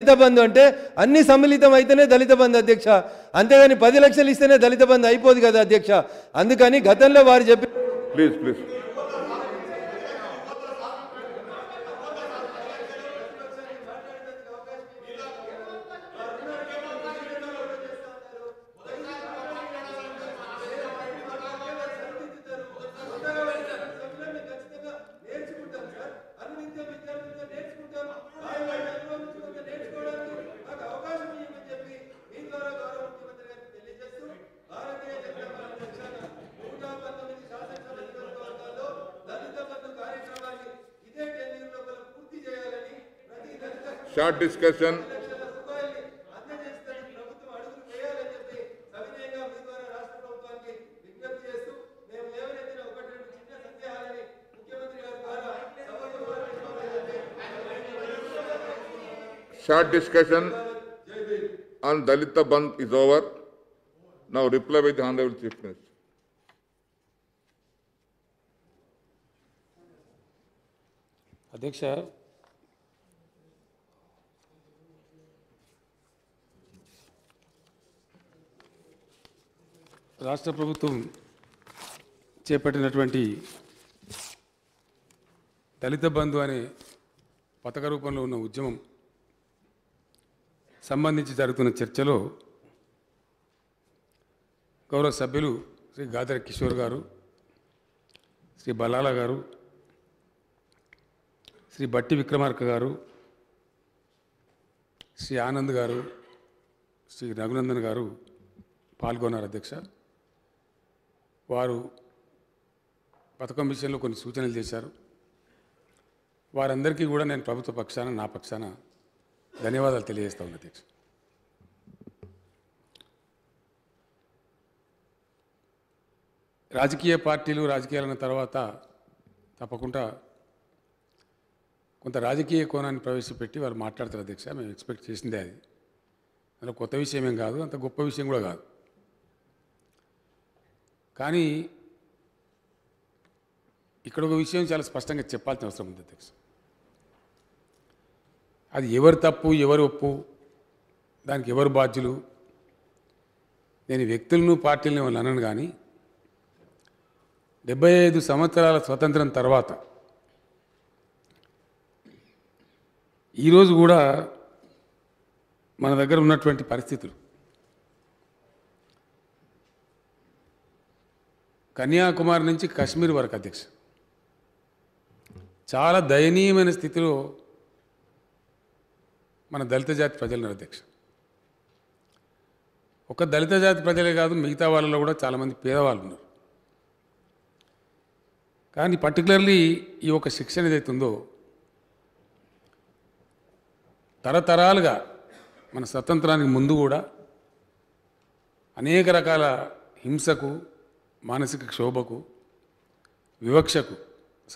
దళిత బంధు అంటే అన్ని సమ్మిళితం అయితేనే దళిత బంధు అధ్యక్ష అంతేగాని పది లక్షలు ఇస్తేనే దళిత బంధు అయిపోదు కదా అధ్యక్ష అందుకని గతంలో వారు చెప్పి please please discussion. Short discussion on Dalita Band is over. Now reply by the Honorable Chief Minister. ಅಧ್ಯಕ್ಷ రాష్ట్ర ప్రభుత్వం చేపట్టినటువంటి దళిత బంధు అనే పథక రూపంలో ఉన్న ఉద్యమం సంబంధించి జరుగుతున్న చర్చలో గౌరవ సభ్యులు శ్రీ గాదర కిషోర్ గారు శ్రీ బలాల గారు శ్రీ బట్టి విక్రమార్క గారు శ్రీ ఆనంద్ గారు శ్రీ రఘునందన్ గారు పాల్గొన్నారు అధ్యక్ష వారు పథకం విషయంలో కొన్ని సూచనలు చేశారు వారందరికీ కూడా నేను ప్రభుత్వ పక్షాన నా పక్షాన ధన్యవాదాలు తెలియజేస్తా ఉన్న అధ్యక్ష రాజకీయ పార్టీలు రాజకీయాలన్న తర్వాత తప్పకుండా కొంత రాజకీయ కోణాన్ని ప్రవేశపెట్టి వారు మాట్లాడతారు అధ్యక్ష మేము ఎక్స్పెక్ట్ చేసిందే అది అందులో కొత్త విషయం ఏం కాదు అంత గొప్ప విషయం కూడా కాదు కానీ ఇక్కడ ఒక విషయం చాలా స్పష్టంగా చెప్పాల్సిన అవసరం ఉంది అధ్యక్ష అది ఎవరు తప్పు ఎవరు ఒప్పు దానికి ఎవరు బాధ్యులు నేను వ్యక్తులను పార్టీలను వాళ్ళు అనను కానీ డెబ్బై ఐదు సంవత్సరాల స్వతంత్రం తర్వాత ఈరోజు కూడా మన దగ్గర ఉన్నటువంటి పరిస్థితులు కన్యాకుమారి నుంచి కాశ్మీర్ వరకు అధ్యక్ష చాలా దయనీయమైన స్థితిలో మన దళిత జాతి ప్రజలను అధ్యక్ష ఒక దళిత జాతి ప్రజలే కాదు మిగతా వాళ్ళలో కూడా చాలామంది పేదవాళ్ళు ఉన్నారు కానీ పర్టికులర్లీ ఈ ఒక శిక్షణ ఉందో తరతరాలుగా మన స్వతంత్రానికి ముందు కూడా అనేక రకాల హింసకు మానసిక క్షోభకు వివక్షకు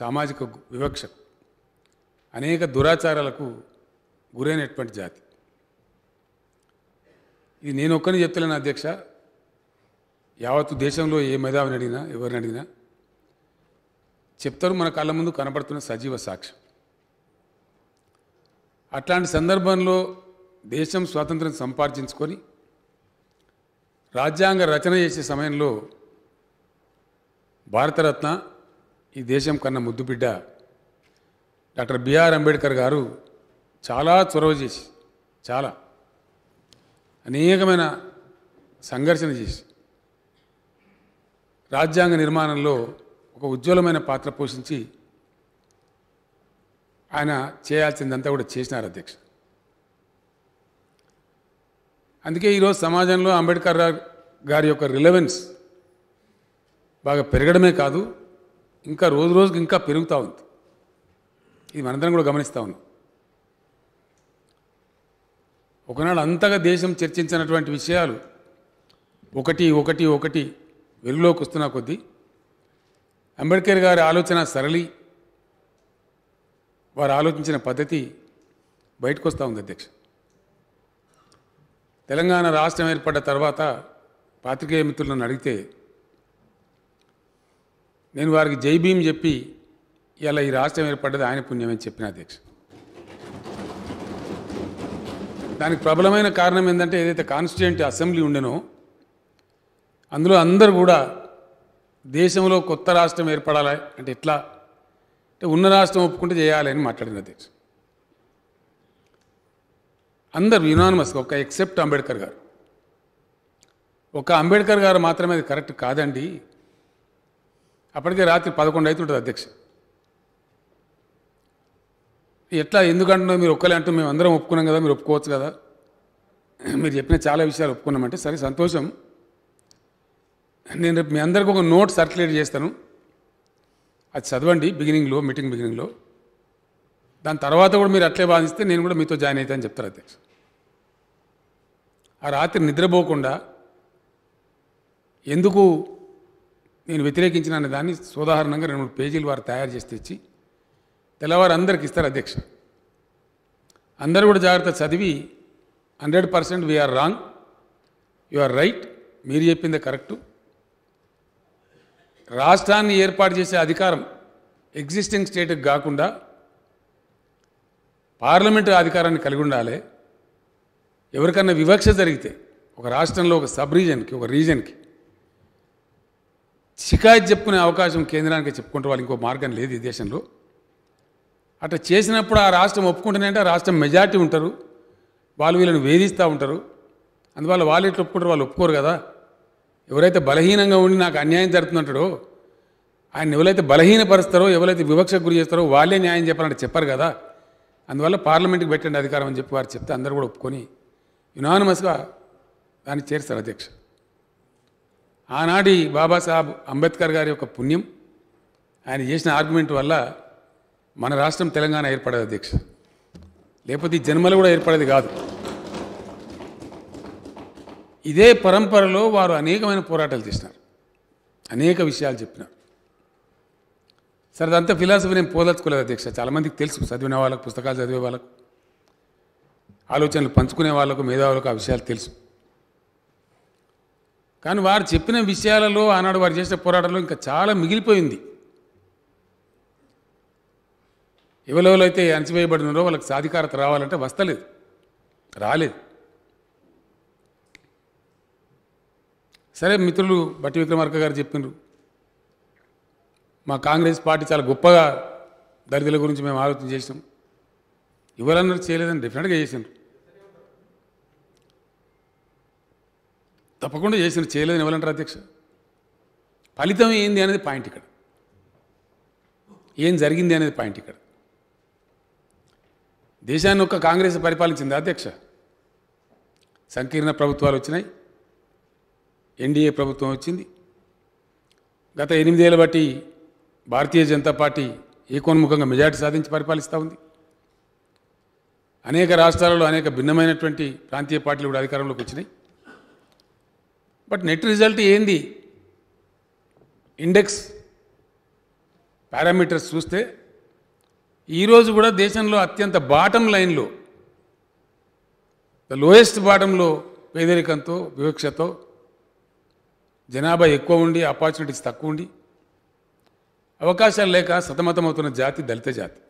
సామాజిక వివక్షకు అనేక దురాచారాలకు గురైనటువంటి జాతి ఇది నేను ఒక్కరిని చెప్తలేను అధ్యక్ష యావత్తు దేశంలో ఏ మేధావిని అడిగినా ఎవరిని అడిగినా చెప్తారు మన కళ్ళ ముందు కనబడుతున్న సజీవ సాక్ష్యం అట్లాంటి సందర్భంలో దేశం స్వాతంత్రం సంపార్జించుకొని రాజ్యాంగ రచన చేసే సమయంలో భారతరత్న ఈ దేశం కన్నా ముద్దుబిడ్డ డాక్టర్ బిఆర్ అంబేద్కర్ గారు చాలా చొరవ చేసి చాలా అనేకమైన సంఘర్షణ చేసి రాజ్యాంగ నిర్మాణంలో ఒక ఉజ్వలమైన పాత్ర పోషించి ఆయన చేయాల్సిందంతా కూడా చేసినారు అధ్యక్ష అందుకే ఈరోజు సమాజంలో అంబేద్కర్ గారి యొక్క రిలవెన్స్ బాగా పెరగడమే కాదు ఇంకా రోజు రోజుకి ఇంకా పెరుగుతూ ఉంది ఇది మనందరం కూడా గమనిస్తూ ఉన్నాం ఒకనాడు అంతగా దేశం చర్చించినటువంటి విషయాలు ఒకటి ఒకటి ఒకటి వెలుగులోకి వస్తున్న కొద్దీ అంబేద్కర్ గారి ఆలోచన సరళి వారు ఆలోచించిన పద్ధతి బయటకు వస్తూ ఉంది అధ్యక్ష తెలంగాణ రాష్ట్రం ఏర్పడ్డ తర్వాత పాత్రికేయ మిత్రులను అడిగితే నేను వారికి జై భీమ్ చెప్పి ఇలా ఈ రాష్ట్రం ఏర్పడ్డది ఆయన పుణ్యమని చెప్పిన అధ్యక్ష దానికి ప్రబలమైన కారణం ఏంటంటే ఏదైతే కాన్స్టిట్యూంట్ అసెంబ్లీ ఉండెనో అందులో అందరు కూడా దేశంలో కొత్త రాష్ట్రం ఏర్పడాలి అంటే ఎట్లా అంటే ఉన్న రాష్ట్రం ఒప్పుకుంటే చేయాలి అని మాట్లాడిన అధ్యక్ష అందరు యునానిమస్ ఒక ఎక్సెప్ట్ అంబేద్కర్ గారు ఒక అంబేద్కర్ గారు మాత్రమే అది కరెక్ట్ కాదండి అప్పటికే రాత్రి పదకొండు అవుతుంటుంది అధ్యక్ష ఎట్లా ఎందుకంటున్నా మీరు ఒక్కలే అంటూ మేము అందరం ఒప్పుకున్నాం కదా మీరు ఒప్పుకోవచ్చు కదా మీరు చెప్పిన చాలా విషయాలు ఒప్పుకున్నామంటే సరే సంతోషం నేను రేపు మీ అందరికి ఒక నోట్ సర్క్యులేట్ చేస్తాను అది చదవండి బిగినింగ్లో మీటింగ్ బిగినింగ్లో దాని తర్వాత కూడా మీరు అట్లే బాధిస్తే నేను కూడా మీతో జాయిన్ అవుతాను చెప్తారు అధ్యక్ష ఆ రాత్రి నిద్రపోకుండా ఎందుకు నేను వ్యతిరేకించిన దాన్ని సోదాహరణంగా రెండు మూడు పేజీలు వారు తయారు చేసి తెచ్చి తెల్లవారు అందరికి ఇస్తారు అధ్యక్ష అందరు కూడా జాగ్రత్త చదివి hundred percent we are wrong you are right మీరు చెప్పింది కరెక్టు రాష్ట్రాన్ని ఏర్పాటు చేసే అధికారం ఎగ్జిస్టింగ్ స్టేట్కి కాకుండా పార్లమెంటు అధికారాన్ని కలిగి ఉండాలి ఎవరికన్నా వివక్ష జరిగితే ఒక రాష్ట్రంలో ఒక సబ్ రీజన్కి ఒక రీజన్కి షికాయత్ చెప్పుకునే అవకాశం కేంద్రానికి చెప్పుకుంటే వాళ్ళు ఇంకో మార్గం లేదు ఈ దేశంలో అట్లా చేసినప్పుడు ఆ రాష్ట్రం ఒప్పుకుంటేనంటే ఆ రాష్ట్రం మెజార్టీ ఉంటారు వాళ్ళు వీళ్ళని వేధిస్తూ ఉంటారు అందువల్ల వాళ్ళు ఎట్లా ఒప్పుకుంటారు వాళ్ళు ఒప్పుకోరు కదా ఎవరైతే బలహీనంగా ఉండి నాకు అన్యాయం జరుగుతుందంటాడో ఆయన ఎవరైతే బలహీనపరుస్తారో ఎవరైతే వివక్షకు గురి చేస్తారో వాళ్ళే న్యాయం చెప్పాలంటే చెప్పారు కదా అందువల్ల పార్లమెంట్కి పెట్టండి అధికారం అని చెప్పి వారు చెప్తే అందరూ కూడా ఒప్పుకొని యునానమస్గా దాన్ని చేరుస్తారు అధ్యక్షుడు ఆనాటి బాబాసాహెబ్ అంబేద్కర్ గారి యొక్క పుణ్యం ఆయన చేసిన ఆర్గ్యుమెంట్ వల్ల మన రాష్ట్రం తెలంగాణ ఏర్పడేది అధ్యక్ష లేకపోతే ఈ జన్మలు కూడా ఏర్పడేది కాదు ఇదే పరంపరలో వారు అనేకమైన పోరాటాలు చేసినారు అనేక విషయాలు చెప్పినారు సరే అదంతా ఫిలాసఫీ నేను పోదలుచుకోలేదు అధ్యక్ష చాలామందికి తెలుసు చదివిన వాళ్ళకు పుస్తకాలు చదివే వాళ్ళకు ఆలోచనలు పంచుకునే వాళ్ళకు మేధావులకు ఆ విషయాలు తెలుసు కానీ వారు చెప్పిన విషయాలలో ఆనాడు వారు చేసిన పోరాటంలో ఇంకా చాలా మిగిలిపోయింది ఎవరెవరు అయితే అణచివేయబడినారో వాళ్ళకి సాధికారత రావాలంటే వస్తలేదు రాలేదు సరే మిత్రులు బట్టి విక్రమార్క గారు చెప్పినారు మా కాంగ్రెస్ పార్టీ చాలా గొప్పగా దళితుల గురించి మేము ఆలోచన చేసినాం ఇవ్వాలన్నారు చేయలేదని డెఫినెట్గా చేసినారు తప్పకుండా చేసిన చేయలేదని ఇవ్వాలంటారు అధ్యక్ష ఫలితం ఏంది అనేది పాయింట్ ఇక్కడ ఏం జరిగింది అనేది పాయింట్ ఇక్కడ దేశాన్ని ఒక్క కాంగ్రెస్ పరిపాలించింది అధ్యక్ష సంకీర్ణ ప్రభుత్వాలు వచ్చినాయి ఎన్డీఏ ప్రభుత్వం వచ్చింది గత ఎనిమిదేళ్ళ బట్టి భారతీయ జనతా పార్టీ ఏకోన్ముఖంగా మెజార్టీ సాధించి పరిపాలిస్తూ ఉంది అనేక రాష్ట్రాలలో అనేక భిన్నమైనటువంటి ప్రాంతీయ పార్టీలు కూడా అధికారంలోకి వచ్చినాయి బట్ నెట్ రిజల్ట్ ఏంది ఇండెక్స్ పారామీటర్స్ చూస్తే ఈరోజు కూడా దేశంలో అత్యంత బాటం లైన్లో ద లోయెస్ట్ బాటంలో పేదరికంతో వివక్షతో జనాభా ఎక్కువ ఉండి ఆపర్చునిటీస్ తక్కువ ఉండి అవకాశాలు లేక సతమతమవుతున్న జాతి దళిత జాతి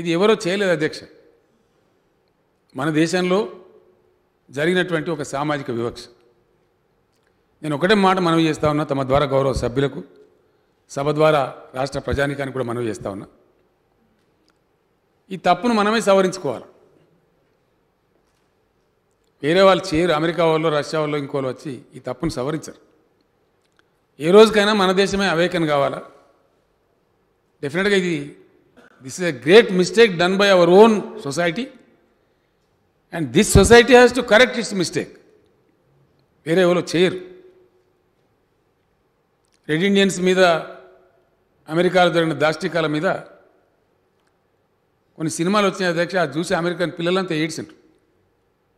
ఇది ఎవరో చేయలేదు అధ్యక్ష మన దేశంలో జరిగినటువంటి ఒక సామాజిక వివక్ష నేను ఒకటే మాట మనవి చేస్తా ఉన్నా తమ ద్వారా గౌరవ సభ్యులకు సభ ద్వారా రాష్ట్ర ప్రజానికానికి కూడా మనవి చేస్తా ఉన్నా ఈ తప్పును మనమే సవరించుకోవాలి వేరే వాళ్ళు చేయరు అమెరికా వాళ్ళు రష్యా వాళ్ళు ఇంకో వచ్చి ఈ తప్పును సవరించరు ఏ రోజుకైనా మన దేశమే అవేకన్ కావాలా డెఫినెట్గా ఇది this is a great mistake done by our own society and this society has to correct its mistake వేరే ఎవరో చేయరు రెడ్ ఇండియన్స్ మీద అమెరికాలో జరిగిన దాష్టికాల మీద కొన్ని సినిమాలు వచ్చిన అధ్యక్ష అది చూసి అమెరికన్ పిల్లలంతా ఏడ్చిండ్రు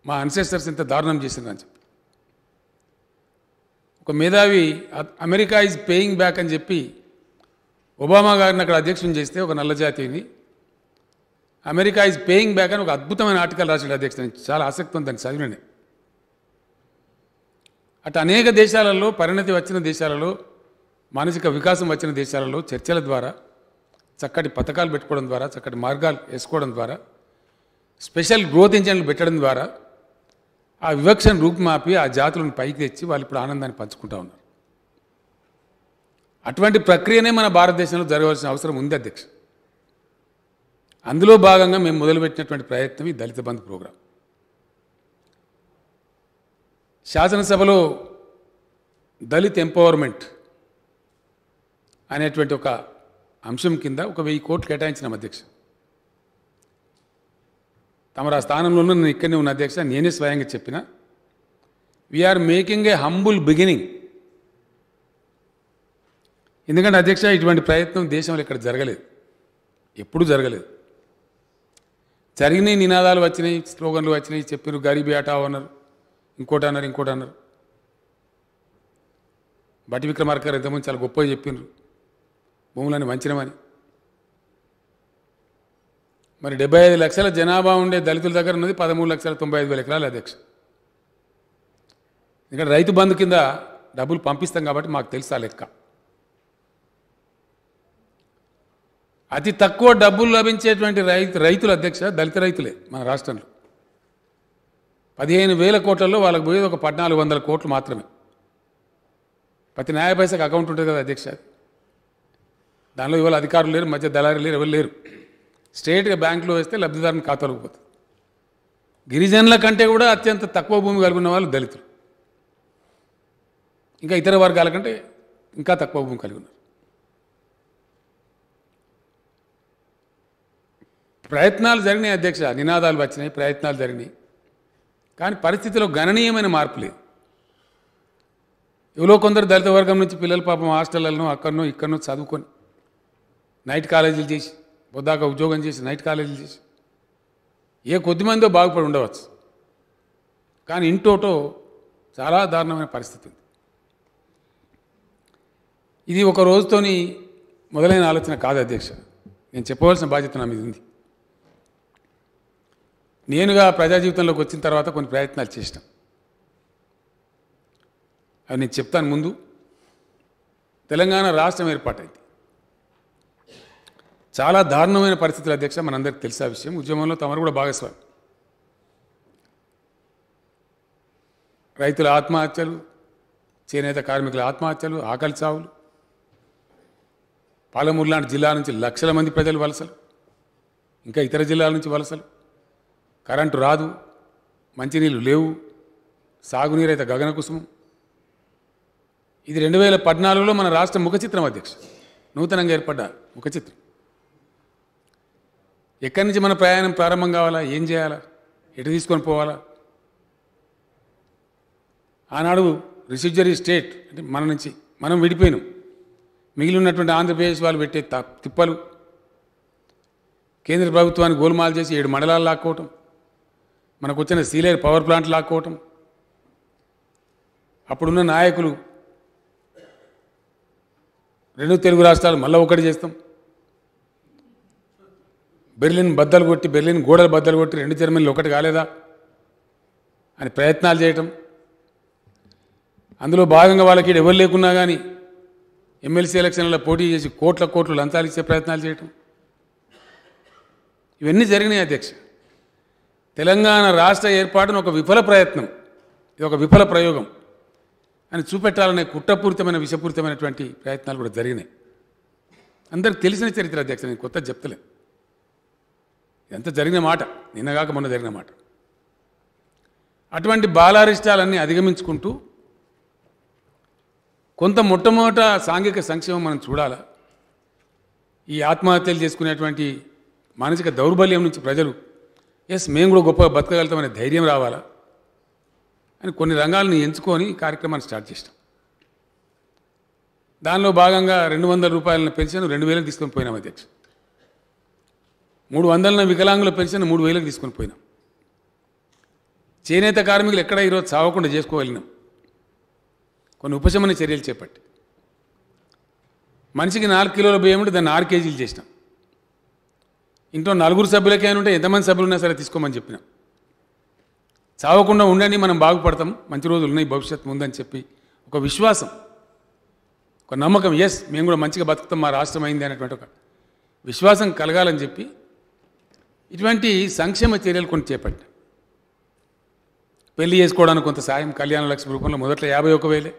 మా అన్సెస్టర్స్ ఇంత దారుణం చేసిండ్రు అని చెప్పి ఒక మేధావి అమెరికా ఈజ్ పేయింగ్ బ్యాక్ అని చెప్పి ఒబామా గారిని అక్కడ అధ్యక్షం చేస్తే ఒక నల్ల నల్లజాతిని అమెరికా ఈజ్ పేయింగ్ బ్యాక్ అని ఒక అద్భుతమైన ఆర్టికల్ రాశాడు అధ్యక్షుడు చాలా ఆసక్తి ఉంది దాన్ని చదివినండి అటు అనేక దేశాలలో పరిణతి వచ్చిన దేశాలలో మానసిక వికాసం వచ్చిన దేశాలలో చర్చల ద్వారా చక్కటి పథకాలు పెట్టుకోవడం ద్వారా చక్కటి మార్గాలు వేసుకోవడం ద్వారా స్పెషల్ గ్రోత్ ఇంజన్లు పెట్టడం ద్వారా ఆ వివక్షను రూపుమాపి ఆ జాతులను పైకి తెచ్చి వాళ్ళు ఇప్పుడు ఆనందాన్ని పంచుకుంటా ఉన్నారు అటువంటి ప్రక్రియనే మన భారతదేశంలో జరగవలసిన అవసరం ఉంది అధ్యక్ష అందులో భాగంగా మేము మొదలుపెట్టినటువంటి ప్రయత్నం ఈ దళిత బంధు ప్రోగ్రాం శాసనసభలో దళిత్ ఎంపవర్మెంట్ అనేటువంటి ఒక అంశం కింద ఒక వెయ్యి కోట్లు కేటాయించిన అధ్యక్ష తమరు ఆ స్థానంలోనూ నేను ఇక్కడనే ఉన్న అధ్యక్ష నేనే స్వయంగా చెప్పిన we are making a humble beginning ఎందుకంటే అధ్యక్ష ఇటువంటి ప్రయత్నం దేశంలో ఇక్కడ జరగలేదు ఎప్పుడూ జరగలేదు జరిగినాయి నినాదాలు వచ్చినాయి స్లోగన్లు వచ్చినాయి చెప్పారు గరీబీ ఆటా అన్నారు ఇంకోటి అన్నారు ఇంకోటి అన్నారు బట్టి విక్రమార్కర్ ఇంతకుముందు చాలా గొప్పగా చెప్పిండ్రు భూములని వంచినమని మరి డెబ్బై ఐదు లక్షల జనాభా ఉండే దళితుల దగ్గర ఉన్నది పదమూడు లక్షల తొంభై ఐదు వేల ఎకరాలు అధ్యక్ష ఇక్కడ రైతు బంధు కింద డబ్బులు పంపిస్తాం కాబట్టి మాకు తెలుసు ఆ లెక్క అతి తక్కువ డబ్బులు లభించేటువంటి రైతు రైతుల అధ్యక్ష దళిత రైతులే మన రాష్ట్రంలో పదిహేను వేల కోట్లలో వాళ్ళకి పోయేది ఒక పద్నాలుగు వందల కోట్లు మాత్రమే ప్రతి న్యాయ పైసకు అకౌంట్ ఉంటుంది కదా అధ్యక్ష దానిలో ఇవాళ అధికారులు లేరు మధ్య దళారీ లేరు ఎవరు లేరు స్టేట్గా బ్యాంకులో వేస్తే లబ్ధిదారుని ఖాతాలోకి పోతుంది గిరిజనుల కంటే కూడా అత్యంత తక్కువ భూమి కలిగిన వాళ్ళు దళితులు ఇంకా ఇతర వర్గాల కంటే ఇంకా తక్కువ భూమి కలిగి ఉన్నారు ప్రయత్నాలు జరిగినాయి అధ్యక్ష నినాదాలు వచ్చినాయి ప్రయత్నాలు జరిగినాయి కానీ పరిస్థితిలో గణనీయమైన మార్పు లేదు ఎవరో కొందరు దళిత వర్గం నుంచి పిల్లల పాపం హాస్టళ్లను అక్కడనో ఇక్కడనో చదువుకొని నైట్ కాలేజీలు చేసి పొద్దాక ఉద్యోగం చేసి నైట్ కాలేజీలు చేసి ఏ కొద్దిమందో బాగుపడి ఉండవచ్చు కానీ ఇంటోటో చాలా దారుణమైన పరిస్థితి ఉంది ఇది ఒక రోజుతోని మొదలైన ఆలోచన కాదు అధ్యక్ష నేను చెప్పవలసిన బాధ్యత నా మీద ఉంది నేనుగా ప్రజా జీవితంలోకి వచ్చిన తర్వాత కొన్ని ప్రయత్నాలు చేసిన అవి నేను చెప్తాను ముందు తెలంగాణ రాష్ట్రం ఏర్పాటైంది చాలా దారుణమైన పరిస్థితులు అధ్యక్ష మనందరికీ తెలిసే విషయం ఉద్యమంలో తమరు కూడా భాగస్వామి రైతుల ఆత్మహత్యలు చేనేత కార్మికుల ఆత్మహత్యలు ఆకలి చావులు పాలమూరు లాంటి జిల్లా నుంచి లక్షల మంది ప్రజలు వలసలు ఇంకా ఇతర జిల్లాల నుంచి వలసలు కరెంటు రాదు మంచినీళ్ళు లేవు సాగునీరు అయితే గగన కుసుమం ఇది రెండు వేల పద్నాలుగులో మన రాష్ట్ర ముఖచిత్రం అధ్యక్ష నూతనంగా ఏర్పడ్డ ముఖచిత్రం ఎక్కడి నుంచి మన ప్రయాణం ప్రారంభం కావాలా ఏం చేయాలా ఎటు తీసుకొని పోవాలా ఆనాడు రిసిడ్జరీ స్టేట్ అంటే మన నుంచి మనం విడిపోయినాం మిగిలి ఉన్నటువంటి ఆంధ్రప్రదేశ్ వాళ్ళు పెట్టే తిప్పలు కేంద్ర ప్రభుత్వాన్ని గోల్మాల్ చేసి ఏడు మండలాలు లాక్కోవటం మనకు వచ్చిన సీలేర్ పవర్ ప్లాంట్ లాక్కోవటం అప్పుడున్న నాయకులు రెండు తెలుగు రాష్ట్రాలు మళ్ళీ ఒకటి చేస్తాం బెర్లిన్ బద్దలు కొట్టి బెర్లిన్ గోడలు బద్దలు కొట్టి రెండు జర్మనీలు ఒకటి కాలేదా అని ప్రయత్నాలు చేయటం అందులో భాగంగా వాళ్ళకి ఎవరు లేకున్నా కానీ ఎమ్మెల్సీ ఎలక్షన్లలో పోటీ చేసి కోట్ల కోట్లు లంచాలు ఇచ్చే ప్రయత్నాలు చేయటం ఇవన్నీ జరిగినాయి అధ్యక్ష తెలంగాణ రాష్ట్ర ఏర్పాటును ఒక విఫల ప్రయత్నం ఇది ఒక విఫల ప్రయోగం అని చూపెట్టాలనే కుట్రపూరితమైన విషపూరితమైనటువంటి ప్రయత్నాలు కూడా జరిగినాయి అందరికి తెలిసిన చరిత్ర అధ్యక్ష నేను కొత్త చెప్తలే ఎంత జరిగిన మాట నిన్నగాక మొన్న జరిగిన మాట అటువంటి బాలారిష్టాలన్నీ అధిగమించుకుంటూ కొంత మొట్టమొదట సాంఘిక సంక్షేమం మనం చూడాలా ఈ ఆత్మహత్యలు చేసుకునేటువంటి మానసిక దౌర్బల్యం నుంచి ప్రజలు ఎస్ మేము కూడా గొప్పగా బతకగలుగుతామనే ధైర్యం రావాలా అని కొన్ని రంగాలను ఎంచుకొని కార్యక్రమాన్ని స్టార్ట్ చేసినాం దానిలో భాగంగా రెండు వందల రూపాయలను పెన్షన్ రెండు వేలకు తీసుకొని పోయినాం అధ్యక్ష మూడు వందల వికలాంగుల పెన్షన్ మూడు వేలకు తీసుకొని పోయినాం చేనేత కార్మికులు ఎక్కడ ఈరోజు చావకుండా చేసుకోగలిగినాం కొన్ని ఉపశమన చర్యలు చేపట్టి మనిషికి నాలుగు కిలోల బియ్యం ఉంటే దాన్ని ఆరు కేజీలు చేసినాం ఇంట్లో నలుగురు సభ్యులకైనా ఉంటే ఎంతమంది సభ్యులు ఉన్నా సరే తీసుకోమని చెప్పిన చావకుండా ఉండని మనం బాగుపడతాం మంచి రోజులు ఉన్నాయి భవిష్యత్తు ఉందని చెప్పి ఒక విశ్వాసం ఒక నమ్మకం ఎస్ మేము కూడా మంచిగా బతుకుతాం మా రాష్ట్రం అయింది అనేటువంటి ఒక విశ్వాసం కలగాలని చెప్పి ఇటువంటి సంక్షేమ చర్యలు కొన్ని చేపట్టాం పెళ్లి చేసుకోవడానికి కొంత సాయం కళ్యాణ లక్ష్మి రూపంలో మొదట్లో యాభై ఒక వేలే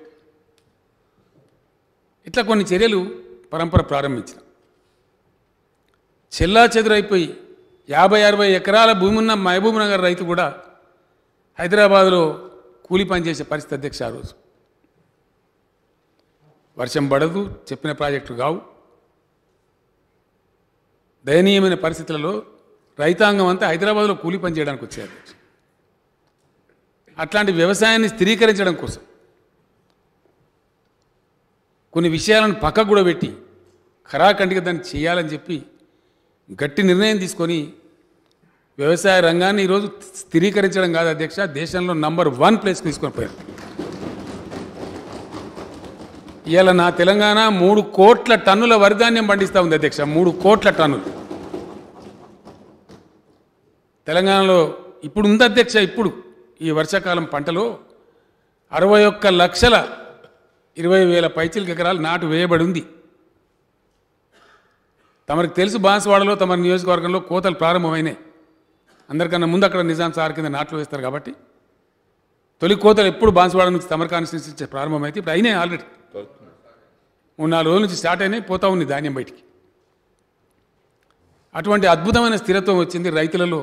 ఇట్లా కొన్ని చర్యలు పరంపర ప్రారంభించినాం చెల్లా చెదురైపోయి యాభై అరవై ఎకరాల భూమి ఉన్న మహబూబ్ నగర్ రైతు కూడా హైదరాబాదులో కూలి పనిచేసే పరిస్థితి అధ్యక్ష ఆ రోజు వర్షం పడదు చెప్పిన ప్రాజెక్టులు కావు దయనీయమైన పరిస్థితులలో రైతాంగం అంతా హైదరాబాద్లో కూలి పని చేయడానికి వచ్చారు అట్లాంటి వ్యవసాయాన్ని స్థిరీకరించడం కోసం కొన్ని విషయాలను పక్కకు కూడా పెట్టి ఖరాఖండిగా దాన్ని చేయాలని చెప్పి గట్టి నిర్ణయం తీసుకొని వ్యవసాయ రంగాన్ని ఈరోజు స్థిరీకరించడం కాదు అధ్యక్ష దేశంలో నంబర్ వన్ ప్లేస్కి తీసుకొని పోయారు ఇవాళ నా తెలంగాణ మూడు కోట్ల టన్నుల వరిధాన్యం పండిస్తూ ఉంది అధ్యక్ష మూడు కోట్ల టన్నులు తెలంగాణలో ఇప్పుడు ఉంది అధ్యక్ష ఇప్పుడు ఈ వర్షాకాలం పంటలో అరవై ఒక్క లక్షల ఇరవై వేల పైచిల ఎకరాలు నాటు వేయబడి ఉంది తమకు తెలుసు బాన్స్వాడలో తమ నియోజకవర్గంలో కోతలు ప్రారంభమైనాయి అందరికన్నా ముందు అక్కడ నిజాం సార్ కింద నాట్లు వేస్తారు కాబట్టి తొలి కోతలు ఎప్పుడు బాన్స్వాడ నుంచి తమరి కాన్స్టిట్యూన్సీ ప్రారంభమైతే ఇప్పుడు అయినాయి ఆల్రెడీ మూడు నాలుగు రోజుల నుంచి స్టార్ట్ అయినాయి పోతా ఉంది ధాన్యం బయటికి అటువంటి అద్భుతమైన స్థిరత్వం వచ్చింది రైతులలో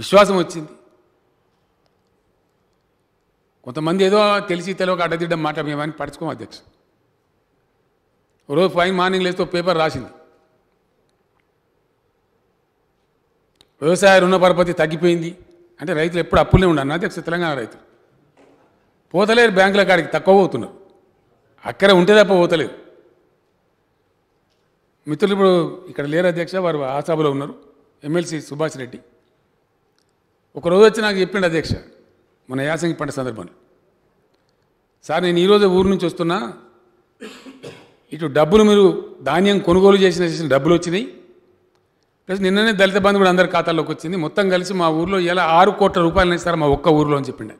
విశ్వాసం వచ్చింది కొంతమంది ఏదో తెలిసి తెలియక అడ్డదిడ్డం మాట మేమని పడుచుకోం అధ్యక్షుడు రోజు ఫైన్ మార్నింగ్ లేస్తే పేపర్ రాసింది వ్యవసాయ రుణ పరపతి తగ్గిపోయింది అంటే రైతులు ఎప్పుడు అప్పులే ఉండను అధ్యక్ష తెలంగాణ రైతులు పోతలేరు బ్యాంకుల కాడికి తక్కువ పోతున్నారు అక్కడే ఉంటే తప్ప పోతలేరు మిత్రులు ఇప్పుడు ఇక్కడ లేరు అధ్యక్ష వారు ఆసాబలో ఉన్నారు ఎమ్మెల్సీ సుభాష్ రెడ్డి ఒకరోజు వచ్చి నాకు చెప్పిండు అధ్యక్ష మన యాసంగి పంట సందర్భంలో సార్ నేను ఈరోజు ఊరు నుంచి వస్తున్నా ఇటు డబ్బులు మీరు ధాన్యం కొనుగోలు చేసిన డబ్బులు వచ్చినాయి ప్లస్ నిన్ననే దళిత బంధువులు అందరి ఖాతాలోకి వచ్చింది మొత్తం కలిసి మా ఊర్లో ఎలా ఆరు కోట్ల రూపాయలు ఇస్తారు మా ఒక్క ఊర్లో అని చెప్పిండే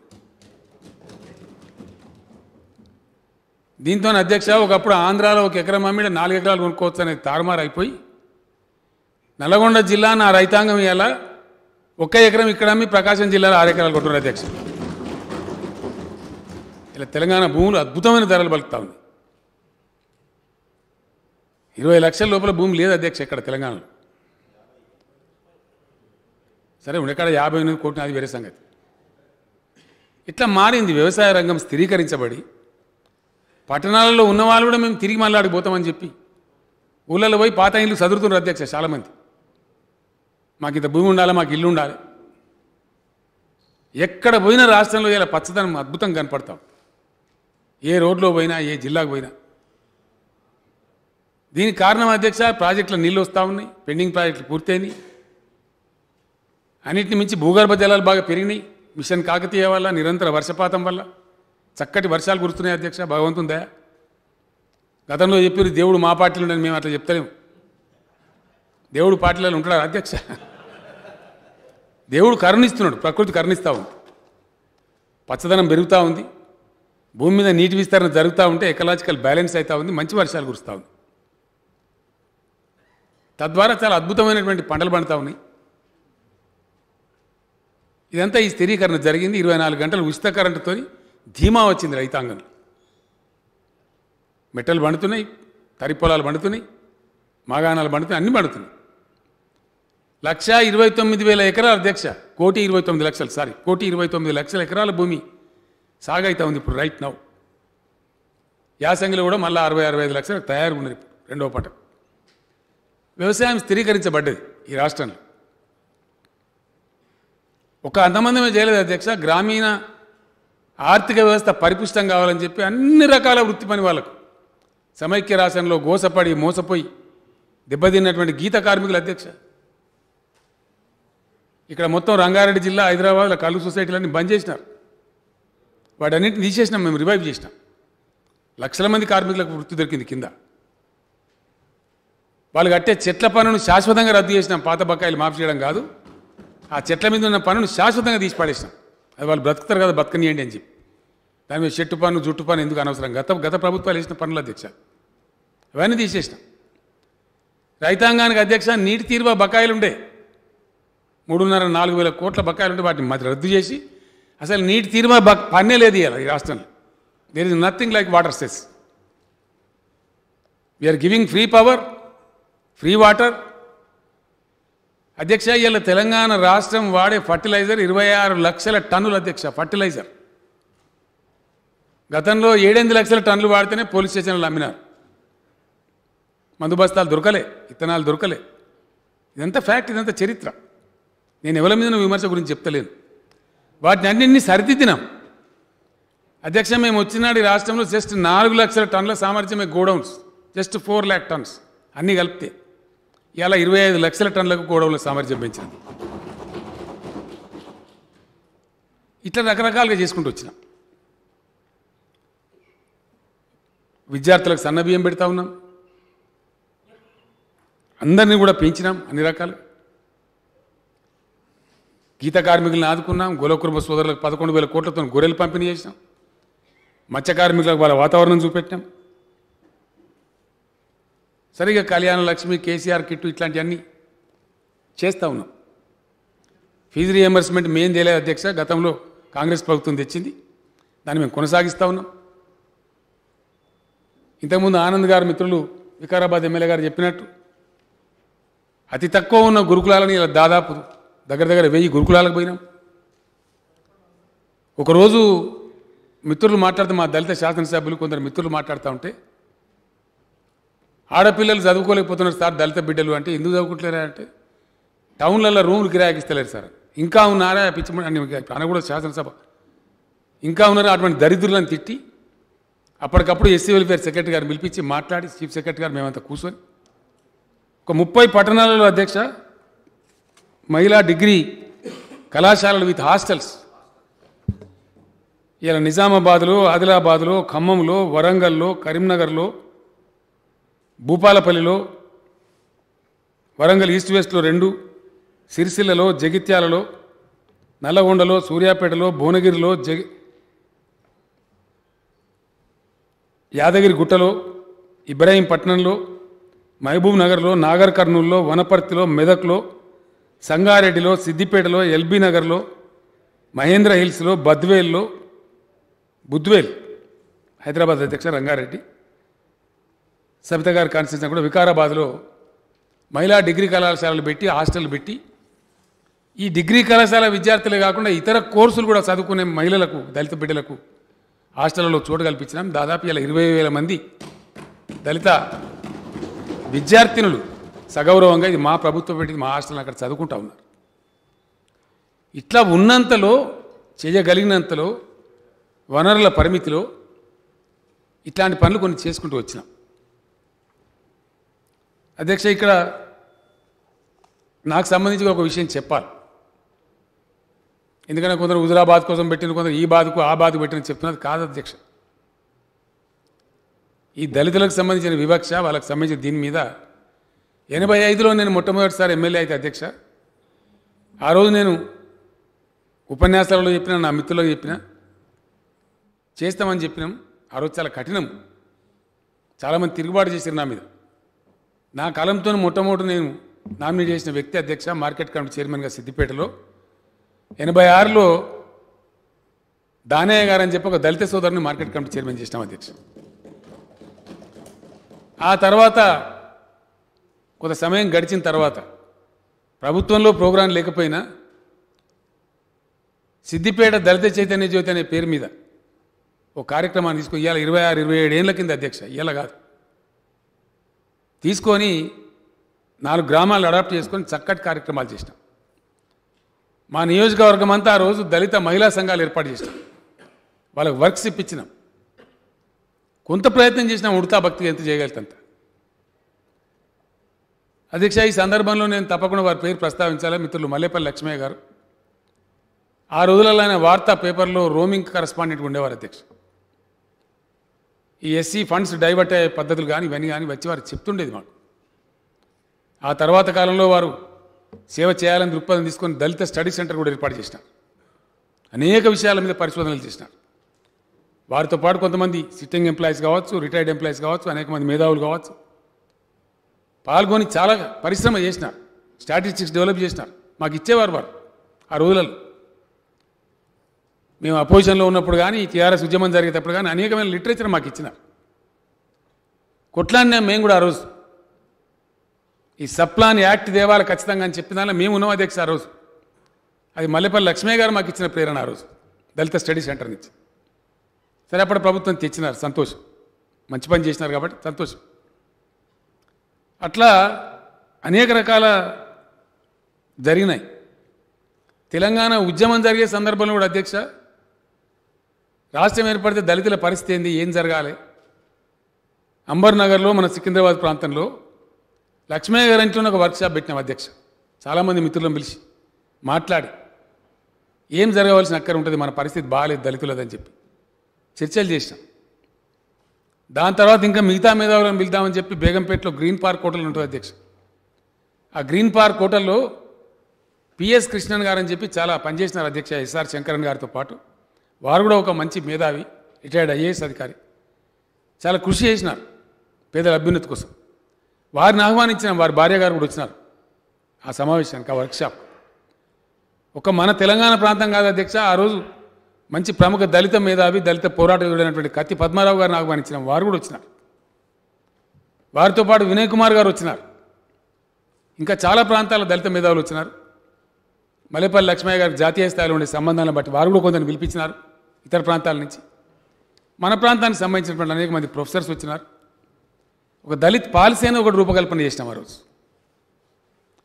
దీంతో అధ్యక్ష ఒకప్పుడు ఆంధ్రాలో ఒక ఎకరం అమ్మిడ నాలుగు ఎకరాలు కొనుక్కోవచ్చు అనేది తారుమారైపోయి నల్గొండ జిల్లా నా రైతాంగం ఎలా ఒక్క ఎకరం ఇక్కడ అమ్మి ప్రకాశం జిల్లాలో ఆరు ఎకరాలు కొట్టారు అధ్యక్ష ఇలా తెలంగాణ భూములు అద్భుతమైన ధరలు పలుకుతా ఉంది ఇరవై లక్షల లోపల భూమి లేదు అధ్యక్ష ఇక్కడ తెలంగాణలో సరే ఉండకాడ యాభై ఎనిమిది కోట్లు అది వేరే సంగతి ఇట్లా మారింది వ్యవసాయ రంగం స్థిరీకరించబడి పట్టణాలలో ఉన్న వాళ్ళు కూడా మేము తిరిగి మళ్ళాడిపోతామని చెప్పి ఊళ్ళలో పోయి పాత ఇల్లు చదువుతున్నారు అధ్యక్ష చాలామంది మాకు ఇంత భూమి ఉండాలి మాకు ఇల్లు ఉండాలి ఎక్కడ పోయినా రాష్ట్రంలో ఇలా పచ్చదనం అద్భుతం కనపడతాం ఏ రోడ్లో పోయినా ఏ జిల్లాకు పోయినా దీనికి కారణం అధ్యక్ష ప్రాజెక్టులు నీళ్ళు వస్తూ ఉన్నాయి పెండింగ్ ప్రాజెక్టులు పూర్తయినాయి అన్నిటిని మించి భూగర్భ జలాలు బాగా పెరిగినాయి మిషన్ కాకతీయ వల్ల నిరంతర వర్షపాతం వల్ల చక్కటి వర్షాలు కురుస్తున్నాయి అధ్యక్ష భగవంతుందా గతంలో చెప్పారు దేవుడు మా పార్టీలు ఉండని మేము అట్లా చెప్తలేము దేవుడు పార్టీలలో ఉంటాడు అధ్యక్ష దేవుడు కరుణిస్తున్నాడు ప్రకృతి కరుణిస్తూ ఉంది పచ్చదనం పెరుగుతూ ఉంది భూమి మీద నీటి విస్తరణ జరుగుతూ ఉంటే ఎకలాజికల్ బ్యాలెన్స్ అవుతూ ఉంది మంచి వర్షాలు కురుస్తూ ఉంది తద్వారా చాలా అద్భుతమైనటువంటి పంటలు పండుతూ ఉన్నాయి ఇదంతా ఈ స్థిరీకరణ జరిగింది ఇరవై నాలుగు గంటలు ఉచిత కరెంటుతో ధీమా వచ్చింది రైతాంగంలో మెట్టలు పండుతున్నాయి తరి పొలాలు పండుతున్నాయి మాగాణాలు పండుతున్నాయి అన్నీ పండుతున్నాయి లక్ష ఇరవై తొమ్మిది వేల ఎకరాల అధ్యక్ష కోటి ఇరవై తొమ్మిది లక్షలు సారీ కోటి ఇరవై తొమ్మిది లక్షల ఎకరాల భూమి సాగైతా ఉంది ఇప్పుడు రైట్ నౌ యాసంగిలో కూడా మళ్ళీ అరవై అరవై ఐదు లక్షలకు తయారు ఉన్నది రెండవ పంట వ్యవసాయం స్థిరీకరించబడ్డది ఈ రాష్ట్రంలో ఒక అంతమందమే చేయలేదు అధ్యక్ష గ్రామీణ ఆర్థిక వ్యవస్థ పరిపుష్టం కావాలని చెప్పి అన్ని రకాల వృత్తి పని వాళ్ళకు సమైక్య రాష్ట్రంలో గోసపడి మోసపోయి దెబ్బతిన్నటువంటి గీత కార్మికుల అధ్యక్ష ఇక్కడ మొత్తం రంగారెడ్డి జిల్లా హైదరాబాద్లో కళ్ళు సొసైటీలన్నీ బంద్ చేసినారు వాటన్నింటిని తీసేసినాం మేము రివైవ్ చేసినాం లక్షల మంది కార్మికులకు వృత్తి దొరికింది కింద వాళ్ళు కట్టే చెట్ల పనులను శాశ్వతంగా రద్దు చేసినాం పాత బకాయిలు మాఫ్ చేయడం కాదు ఆ చెట్ల మీద ఉన్న పనులు శాశ్వతంగా తీసి అది వాళ్ళు బ్రతుకుతారు కదా బతకనియండి అని చెప్పి దాని మీద చెట్టు పన్ను జుట్టు పన్ను ఎందుకు అనవసరం గత గత ప్రభుత్వాలు వేసిన పనులు అధ్యక్ష ఇవన్నీ తీసేసినాం రైతాంగానికి అధ్యక్ష నీటి తీరువా బకాయిలు ఉండే మూడున్నర నాలుగు వేల కోట్ల బకాయిలు ఉంటే వాటిని మధ్య రద్దు చేసి అసలు నీటి తీరువా పన్నే లేదు ఇవ్వాలి ఈ రాష్ట్రంలో there is nothing like water cess we are giving free power free water అధ్యక్ష ఇలా తెలంగాణ రాష్ట్రం వాడే ఫర్టిలైజర్ ఇరవై ఆరు లక్షల టన్నులు అధ్యక్ష ఫర్టిలైజర్ గతంలో ఏడెనిమిది లక్షల టన్నులు వాడితేనే పోలీస్ స్టేషన్లు అమ్మినారు మందు బస్తాలు దొరకలే ఇత్తనాలు దొరకలే ఇదంతా ఫ్యాక్ట్ ఇదంతా చరిత్ర నేను ఎవరి మీద విమర్శ గురించి చెప్తలేను వాటిని అన్నింటినీ సరిదిద్దినాం అధ్యక్ష మేము వచ్చినాడు ఈ రాష్ట్రంలో జస్ట్ నాలుగు లక్షల టన్నుల సామర్థ్యమే godowns just four lakh tons అన్నీ కలిపితే ఇలా ఇరవై ఐదు లక్షల టన్నులకు గోడౌన్ల సామర్థ్యం పెంచింది ఇట్లా రకరకాలుగా చేసుకుంటూ వచ్చినాం విద్యార్థులకు సన్నబియ్యం పెడతా ఉన్నాం అందరినీ కూడా పెంచినాం అన్ని రకాలు గీత కార్మికులను ఆదుకున్నాం కుర్మ సోదరులకు పదకొండు వేల కోట్లతో గొర్రెలు పంపిణీ చేసినాం మత్స్య కార్మికులకు వాళ్ళ వాతావరణం చూపెట్టినాం సరిగా కళ్యాణ లక్ష్మి కేసీఆర్ కిట్టు ఇట్లాంటివన్నీ చేస్తూ ఉన్నాం ఫీజు రియంబర్స్మెంట్ మేం చేయలేదు అధ్యక్ష గతంలో కాంగ్రెస్ ప్రభుత్వం తెచ్చింది దాన్ని మేము కొనసాగిస్తూ ఉన్నాం ఇంతకుముందు ఆనంద్ గారు మిత్రులు వికారాబాద్ ఎమ్మెల్యే గారు చెప్పినట్టు అతి తక్కువ ఉన్న గురుకులాలని ఇలా దాదాపు దగ్గర దగ్గర వెయ్యి గురుకులాలకు పోయినాం ఒకరోజు మిత్రులు మాట్లాడుతూ మా దళిత శాసనసభ్యులు కొందరు మిత్రులు మాట్లాడుతూ ఉంటే ఆడపిల్లలు చదువుకోలేకపోతున్నారు సార్ దళిత బిడ్డలు అంటే ఎందుకు చదువుకోవట్లేరా అంటే టౌన్లలో రూములు కిరాయికిస్తలేరు సార్ ఇంకా ఉన్నారా పిచ్చిమని ఆయన కూడా శాసనసభ ఇంకా ఉన్నారా అటువంటి దరిద్రులను తిట్టి అప్పటికప్పుడు ఎస్సీ వెల్ఫేర్ సెక్రటరీ గారు పిలిపించి మాట్లాడి చీఫ్ సెక్రటరీ గారు మేమంతా కూర్చొని ఒక ముప్పై పట్టణాలలో అధ్యక్ష మహిళా డిగ్రీ కళాశాలలు విత్ హాస్టల్స్ ఇలా నిజామాబాద్లో ఆదిలాబాద్లో ఖమ్మంలో వరంగల్లో కరీంనగర్లో భూపాలపల్లిలో వరంగల్ ఈస్ట్ వెస్ట్లో రెండు సిరిసిల్లలో జగిత్యాలలో నల్లగొండలో సూర్యాపేటలో భువనగిరిలో జగి యాదగిరి గుట్టలో ఇబ్రాహీంపట్నంలో మహబూబ్ నగర్లో నాగర్ కర్నూల్లో వనపర్తిలో మెదక్లో సంగారెడ్డిలో సిద్దిపేటలో ఎల్బీ నగర్లో మహేంద్ర హిల్స్లో బద్వేల్లో బుద్వేల్ హైదరాబాద్ అధ్యక్ష రంగారెడ్డి సబిత గారి కాన్స్టిట్యూషన్ కూడా వికారాబాద్లో మహిళా డిగ్రీ కళాశాలలు పెట్టి హాస్టల్ పెట్టి ఈ డిగ్రీ కళాశాల విద్యార్థులే కాకుండా ఇతర కోర్సులు కూడా చదువుకునే మహిళలకు దళిత బిడ్డలకు హాస్టళ్లలో చోటు కల్పించినాం దాదాపు ఇలా ఇరవై వేల మంది దళిత విద్యార్థినులు సగౌరవంగా ఇది మా ప్రభుత్వం పెట్టింది మా హాస్టల్ని అక్కడ చదువుకుంటా ఉన్నారు ఇట్లా ఉన్నంతలో చేయగలిగినంతలో వనరుల పరిమితిలో ఇట్లాంటి పనులు కొన్ని చేసుకుంటూ వచ్చినాం అధ్యక్ష ఇక్కడ నాకు సంబంధించి ఒక విషయం చెప్పాలి ఎందుకంటే కొందరు హుజురాబాద్ కోసం పెట్టిన కొందరు ఈ బాధకు ఆ బాధకు పెట్టిన చెప్తున్నది కాదు అధ్యక్ష ఈ దళితులకు సంబంధించిన వివక్ష వాళ్ళకి సంబంధించిన దీని మీద ఎనభై ఐదులో నేను మొట్టమొదటిసారి ఎమ్మెల్యే అయితే అధ్యక్ష ఆ రోజు నేను ఉపన్యాసాలలో చెప్పిన నా మిత్రులకు చెప్పిన చేస్తామని చెప్పినాం ఆ రోజు చాలా కఠినం చాలామంది తిరుగుబాటు చేశారు నా మీద నా కాలంతో మొట్టమొదటి నేను నామినేట్ చేసిన వ్యక్తి అధ్యక్ష మార్కెట్ కమిటీ చైర్మన్గా సిద్దిపేటలో ఎనభై ఆరులో దానయ్య గారు అని చెప్పి ఒక దళిత సోదరుని మార్కెట్ కమిటీ చైర్మన్ చేసినాం అధ్యక్ష ఆ తర్వాత కొంత సమయం గడిచిన తర్వాత ప్రభుత్వంలో ప్రోగ్రాం లేకపోయినా సిద్దిపేట దళిత చైతన్య జ్యోతి అనే పేరు మీద ఒక కార్యక్రమాన్ని తీసుకుని ఇవాళ ఇరవై ఆరు ఇరవై ఏడు ఏళ్ళ కింద అధ్యక్ష ఇవాళ కాదు తీసుకొని నాలుగు గ్రామాలు అడాప్ట్ చేసుకొని చక్కటి కార్యక్రమాలు చేసినాం మా నియోజకవర్గం అంతా ఆ రోజు దళిత మహిళా సంఘాలు ఏర్పాటు చేసినాం వాళ్ళకి వర్క్స్ ఇప్పించినాం కొంత ప్రయత్నం చేసినాం ఉడతా భక్తి ఎంత చేయగలుగుతంత అధ్యక్ష ఈ సందర్భంలో నేను తప్పకుండా వారి పేరు ప్రస్తావించాలి మిత్రులు మల్లెపల్లి లక్ష్మయ్య గారు ఆ రోజులలో ఆయన వార్తా పేపర్లో రోమింగ్ కరస్పాండెంట్ ఉండేవారు అధ్యక్షుడు ఈ ఎస్సీ ఫండ్స్ డైవర్ట్ అయ్యే పద్ధతులు కానీ ఇవన్నీ కానీ వచ్చి వారు చెప్తుండేది మాకు ఆ తర్వాత కాలంలో వారు సేవ చేయాలని దృక్పథం తీసుకొని దళిత స్టడీ సెంటర్ కూడా ఏర్పాటు చేసిన అనేక విషయాల మీద పరిశోధనలు చేసినారు వారితో పాటు కొంతమంది సిట్టింగ్ ఎంప్లాయీస్ కావచ్చు రిటైర్డ్ ఎంప్లాయీస్ కావచ్చు అనేక మంది మేధావులు కావచ్చు పాల్గొని చాలా పరిశ్రమ చేసినారు స్టాటిస్టిక్స్ డెవలప్ చేసినారు మాకు ఇచ్చేవారు వారు ఆ రోజులలో మేము అపోజిషన్లో ఉన్నప్పుడు కానీ టీఆర్ఎస్ ఉద్యమం జరిగేటప్పుడు కానీ అనేకమైన లిటరేచర్ మాకు ఇచ్చినారు కొట్లాడినా మేము కూడా ఆ రోజు ఈ సప్లాన్ యాక్ట్ దేవాలి ఖచ్చితంగా అని చెప్పిన దానిలో మేము ఉన్నాం అధ్యక్ష ఆ రోజు అది మల్లెపల్లి లక్ష్మీ గారు మాకు ఇచ్చిన ప్రేరణ ఆ రోజు దళిత స్టడీ సెంటర్ నుంచి సరే అప్పుడు ప్రభుత్వం తెచ్చినారు సంతోషం మంచి పని చేసినారు కాబట్టి సంతోషం అట్లా అనేక రకాల జరిగినాయి తెలంగాణ ఉద్యమం జరిగే సందర్భంలో కూడా అధ్యక్ష రాష్ట్రం ఏర్పడితే దళితుల పరిస్థితి ఏంది ఏం జరగాలి అంబర్ నగర్లో మన సికింద్రాబాద్ ప్రాంతంలో లక్ష్మయ్య గారి ఇంట్లో ఒక వర్క్షాప్ పెట్టినాం అధ్యక్ష చాలామంది మిత్రులను పిలిచి మాట్లాడి ఏం జరగవలసిన అక్కడ ఉంటుంది మన పరిస్థితి బాగాలేదు దళితులదని చెప్పి చర్చలు చేసినాం దాని తర్వాత ఇంకా మిగతా మేధావులను పిలుదామని చెప్పి బేగంపేటలో గ్రీన్ పార్క్ హోటల్ ఉంటుంది అధ్యక్ష ఆ గ్రీన్ పార్క్ హోటల్లో పిఎస్ కృష్ణన్ గారు అని చెప్పి చాలా పనిచేసినారు అధ్యక్ష ఎస్ఆర్ శంకరన్ గారితో పాటు వారు కూడా ఒక మంచి మేధావి రిటైర్డ్ ఐఏఎస్ అధికారి చాలా కృషి చేసినారు పేదల అభ్యున్నతి కోసం వారిని ఆహ్వానించిన వారి భార్య గారు కూడా వచ్చినారు ఆ సమావేశానికి ఆ వర్క్షాప్ ఒక మన తెలంగాణ ప్రాంతం కాదు అధ్యక్ష ఆ రోజు మంచి ప్రముఖ దళిత మేధావి దళిత పోరాట యోడైనటువంటి కత్తి పద్మారావు గారిని ఆహ్వానించిన వారు కూడా వచ్చినారు వారితో పాటు వినయ్ కుమార్ గారు వచ్చినారు ఇంకా చాలా ప్రాంతాల దళిత మేధావులు వచ్చినారు మల్లెపల్లి లక్ష్మయ్య గారికి జాతీయ స్థాయిలో ఉండే సంబంధాలను బట్టి వారు కూడా కొందరు పిలిపించినారు ఇతర ప్రాంతాల నుంచి మన ప్రాంతానికి సంబంధించినటువంటి అనేక మంది ప్రొఫెసర్స్ వచ్చినారు ఒక దళిత్ పాలసీ ఒకటి రూపకల్పన చేసినాం ఆ రోజు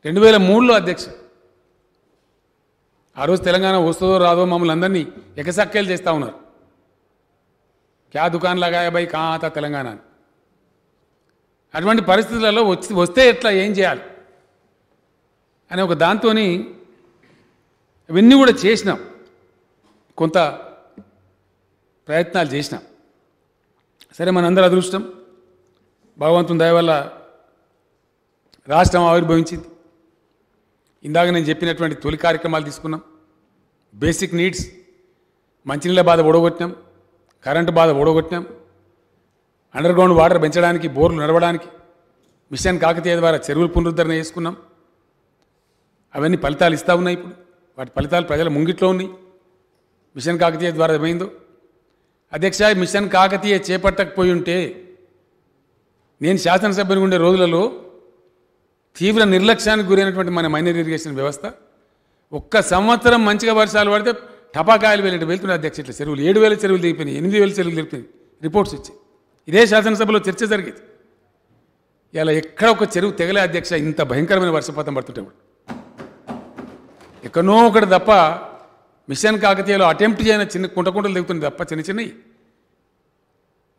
రెండు వేల మూడులో అధ్యక్ష ఆ రోజు తెలంగాణ వస్తుందో రాదో మమ్మల్ని అందరినీ ఎకసక్కేలు చేస్తూ ఉన్నారు క్యా దుకాన్ లగాయ బై కాత తెలంగాణ అటువంటి పరిస్థితులలో వచ్చి వస్తే ఎట్లా ఏం చేయాలి అనే ఒక దాంతో ఇవన్నీ కూడా చేసినాం కొంత ప్రయత్నాలు చేసినాం సరే అందరి అదృష్టం భగవంతుని దయవల్ల రాష్ట్రం ఆవిర్భవించింది ఇందాక నేను చెప్పినటువంటి తొలి కార్యక్రమాలు తీసుకున్నాం బేసిక్ నీడ్స్ మంచినీళ్ళ బాధ ఓడగొట్టినాం కరెంటు బాధ ఓడగొట్టినాం అండర్గ్రౌండ్ వాటర్ పెంచడానికి బోర్లు నడవడానికి మిషన్ కాకతీయ ద్వారా చెరువులు పునరుద్ధరణ చేసుకున్నాం అవన్నీ ఫలితాలు ఇస్తూ ఉన్నాయి ఇప్పుడు వాటి ఫలితాలు ప్రజల ముంగిట్లో ఉన్నాయి మిషన్ కాకతీయ ద్వారా ఏమైందో అధ్యక్ష మిషన్ కాకతీయ చేపట్టకపోయి ఉంటే నేను శాసనసభ్యుని ఉండే రోజులలో తీవ్ర నిర్లక్ష్యానికి గురైనటువంటి మన మైనర్ ఇరిగేషన్ వ్యవస్థ ఒక్క సంవత్సరం మంచిగా వర్షాలు పడితే టపాకాయలు వెళ్ళి వెళ్తున్నాయి అధ్యక్ష ఇట్లా చెరువులు ఏడు వేల చెరువులు దిగిపోయినాయి ఎనిమిది వేల చెరువులు దిగిపోయినాయి రిపోర్ట్స్ వచ్చాయి ఇదే శాసనసభలో చర్చ జరిగేది ఇలా ఎక్కడ ఒక చెరువు తెగలే అధ్యక్ష ఇంత భయంకరమైన వర్షపాతం పడుతుంటే ఎక్కడో ఒకటి తప్ప మిషన్ కాకతీయలో అటెంప్ట్ చేయని చిన్న కుంటకుంటలు దిగుతుంది తప్ప చిన్న చిన్నవి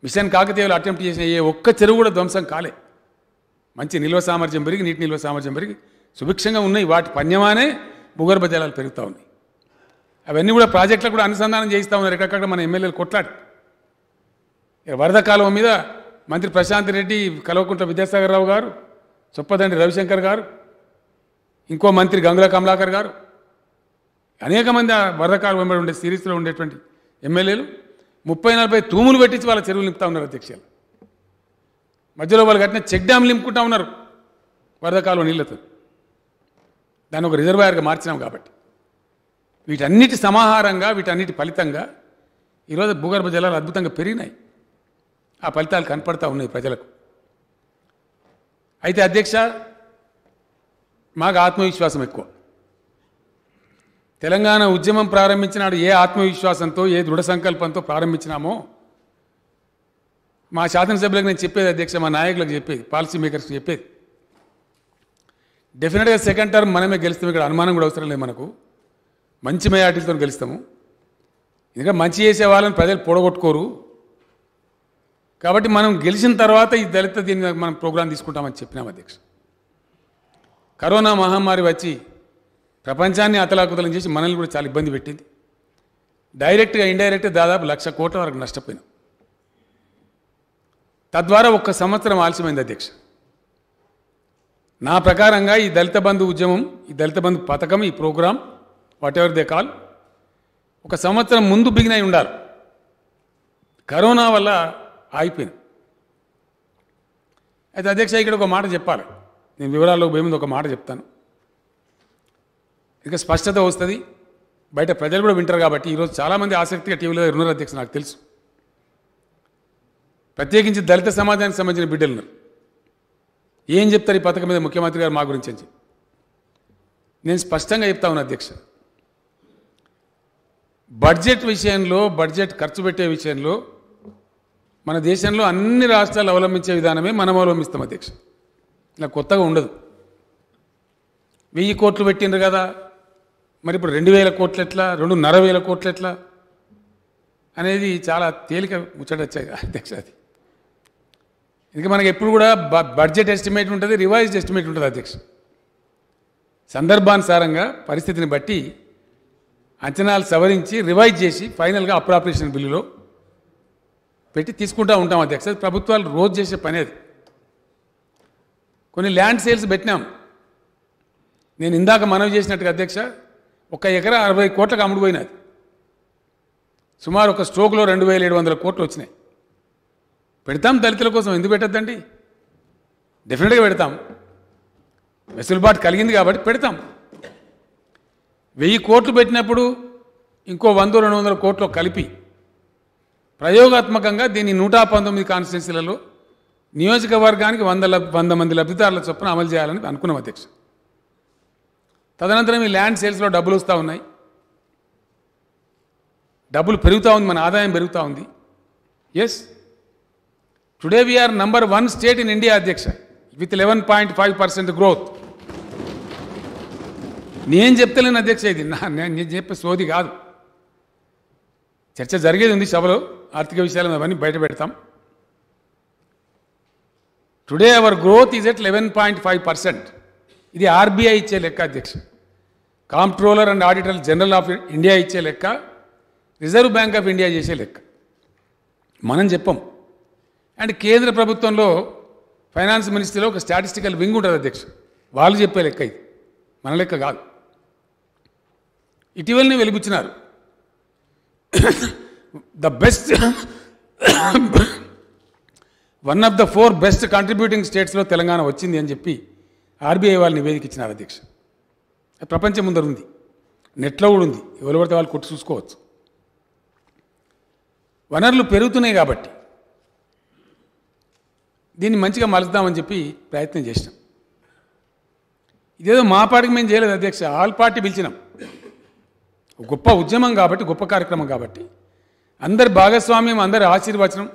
మిషన్ కాకతీయులు అటెంప్ట్ చేసిన ఏ ఒక్క చెరువు కూడా ధ్వంసం కాలే మంచి నిల్వ సామర్థ్యం పెరిగి నీటి నిల్వ సామర్థ్యం పెరిగి సుభిక్షంగా ఉన్నాయి వాటి పణ్యమానే భూగర్భ జలాలు పెరుగుతూ ఉన్నాయి అవన్నీ కూడా ప్రాజెక్టులకు కూడా అనుసంధానం చేయిస్తూ ఉన్నారు ఎక్కడక్కడ మన ఎమ్మెల్యేలు కొట్లాడు వరద కాలం మీద మంత్రి ప్రశాంత్ రెడ్డి కల్వకుంట్ల విద్యాసాగర్ రావు గారు చొప్పదండి రవిశంకర్ గారు ఇంకో మంత్రి గంగుల కమలాకర్ గారు అనేక మంది వరద కాలం ఉండే సిరీస్లో ఉండేటువంటి ఎమ్మెల్యేలు ముప్పై నలభై తూములు పెట్టించి వాళ్ళ చెరువులు నింపుతా ఉన్నారు అధ్యక్షులు మధ్యలో వాళ్ళు కట్టిన చెక్ డ్యామ్లు నింపుకుంటా ఉన్నారు వరద కాలువ నీళ్ళతో దాన్ని ఒక రిజర్వాయర్గా మార్చినాం కాబట్టి వీటన్నిటి సమాహారంగా వీటన్నిటి ఫలితంగా ఈరోజు భూగర్భ జలాలు అద్భుతంగా పెరిగినాయి ఆ ఫలితాలు కనపడతా ఉన్నాయి ప్రజలకు అయితే అధ్యక్ష మాకు ఆత్మవిశ్వాసం ఎక్కువ తెలంగాణ ఉద్యమం ప్రారంభించినాడు ఏ ఆత్మవిశ్వాసంతో ఏ దృఢ సంకల్పంతో ప్రారంభించినామో మా శాసనసభ్యులకు నేను చెప్పేది అధ్యక్ష మా నాయకులకు చెప్పేది పాలసీ మేకర్స్కి చెప్పేది డెఫినెట్గా సెకండ్ టర్మ్ మనమే గెలుస్తాం ఇక్కడ అనుమానం కూడా అవసరం లేదు మనకు మంచి మెజార్టీలతో గెలుస్తాము ఎందుకంటే మంచి చేసే వాళ్ళని ప్రజలు పొడగొట్టుకోరు కాబట్టి మనం గెలిచిన తర్వాత ఈ దళిత దీన్ని మనం ప్రోగ్రాం తీసుకుంటామని చెప్పినాం అధ్యక్ష కరోనా మహమ్మారి వచ్చి ప్రపంచాన్ని అతలాకుతలం చేసి మనల్ని కూడా చాలా ఇబ్బంది పెట్టింది డైరెక్ట్గా ఇండైరెక్ట్గా దాదాపు లక్ష కోట్ల వరకు నష్టపోయినాం తద్వారా ఒక్క సంవత్సరం ఆలస్యమైంది అధ్యక్ష నా ప్రకారంగా ఈ దళిత బంధు ఉద్యమం ఈ దళిత బంధు పథకం ఈ programme whatever they call ఒక సంవత్సరం ముందు బిగిన్ అయి ఉండాలి కరోనా వల్ల ఆగిపోయింది అయితే అధ్యక్ష ఇక్కడ ఒక మాట చెప్పాలి నేను వివరాల్లో పోయి ఒక మాట చెప్తాను ఇక స్పష్టత వస్తుంది బయట ప్రజలు కూడా వింటారు కాబట్టి ఈరోజు చాలామంది ఆసక్తిగా టీవీలో ఉన్నారు అధ్యక్ష నాకు తెలుసు ప్రత్యేకించి దళిత సమాజానికి సంబంధించిన బిడ్డలు ఏం చెప్తారు ఈ పథకం మీద ముఖ్యమంత్రి గారు మా గురించి అని నేను స్పష్టంగా చెప్తా ఉన్నా అధ్యక్ష బడ్జెట్ విషయంలో బడ్జెట్ ఖర్చు పెట్టే విషయంలో మన దేశంలో అన్ని రాష్ట్రాలు అవలంబించే విధానమే మనం అవలంబిస్తాం అధ్యక్ష ఇలా కొత్తగా ఉండదు వెయ్యి కోట్లు పెట్టిండ్రు కదా మరి ఇప్పుడు రెండు వేల కోట్లు ఎట్లా రెండున్నర వేల కోట్లు ఎట్లా అనేది చాలా తేలిక ముచ్చటొచ్చాయి అధ్యక్ష అది ఇంకా మనకి ఎప్పుడు కూడా బడ్జెట్ ఎస్టిమేట్ ఉంటుంది రివైజ్డ్ ఎస్టిమేట్ ఉంటుంది అధ్యక్ష సందర్భానుసారంగా పరిస్థితిని బట్టి అంచనాలు సవరించి రివైజ్ చేసి ఫైనల్గా అప్రాపరేషన్ బిల్లులో పెట్టి తీసుకుంటూ ఉంటాం అధ్యక్ష ప్రభుత్వాలు రోజు చేసే పని అది కొన్ని ల్యాండ్ సేల్స్ పెట్టినాం నేను ఇందాక మనవి చేసినట్టుగా అధ్యక్ష ఒక ఎకరా అరవై కోట్లకు అమ్ముడుపోయినది సుమారు ఒక స్ట్రోక్లో రెండు వేల ఏడు వందల కోట్లు వచ్చినాయి పెడతాం దళితుల కోసం ఎందుకు పెట్టద్దండి డెఫినెట్గా పెడతాం వెసులుబాటు కలిగింది కాబట్టి పెడతాం వెయ్యి కోట్లు పెట్టినప్పుడు ఇంకో వంద రెండు వందల కోట్లు కలిపి ప్రయోగాత్మకంగా దీన్ని నూట పంతొమ్మిది కాన్స్టిట్యున్సీలలో నియోజకవర్గానికి వంద వంద మంది లబ్ధిదారుల చొప్పున అమలు చేయాలని అనుకున్నాం అధ్యక్ష తదనంతరం ఈ ల్యాండ్ సేల్స్లో డబ్బులు వస్తూ ఉన్నాయి డబ్బులు పెరుగుతూ ఉంది మన ఆదాయం పెరుగుతూ ఉంది as today we are number one state in India అధ్యక్ష with eleven point five percent growth నేను చెప్తలేను అధ్యక్ష ఇది నా నేను చెప్పే సోది కాదు చర్చ జరిగేది ఉంది సభలో ఆర్థిక విషయాలు అవన్నీ బయట పెడతాం today our growth is at eleven point five percent ఇది ఆర్బీఐ ఇచ్చే లెక్క అధ్యక్ష comptroller and auditor general of India ఇచ్చే లెక్క రిజర్వ్ బ్యాంక్ ఆఫ్ ఇండియా చేసే లెక్క మనం చెప్పం అండ్ కేంద్ర ప్రభుత్వంలో ఫైనాన్స్ మినిస్ట్రీలో ఒక స్టాటిస్టికల్ వింగ్ ఉంటుంది అధ్యక్ష వాళ్ళు చెప్పే లెక్క ఇది మన లెక్క కాదు ఇటీవలనే వెలిపించినారు the best one of the four best contributing స్టేట్స్లో తెలంగాణ వచ్చింది అని చెప్పి ఆర్బీఐ వాళ్ళు నివేదిక ఇచ్చినారు అధ్యక్ష ప్రపంచం ముందర ఉంది నెట్లో కూడా ఉంది ఎవరు పడితే వాళ్ళు కొట్టి చూసుకోవచ్చు వనరులు పెరుగుతున్నాయి కాబట్టి దీన్ని మంచిగా మలుద్దామని చెప్పి ప్రయత్నం చేసినాం ఇదేదో మా పార్టీకి మేము చేయలేదు అధ్యక్ష ఆల్ పార్టీ పిలిచినాం గొప్ప ఉద్యమం కాబట్టి గొప్ప కార్యక్రమం కాబట్టి అందరి భాగస్వామ్యం అందరి ఆశీర్వచనం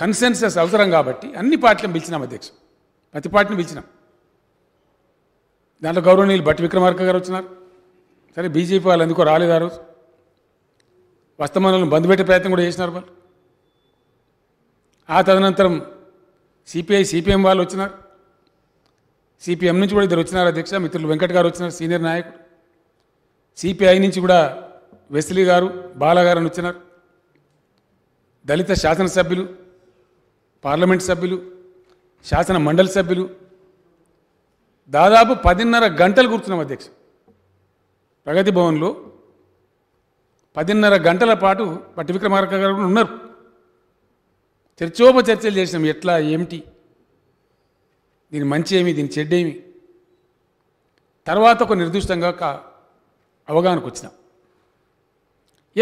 కన్సెన్సస్ అవసరం కాబట్టి అన్ని పార్టీలను పిలిచినాం అధ్యక్ష ప్రతి పార్టీని పిలిచినాం దాంట్లో గౌరవనీయులు భట్టి విక్రమార్క గారు వచ్చినారు సరే బీజేపీ వాళ్ళు ఎందుకో రాలేదు ఆ రోజు వస్తమానులను బంద్ పెట్టే ప్రయత్నం కూడా చేసినారు వాళ్ళు ఆ తదనంతరం సిపిఐ సిపిఎం వాళ్ళు వచ్చినారు సిపిఎం నుంచి కూడా ఇద్దరు వచ్చినారు అధ్యక్ష మిత్రులు వెంకట్ గారు వచ్చినారు సీనియర్ నాయకుడు సిపిఐ నుంచి కూడా వెస్లీ గారు బాలాగారు అని వచ్చినారు దళిత శాసనసభ్యులు పార్లమెంట్ సభ్యులు శాసన మండలి సభ్యులు దాదాపు పదిన్నర గంటలు కూర్చున్నాం అధ్యక్ష ప్రగతి భవన్లో పదిన్నర గంటల పాటు పట్టి విక్రమార్క గారు ఉన్నారు చర్చోప చర్చలు చేసినాం ఎట్లా ఏమిటి దీని మంచి ఏమి దీని చెడ్డేమి తర్వాత ఒక నిర్దిష్టంగా ఒక అవగాహనకు వచ్చినాం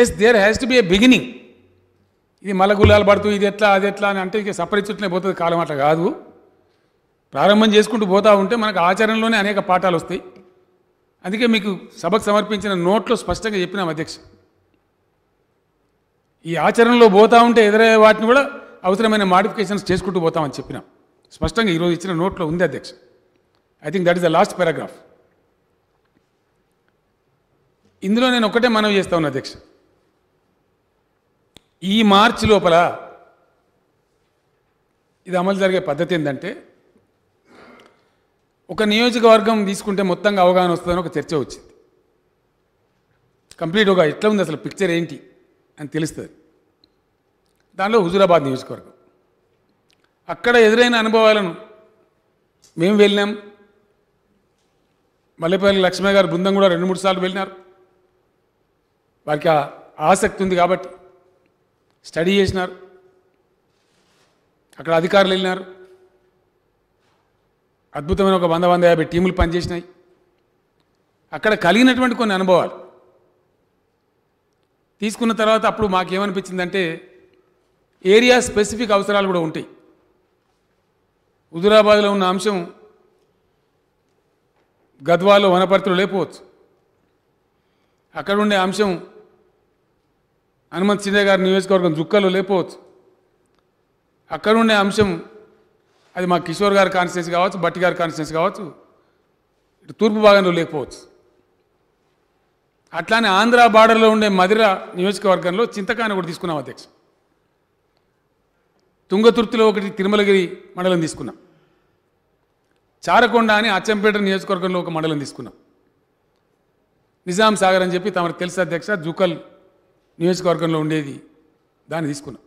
as there has to be a beginning ఇది మల గులాలు పడుతూ ఇది ఎట్లా అది ఎట్లా అని అంటే ఇక సపరించుట్లే పోతుంది కాలం అట్లా కాదు ప్రారంభం చేసుకుంటూ పోతూ ఉంటే మనకు ఆచరణలోనే అనేక పాఠాలు వస్తాయి అందుకే మీకు సభకు సమర్పించిన నోట్లో స్పష్టంగా చెప్పినాం అధ్యక్ష ఈ ఆచరణలో పోతూ ఉంటే ఎదురయ్యే వాటిని కూడా అవసరమైన మాడిఫికేషన్స్ చేసుకుంటూ పోతామని చెప్పినాం స్పష్టంగా ఈరోజు ఇచ్చిన నోట్లో ఉంది అధ్యక్ష I think that is the last paragraph ఇందులో నేను ఒక్కటే మనవి చేస్తా ఉన్నా అధ్యక్ష ఈ మార్చి లోపల ఇది అమలు జరిగే పద్ధతి ఏంటంటే ఒక నియోజకవర్గం తీసుకుంటే మొత్తంగా అవగాహన వస్తుందని ఒక చర్చ వచ్చింది కంప్లీట్ ఒక ఎట్లా ఉంది అసలు పిక్చర్ ఏంటి అని తెలుస్తుంది దానిలో హుజూరాబాద్ నియోజకవర్గం అక్కడ ఎదురైన అనుభవాలను మేము వెళ్ళినాం మల్లెపల్లి లక్ష్మయ్య గారు బృందం కూడా రెండు మూడు సార్లు వెళ్ళినారు వారికి ఆసక్తి ఉంది కాబట్టి స్టడీ చేసినారు అక్కడ అధికారులు వెళ్ళినారు అద్భుతమైన ఒక వంద వంద యాభై టీములు పనిచేసినాయి అక్కడ కలిగినటువంటి కొన్ని అనుభవాలు తీసుకున్న తర్వాత అప్పుడు మాకేమనిపించిందంటే ఏరియా స్పెసిఫిక్ అవసరాలు కూడా ఉంటాయి హుజురాబాద్లో ఉన్న అంశం గద్వాలో వనపర్తిలో లేకపోవచ్చు అక్కడ ఉండే అంశం హనుమంత్ సిండే గారి నియోజకవర్గం జుక్కలో లేకపోవచ్చు అక్కడ ఉండే అంశం అది మా కిషోర్ గారి కాన్స్టిట్యూన్సీ కావచ్చు భట్టి గారి కాన్స్టిట్యూన్సీ కావచ్చు ఇటు తూర్పు భాగంలో లేకపోవచ్చు అట్లానే ఆంధ్ర బార్డర్లో ఉండే మధుర నియోజకవర్గంలో చింతకాన్ని కూడా తీసుకున్నాం అధ్యక్ష తుంగతుర్తిలో ఒకటి తిరుమలగిరి మండలం తీసుకున్నాం చారకొండ అని అచ్చంపేట నియోజకవర్గంలో ఒక మండలం తీసుకున్నాం నిజాం సాగర్ అని చెప్పి తమకు తెలుసు అధ్యక్ష జుకల్ నియోజకవర్గంలో ఉండేది దాన్ని తీసుకున్నాం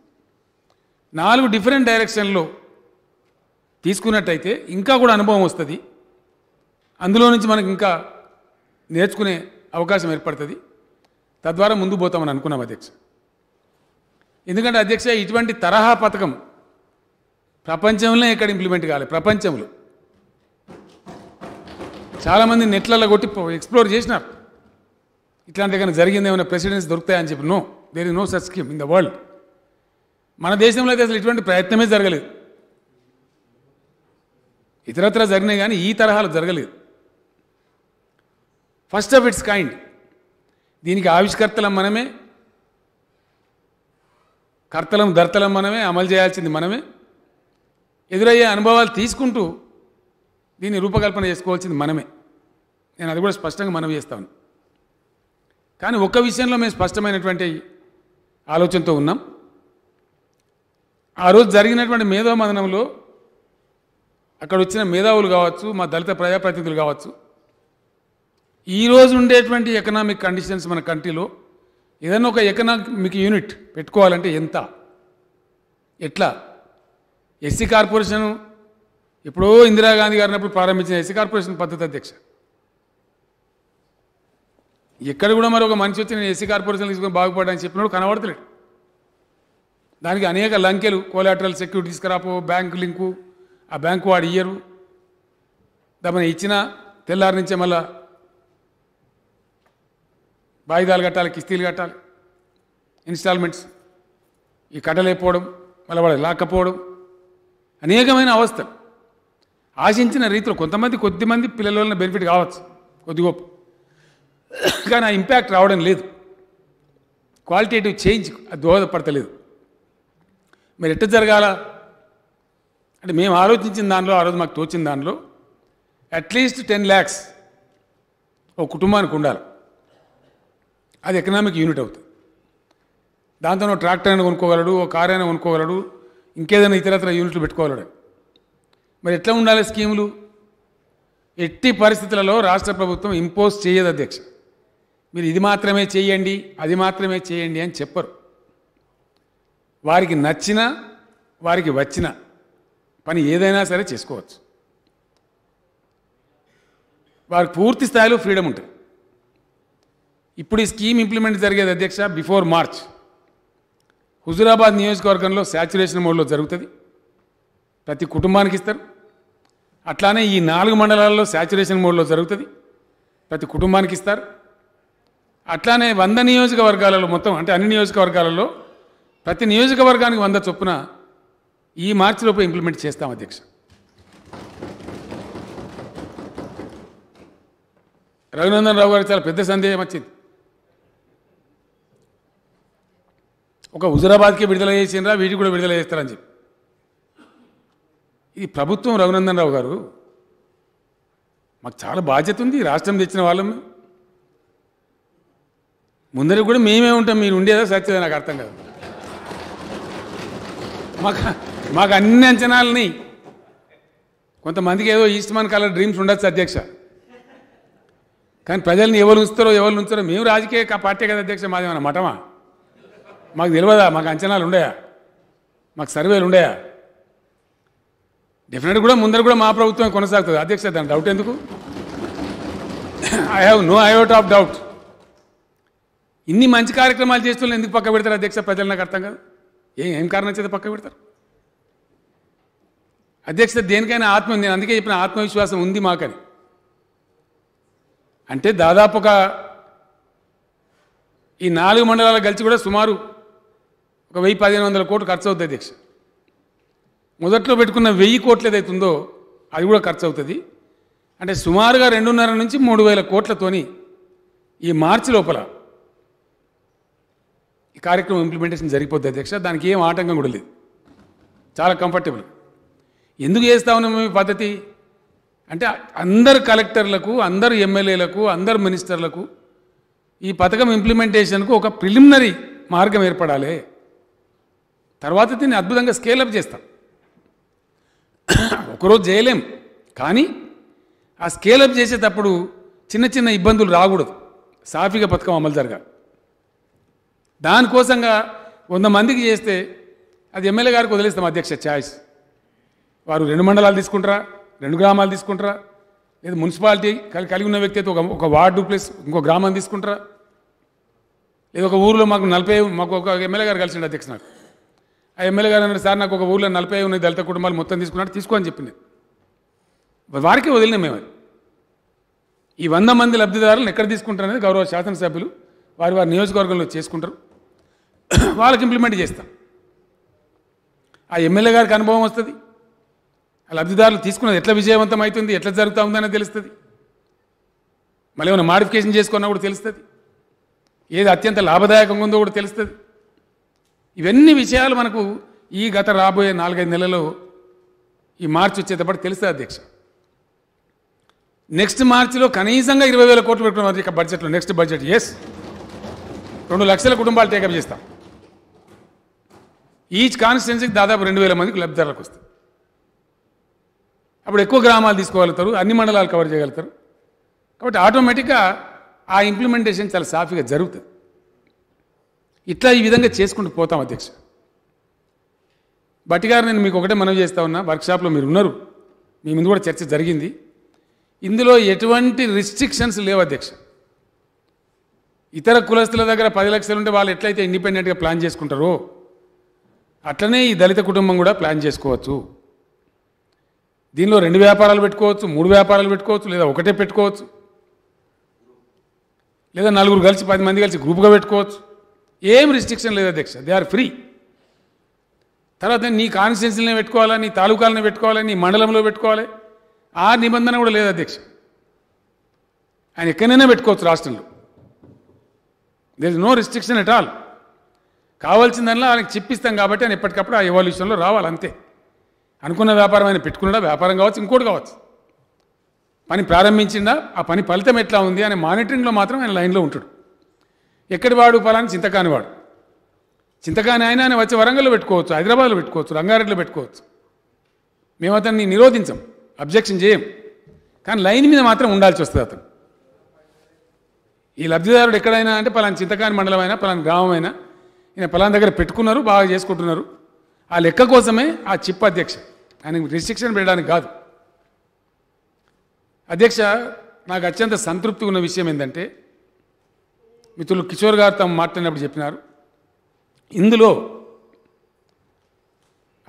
నాలుగు డిఫరెంట్ డైరెక్షన్లో తీసుకున్నట్టయితే ఇంకా కూడా అనుభవం వస్తుంది అందులో నుంచి మనకి ఇంకా నేర్చుకునే అవకాశం ఏర్పడుతుంది తద్వారా ముందు పోతామని అనుకున్నాం అధ్యక్ష ఎందుకంటే అధ్యక్ష ఇటువంటి తరహా పథకం ప్రపంచంలో ఎక్కడ ఇంప్లిమెంట్ కావాలి ప్రపంచంలో చాలామంది నెట్లలో కొట్టి ఎక్స్ప్లోర్ చేసినారు ఇట్లాంటి కానీ జరిగింది ఏమైనా ప్రెసిడెన్స్ దొరుకుతాయని చెప్పి no there is no such scheme in the world మన దేశంలో అయితే అసలు ఇటువంటి ప్రయత్నమే జరగలేదు ఇతరత్ర జరిగినాయి కానీ ఈ తరహాలు జరగలేదు ఫస్ట్ ఆఫ్ ఇట్స్ కైండ్ దీనికి ఆవిష్కర్తలం మనమే కర్తలం ధర్తలం మనమే అమలు చేయాల్సింది మనమే ఎదురయ్యే అనుభవాలు తీసుకుంటూ దీన్ని రూపకల్పన చేసుకోవాల్సింది మనమే నేను అది కూడా స్పష్టంగా మనం చేస్తాను కానీ ఒక్క విషయంలో మేము స్పష్టమైనటువంటి ఆలోచనతో ఉన్నాం ఆ రోజు జరిగినటువంటి మేధోమదనంలో అక్కడ వచ్చిన మేధావులు కావచ్చు మా దళిత ప్రజాప్రతినిధులు కావచ్చు ఈరోజు ఉండేటువంటి ఎకనామిక్ కండిషన్స్ మన కంట్రీలో ఏదైనా ఒక ఎకనామిక్ యూనిట్ పెట్టుకోవాలంటే ఎంత ఎట్లా ఎస్సీ కార్పొరేషన్ ఎప్పుడో ఇందిరాగాంధీ గారినప్పుడు ప్రారంభించిన ఎస్సీ కార్పొరేషన్ పద్ధతి అధ్యక్ష ఎక్కడ కూడా మరి ఒక మనిషి వచ్చి నేను ఎస్సీ కార్పొరేషన్ తీసుకొని బాగుపడ్డాని చెప్పినప్పుడు కనబడతలేడు దానికి అనేక లంకెలు కోలాటరల్ సెక్యూరిటీ తీసుకురాపో బ్యాంకు లింకు ఆ బ్యాంకు వాడు ఇయ్యరు దమని ఇచ్చినా తెల్లారి నుంచే మళ్ళా వాయిదాలు కట్టాలి కిస్తీలు కట్టాలి ఇన్స్టాల్మెంట్స్ ఈ కట్టలేకపోవడం మళ్ళీ వాళ్ళు లాక్కపోవడం అనేకమైన అవస్థలు ఆశించిన రీతిలో కొంతమంది కొద్దిమంది పిల్లల బెనిఫిట్ కావచ్చు కొద్ది గొప్ప కానీ ఆ ఇంపాక్ట్ రావడం లేదు క్వాలిటేటివ్ చేంజ్ దోహదపడతలేదు మరి ఎట్ట జరగాల అంటే మేము ఆలోచించిన దానిలో ఆ రోజు మాకు తోచిన దానిలో అట్లీస్ట్ టెన్ ల్యాక్స్ ఒక కుటుంబానికి ఉండాలి అది ఎకనామిక్ యూనిట్ అవుతుంది దాంతో ట్రాక్టర్ అయినా కొనుక్కోగలడు ఒక కార్ అయినా కొనుక్కోగలడు ఇంకేదైనా ఇతరత్ర యూనిట్లు పెట్టుకోగలడు మరి ఎట్లా ఉండాలి స్కీములు ఎట్టి పరిస్థితులలో రాష్ట్ర ప్రభుత్వం ఇంపోజ్ చేయదు అధ్యక్ష మీరు ఇది మాత్రమే చేయండి అది మాత్రమే చేయండి అని చెప్పరు వారికి నచ్చిన వారికి వచ్చిన పని ఏదైనా సరే చేసుకోవచ్చు వారికి పూర్తి స్థాయిలో ఫ్రీడమ్ ఉంటుంది ఇప్పుడు ఈ స్కీమ్ ఇంప్లిమెంట్ జరిగేది అధ్యక్ష బిఫోర్ మార్చ్ హుజురాబాద్ నియోజకవర్గంలో శాచ్యురేషన్ మోడ్లో జరుగుతుంది ప్రతి కుటుంబానికి ఇస్తారు అట్లానే ఈ నాలుగు మండలాల్లో శాచ్యురేషన్ మోడ్లో జరుగుతుంది ప్రతి కుటుంబానికి ఇస్తారు అట్లానే వంద నియోజకవర్గాలలో మొత్తం అంటే అన్ని నియోజకవర్గాలలో ప్రతి నియోజకవర్గానికి వంద చొప్పున ఈ మార్చిలోపు ఇంప్లిమెంట్ చేస్తాం అధ్యక్ష రఘునందన్ రావు గారు చాలా పెద్ద సందేహం వచ్చింది ఒక హుజరాబాద్కి విడుదల చేసినరా వీటికి కూడా విడుదల చేస్తారని చెప్పి ఇది ప్రభుత్వం రఘునందన్ రావు గారు మాకు చాలా బాధ్యత ఉంది రాష్ట్రం తెచ్చిన వాళ్ళం ముందర కూడా మేమే ఉంటాం మీరు ఉండేదా సత్యమే నాకు అర్థం కాదు మాకు మాకు అన్ని అంచనాలని కొంతమందికి ఏదో మన్ కలర్ డ్రీమ్స్ ఉండొచ్చు అధ్యక్ష కానీ ప్రజల్ని ఎవరు ఉంచుతారో ఎవరు ఉంచారో మేము రాజకీయ పార్టీ కదా అధ్యక్ష మాదేమన్నా మఠమా మాకు తెలియదా మాకు అంచనాలు ఉండయా మాకు సర్వేలు ఉండయా డెఫినెట్ కూడా ముందర కూడా మా ప్రభుత్వం కొనసాగుతుంది అధ్యక్ష దాని డౌట్ ఎందుకు I have no iota of doubt ఇన్ని మంచి కార్యక్రమాలు చేస్తున్న ఎందుకు పక్క పెడతారు అధ్యక్ష ప్రజలు నాకు అర్థం కాదు ఏం ఏం కారణం చేత పక్క పెడతారు అధ్యక్షత దేనికైనా ఆత్మ నేను అందుకే చెప్పిన ఆత్మవిశ్వాసం ఉంది మాకని అంటే దాదాపు ఒక ఈ నాలుగు మండలాలు కలిసి కూడా సుమారు ఒక వెయ్యి పదిహేను వందల కోట్లు ఖర్చు అవుతుంది అధ్యక్ష మొదట్లో పెట్టుకున్న వెయ్యి కోట్లు ఏదైతే ఉందో అది కూడా ఖర్చు అవుతుంది అంటే సుమారుగా రెండున్నర నుంచి మూడు వేల కోట్లతోని ఈ మార్చి లోపల ఈ కార్యక్రమం ఇంప్లిమెంటేషన్ జరిగిపోద్ది అధ్యక్ష దానికి ఏం ఆటంకం కూడా లేదు చాలా కంఫర్టబుల్ ఎందుకు చేస్తా ఉన్నాం మేము పద్ధతి అంటే అందరు కలెక్టర్లకు అందరు ఎమ్మెల్యేలకు అందరు మినిస్టర్లకు ఈ పథకం ఇంప్లిమెంటేషన్కు ఒక ప్రిలిమినరీ మార్గం ఏర్పడాలి తర్వాత దీన్ని అద్భుతంగా అప్ చేస్తాం ఒకరోజు చేయలేం కానీ ఆ స్కేలప్ చేసేటప్పుడు చిన్న చిన్న ఇబ్బందులు రాకూడదు సాఫీగా పథకం అమలు జరగాలి దానికోసంగా వంద మందికి చేస్తే అది ఎమ్మెల్యే గారికి వదిలేస్తాం అధ్యక్ష ఛాయిస్ వారు రెండు మండలాలు తీసుకుంటారా రెండు గ్రామాలు తీసుకుంటారా లేదా మున్సిపాలిటీ కలిగి ఉన్న వ్యక్తి అయితే ఒక ఒక వార్డు ప్లస్ ఇంకో గ్రామం తీసుకుంటారా లేదా ఒక ఊరిలో మాకు నలభై మాకు ఒక ఎమ్మెల్యే గారు కలిసి అధ్యక్ష నాకు ఆ ఎమ్మెల్యే గారు అన్నారు సార్ నాకు ఒక ఊర్లో నలభై ఉన్నాయి దళిత కుటుంబాలు మొత్తం తీసుకున్నాడు తీసుకో చెప్పింది వారికి వదిలినాం మేము ఈ వంద మంది లబ్ధిదారులను ఎక్కడ తీసుకుంటారనేది గౌరవ శాసనసభ్యులు వారి వారి నియోజకవర్గంలో చేసుకుంటారు వాళ్ళకి ఇంప్లిమెంట్ చేస్తాం ఆ ఎమ్మెల్యే గారికి అనుభవం వస్తుంది లబ్ధిదారులు తీసుకున్నది ఎట్లా విజయవంతం అవుతుంది ఎట్లా జరుగుతూ ఉందనే తెలుస్తుంది మళ్ళీ ఏమైనా మాడిఫికేషన్ చేసుకున్నా కూడా తెలుస్తుంది ఏది అత్యంత లాభదాయకంగా ఉందో కూడా తెలుస్తుంది ఇవన్నీ విషయాలు మనకు ఈ గత రాబోయే నాలుగైదు నెలలో ఈ మార్చి వచ్చేటప్పుడు తెలుస్తుంది అధ్యక్ష నెక్స్ట్ మార్చిలో కనీసంగా ఇరవై వేల కోట్లు పెట్టుకున్నాం ఇక బడ్జెట్లో నెక్స్ట్ బడ్జెట్ ఎస్ రెండు లక్షల కుటుంబాలు టేకప్ చేస్తాం ఈచ్ కాన్స్టిట్యున్సీకి దాదాపు రెండు వేల మందికి లబ్ధిదారులకు వస్తుంది అప్పుడు ఎక్కువ గ్రామాలు తీసుకోగలుగుతారు అన్ని మండలాలు కవర్ చేయగలుగుతారు కాబట్టి ఆటోమేటిక్గా ఆ ఇంప్లిమెంటేషన్ చాలా సాఫీగా జరుగుతుంది ఇట్లా ఈ విధంగా చేసుకుంటూ పోతాం అధ్యక్ష బట్టి గారు నేను మీకు ఒకటే మనవి చేస్తా ఉన్నా వర్క్షాప్లో మీరు ఉన్నారు మీ ముందు కూడా చర్చ జరిగింది ఇందులో ఎటువంటి రిస్ట్రిక్షన్స్ లేవు అధ్యక్ష ఇతర కులస్తుల దగ్గర పది లక్షలు ఉంటే వాళ్ళు ఎట్లయితే ఇండిపెండెంట్గా ప్లాన్ చేసుకుంటారో అట్లనే ఈ దళిత కుటుంబం కూడా ప్లాన్ చేసుకోవచ్చు దీనిలో రెండు వ్యాపారాలు పెట్టుకోవచ్చు మూడు వ్యాపారాలు పెట్టుకోవచ్చు లేదా ఒకటే పెట్టుకోవచ్చు లేదా నలుగురు కలిసి పది మంది కలిసి గ్రూప్గా పెట్టుకోవచ్చు ఏం రిస్ట్రిక్షన్ లేదు అధ్యక్ష దే ఆర్ ఫ్రీ తర్వాత నీ కాన్స్టిట్యున్సీలనే పెట్టుకోవాలా నీ తాలూకాలనే పెట్టుకోవాలి నీ మండలంలో పెట్టుకోవాలి ఆ నిబంధన కూడా లేదు అధ్యక్ష ఆయన ఎక్కడైనా పెట్టుకోవచ్చు రాష్ట్రంలో there is no restriction at all కావాల్సిందల్లా ఆయనకు చెప్పిస్తాం కాబట్టి ఆయన ఎప్పటికప్పుడు ఆ ఎవాల్యూషన్లో రావాలి అంతే అనుకున్న వ్యాపారం ఆయన పెట్టుకున్నాడా వ్యాపారం కావచ్చు ఇంకోటి కావచ్చు పని ప్రారంభించిందా ఆ పని ఫలితం ఎట్లా ఉంది అనే మానిటరింగ్లో మాత్రం ఆయన లైన్లో ఉంటాడు ఎక్కడి వాడు చింతకాని వాడు చింతకాని ఆయన ఆయన వచ్చే వరంగల్లో పెట్టుకోవచ్చు హైదరాబాద్లో పెట్టుకోవచ్చు రంగారెడ్డిలో పెట్టుకోవచ్చు మేము అతన్ని నిరోధించం అబ్జెక్షన్ చేయం కానీ లైన్ మీద మాత్రం ఉండాల్సి వస్తుంది అతను ఈ లబ్ధిదారుడు ఎక్కడైనా అంటే పలాని చింతకాని మండలం అయినా పలాని గ్రామం అయినా ఈయన పలాని దగ్గర పెట్టుకున్నారు బాగా చేసుకుంటున్నారు ఆ లెక్క కోసమే ఆ చిప్ అధ్యక్ష ఆయనకు రిస్ట్రిక్షన్ పెట్టడానికి కాదు అధ్యక్ష నాకు అత్యంత సంతృప్తి ఉన్న విషయం ఏంటంటే మిత్రులు కిషోర్ గారు తాము మాట్లాడినప్పుడు చెప్పినారు ఇందులో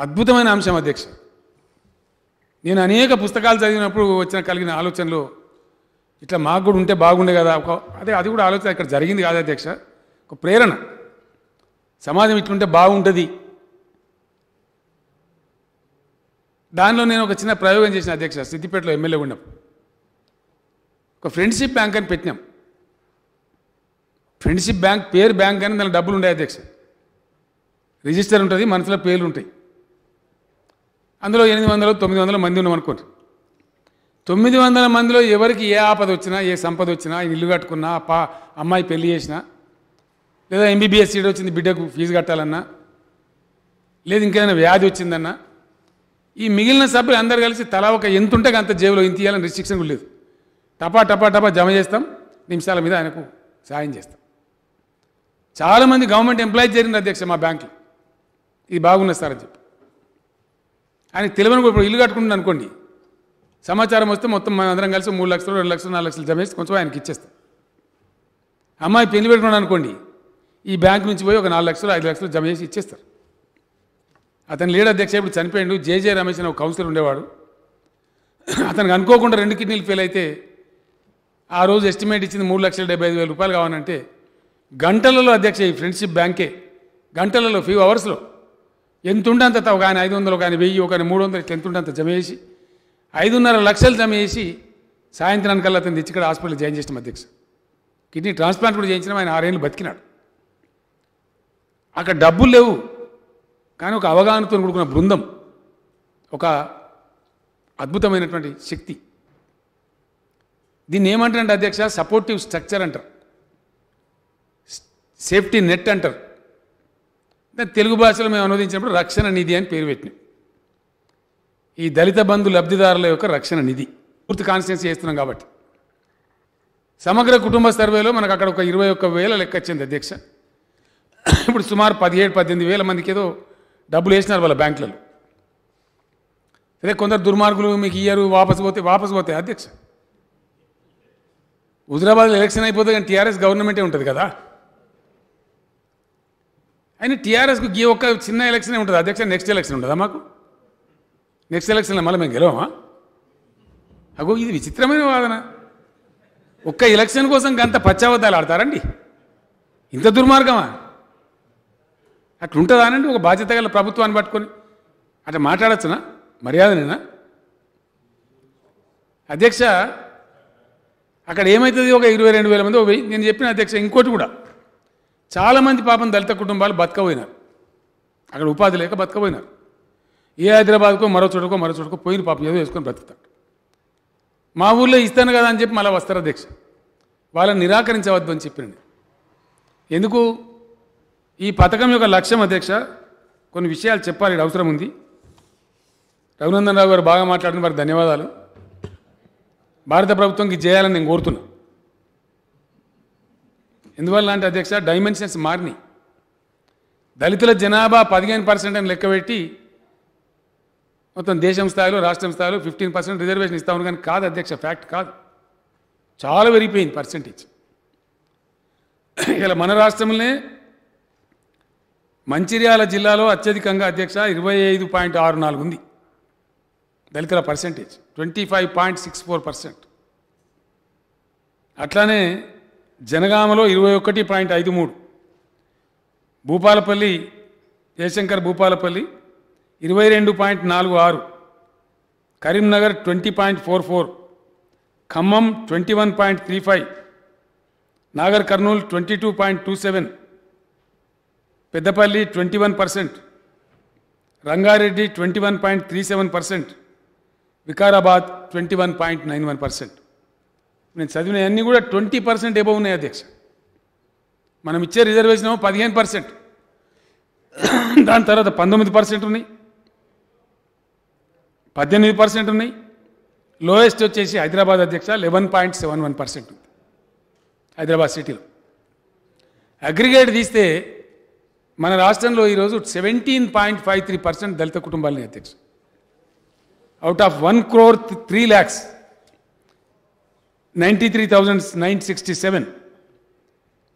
అద్భుతమైన అంశం అధ్యక్ష నేను అనేక పుస్తకాలు చదివినప్పుడు వచ్చిన కలిగిన ఆలోచనలు ఇట్లా మాకు కూడా ఉంటే బాగుండే కదా ఒక అదే అది కూడా ఆలోచన ఇక్కడ జరిగింది కాదు అధ్యక్ష ఒక ప్రేరణ సమాజం ఇట్లుంటే బాగుంటుంది దానిలో నేను ఒక చిన్న ప్రయోగం చేసిన అధ్యక్ష సిద్దిపేటలో ఎమ్మెల్యే ఉన్నాం ఒక ఫ్రెండ్షిప్ బ్యాంక్ అని పెట్టినాం ఫ్రెండ్షిప్ బ్యాంక్ పేరు బ్యాంక్ అని దాని డబ్బులు ఉండే అధ్యక్ష రిజిస్టర్ ఉంటుంది మనసులో పేర్లు ఉంటాయి అందులో ఎనిమిది వందలు తొమ్మిది వందల మంది ఉన్నాం అనుకోండి తొమ్మిది వందల మందిలో ఎవరికి ఏ ఆపద వచ్చినా ఏ సంపద వచ్చినా ఇల్లు కట్టుకున్నా పా అమ్మాయి పెళ్లి చేసినా లేదా ఎంబీబీఎస్ సీడ్ వచ్చింది బిడ్డకు ఫీజు కట్టాలన్నా లేదు ఇంకేదైనా వ్యాధి వచ్చిందన్నా ఈ మిగిలిన సభ్యులు అందరు కలిసి తలా ఒక ఎంత ఉంటే అంత జేబులో ఇంత ఇవ్వాలని రిస్ట్రిక్షన్ కూడా లేదు టపా టపా టపా జమ చేస్తాం నిమిషాల మీద ఆయనకు సాయం చేస్తాం చాలామంది గవర్నమెంట్ ఎంప్లాయీ చేరింది అధ్యక్ష మా బ్యాంకులో ఇది బాగున్నది సార్ అని చెప్పి ఆయనకు తెలివని ఇప్పుడు ఇల్లు కట్టుకుంటుంది అనుకోండి సమాచారం వస్తే మొత్తం మన అందరం కలిసి మూడు లక్షలు రెండు లక్షలు నాలుగు లక్షలు జమ చేసి కొంచెం ఆయనకి ఇచ్చేస్తాం అమ్మాయి పెళ్లి పెట్టుకున్నాడు అనుకోండి ఈ బ్యాంక్ నుంచి పోయి ఒక నాలుగు లక్షలు ఐదు లక్షలు జమ చేసి ఇచ్చేస్తారు అతని లీడర్ అధ్యక్ష ఇప్పుడు చనిపోయాడు జేజే రమేష్ అనే ఒక కౌన్సిలర్ ఉండేవాడు అతనికి అనుకోకుండా రెండు కిడ్నీలు ఫెయిల్ అయితే ఆ రోజు ఎస్టిమేట్ ఇచ్చింది మూడు లక్షల డెబ్బై ఐదు వేల రూపాయలు కావాలంటే గంటలలో అధ్యక్ష ఈ ఫ్రెండ్షిప్ బ్యాంకే గంటలలో ఫ్యూ అవర్స్లో ఎంత ఉండంత ఒక ఆయన ఐదు వందలు ఒక ఆయన వెయ్యి ఒక ఆయన మూడు వందలు ఇట్లా ఎంత ఉండంత జమ చేసి ఐదున్నర లక్షలు జమ చేసి కల్లా అతను తెచ్చి ఇక్కడ హాస్పిటల్ జాయిన్ చేసిన అధ్యక్ష కిడ్నీ ట్రాన్స్ప్లాంట్ కూడా చేయించిన ఆయన ఆరేళ్ళు బతికినాడు అక్కడ డబ్బులు లేవు కానీ ఒక అవగాహనతో కూడుకున్న బృందం ఒక అద్భుతమైనటువంటి శక్తి దీన్ని ఏమంటారంటే అధ్యక్ష సపోర్టివ్ స్ట్రక్చర్ అంటారు సేఫ్టీ నెట్ అంటారు దాన్ని తెలుగు భాషలో మేము అనువదించినప్పుడు రక్షణ నిధి అని పేరు పెట్టినాం ఈ దళిత బంధు లబ్ధిదారుల యొక్క రక్షణ నిధి పూర్తి కాన్స్టెన్సీ చేస్తున్నాం కాబట్టి సమగ్ర కుటుంబ సర్వేలో మనకు అక్కడ ఒక ఇరవై ఒక్క వేల లెక్క వచ్చింది అధ్యక్ష ఇప్పుడు సుమారు పదిహేడు పద్దెనిమిది వేల మందికి ఏదో డబ్బులు వేసినారు వాళ్ళ బ్యాంకులలో అదే కొందరు దుర్మార్గులు మీకు ఇయ్యారు వాపసు పోతే వాపసు పోతే అధ్యక్ష హుజరాబాద్లో ఎలక్షన్ అయిపోతే కానీ టీఆర్ఎస్ గవర్నమెంటే ఉంటుంది కదా అయినా టీఆర్ఎస్కు ఈ ఒక్క చిన్న ఎలక్షనే ఉంటుంది అధ్యక్ష నెక్స్ట్ ఎలక్షన్ ఉంటుందా మాకు నెక్స్ట్ ఎలక్షన్లో మళ్ళీ మేము గెలవమా అగో ఇది విచిత్రమైన వాదన ఒక్క ఎలక్షన్ కోసం గంత పచ్చావద్దాలు ఆడతారండి ఇంత దుర్మార్గమా అట్లుంటుందానండి ఒక బాధ్యత గల ప్రభుత్వాన్ని పట్టుకొని అట్లా మాట్లాడచ్చునా మర్యాదనేనా అధ్యక్ష అక్కడ ఏమవుతుంది ఒక ఇరవై రెండు వేల మంది నేను చెప్పిన అధ్యక్ష ఇంకోటి కూడా చాలామంది పాపం దళిత కుటుంబాలు బతకపోయినారు అక్కడ ఉపాధి లేక బతకపోయినారు ఏ హైదరాబాద్కో మరో చోటుకో మరో చోటుకో పోయిన పాపం ఏదో వేసుకొని బ్రతుకుతాడు మా ఊళ్ళో ఇస్తాను కదా అని చెప్పి మళ్ళీ వస్తారు అధ్యక్ష వాళ్ళని నిరాకరించవద్దు అని చెప్పినండి ఎందుకు ఈ పథకం యొక్క లక్ష్యం అధ్యక్ష కొన్ని విషయాలు చెప్పాలి అవసరం ఉంది రఘునందన్ రావు గారు బాగా మాట్లాడిన వారికి ధన్యవాదాలు భారత ప్రభుత్వంకి చేయాలని నేను కోరుతున్నా ఎందువల్ల అంటే అధ్యక్ష డైమెన్షన్స్ మారినాయి దళితుల జనాభా పదిహేను పర్సెంట్ అని లెక్కబెట్టి మొత్తం దేశం స్థాయిలో రాష్ట్రం స్థాయిలో ఫిఫ్టీన్ పర్సెంట్ రిజర్వేషన్ ఇస్తామని కానీ కాదు అధ్యక్ష ఫ్యాక్ట్ కాదు చాలా పెరిగిపోయింది పర్సెంటేజ్ ఇలా మన రాష్ట్రంలోనే మంచిర్యాల జిల్లాలో అత్యధికంగా అధ్యక్ష ఇరవై ఐదు పాయింట్ ఆరు నాలుగు ఉంది దళితుల percentage twenty five point six four percent అట్లానే జనగామలో ఇరవై ఒకటి పాయింట్ ఐదు మూడు భూపాలపల్లి జయశంకర్ భూపాలపల్లి ఇరవై రెండు పాయింట్ నాలుగు ఆరు Karimnagar twenty point four four Khammam twenty one point three five Nagarkurnool twenty two point two seven Peddapalli twenty one percent Rangareddy twenty one point three seven percent Vikarabad twenty one point nine one percent నేను చదివినవన్నీ కూడా twenty percent above ఉన్నాయి అధ్యక్ష మనం ఇచ్చే reservation పదిహేను percent దాని తర్వాత పంతొమ్మిది పర్సెంట్ ఉన్నాయి పద్దెనిమిది పర్సెంట్ ఉన్నాయి లోయెస్ట్ వచ్చేసి హైదరాబాద్ అధ్యక్ష eleven point seven one percent ఉంది హైదరాబాద్ సిటీలో అగ్రిగేట్ తీస్తే మన రాష్ట్రంలో ఈరోజు seventeen point five three percent దళిత కుటుంబాలని అధ్యక్ష out of one crore three lakhs ninety three thousand nine sixty seven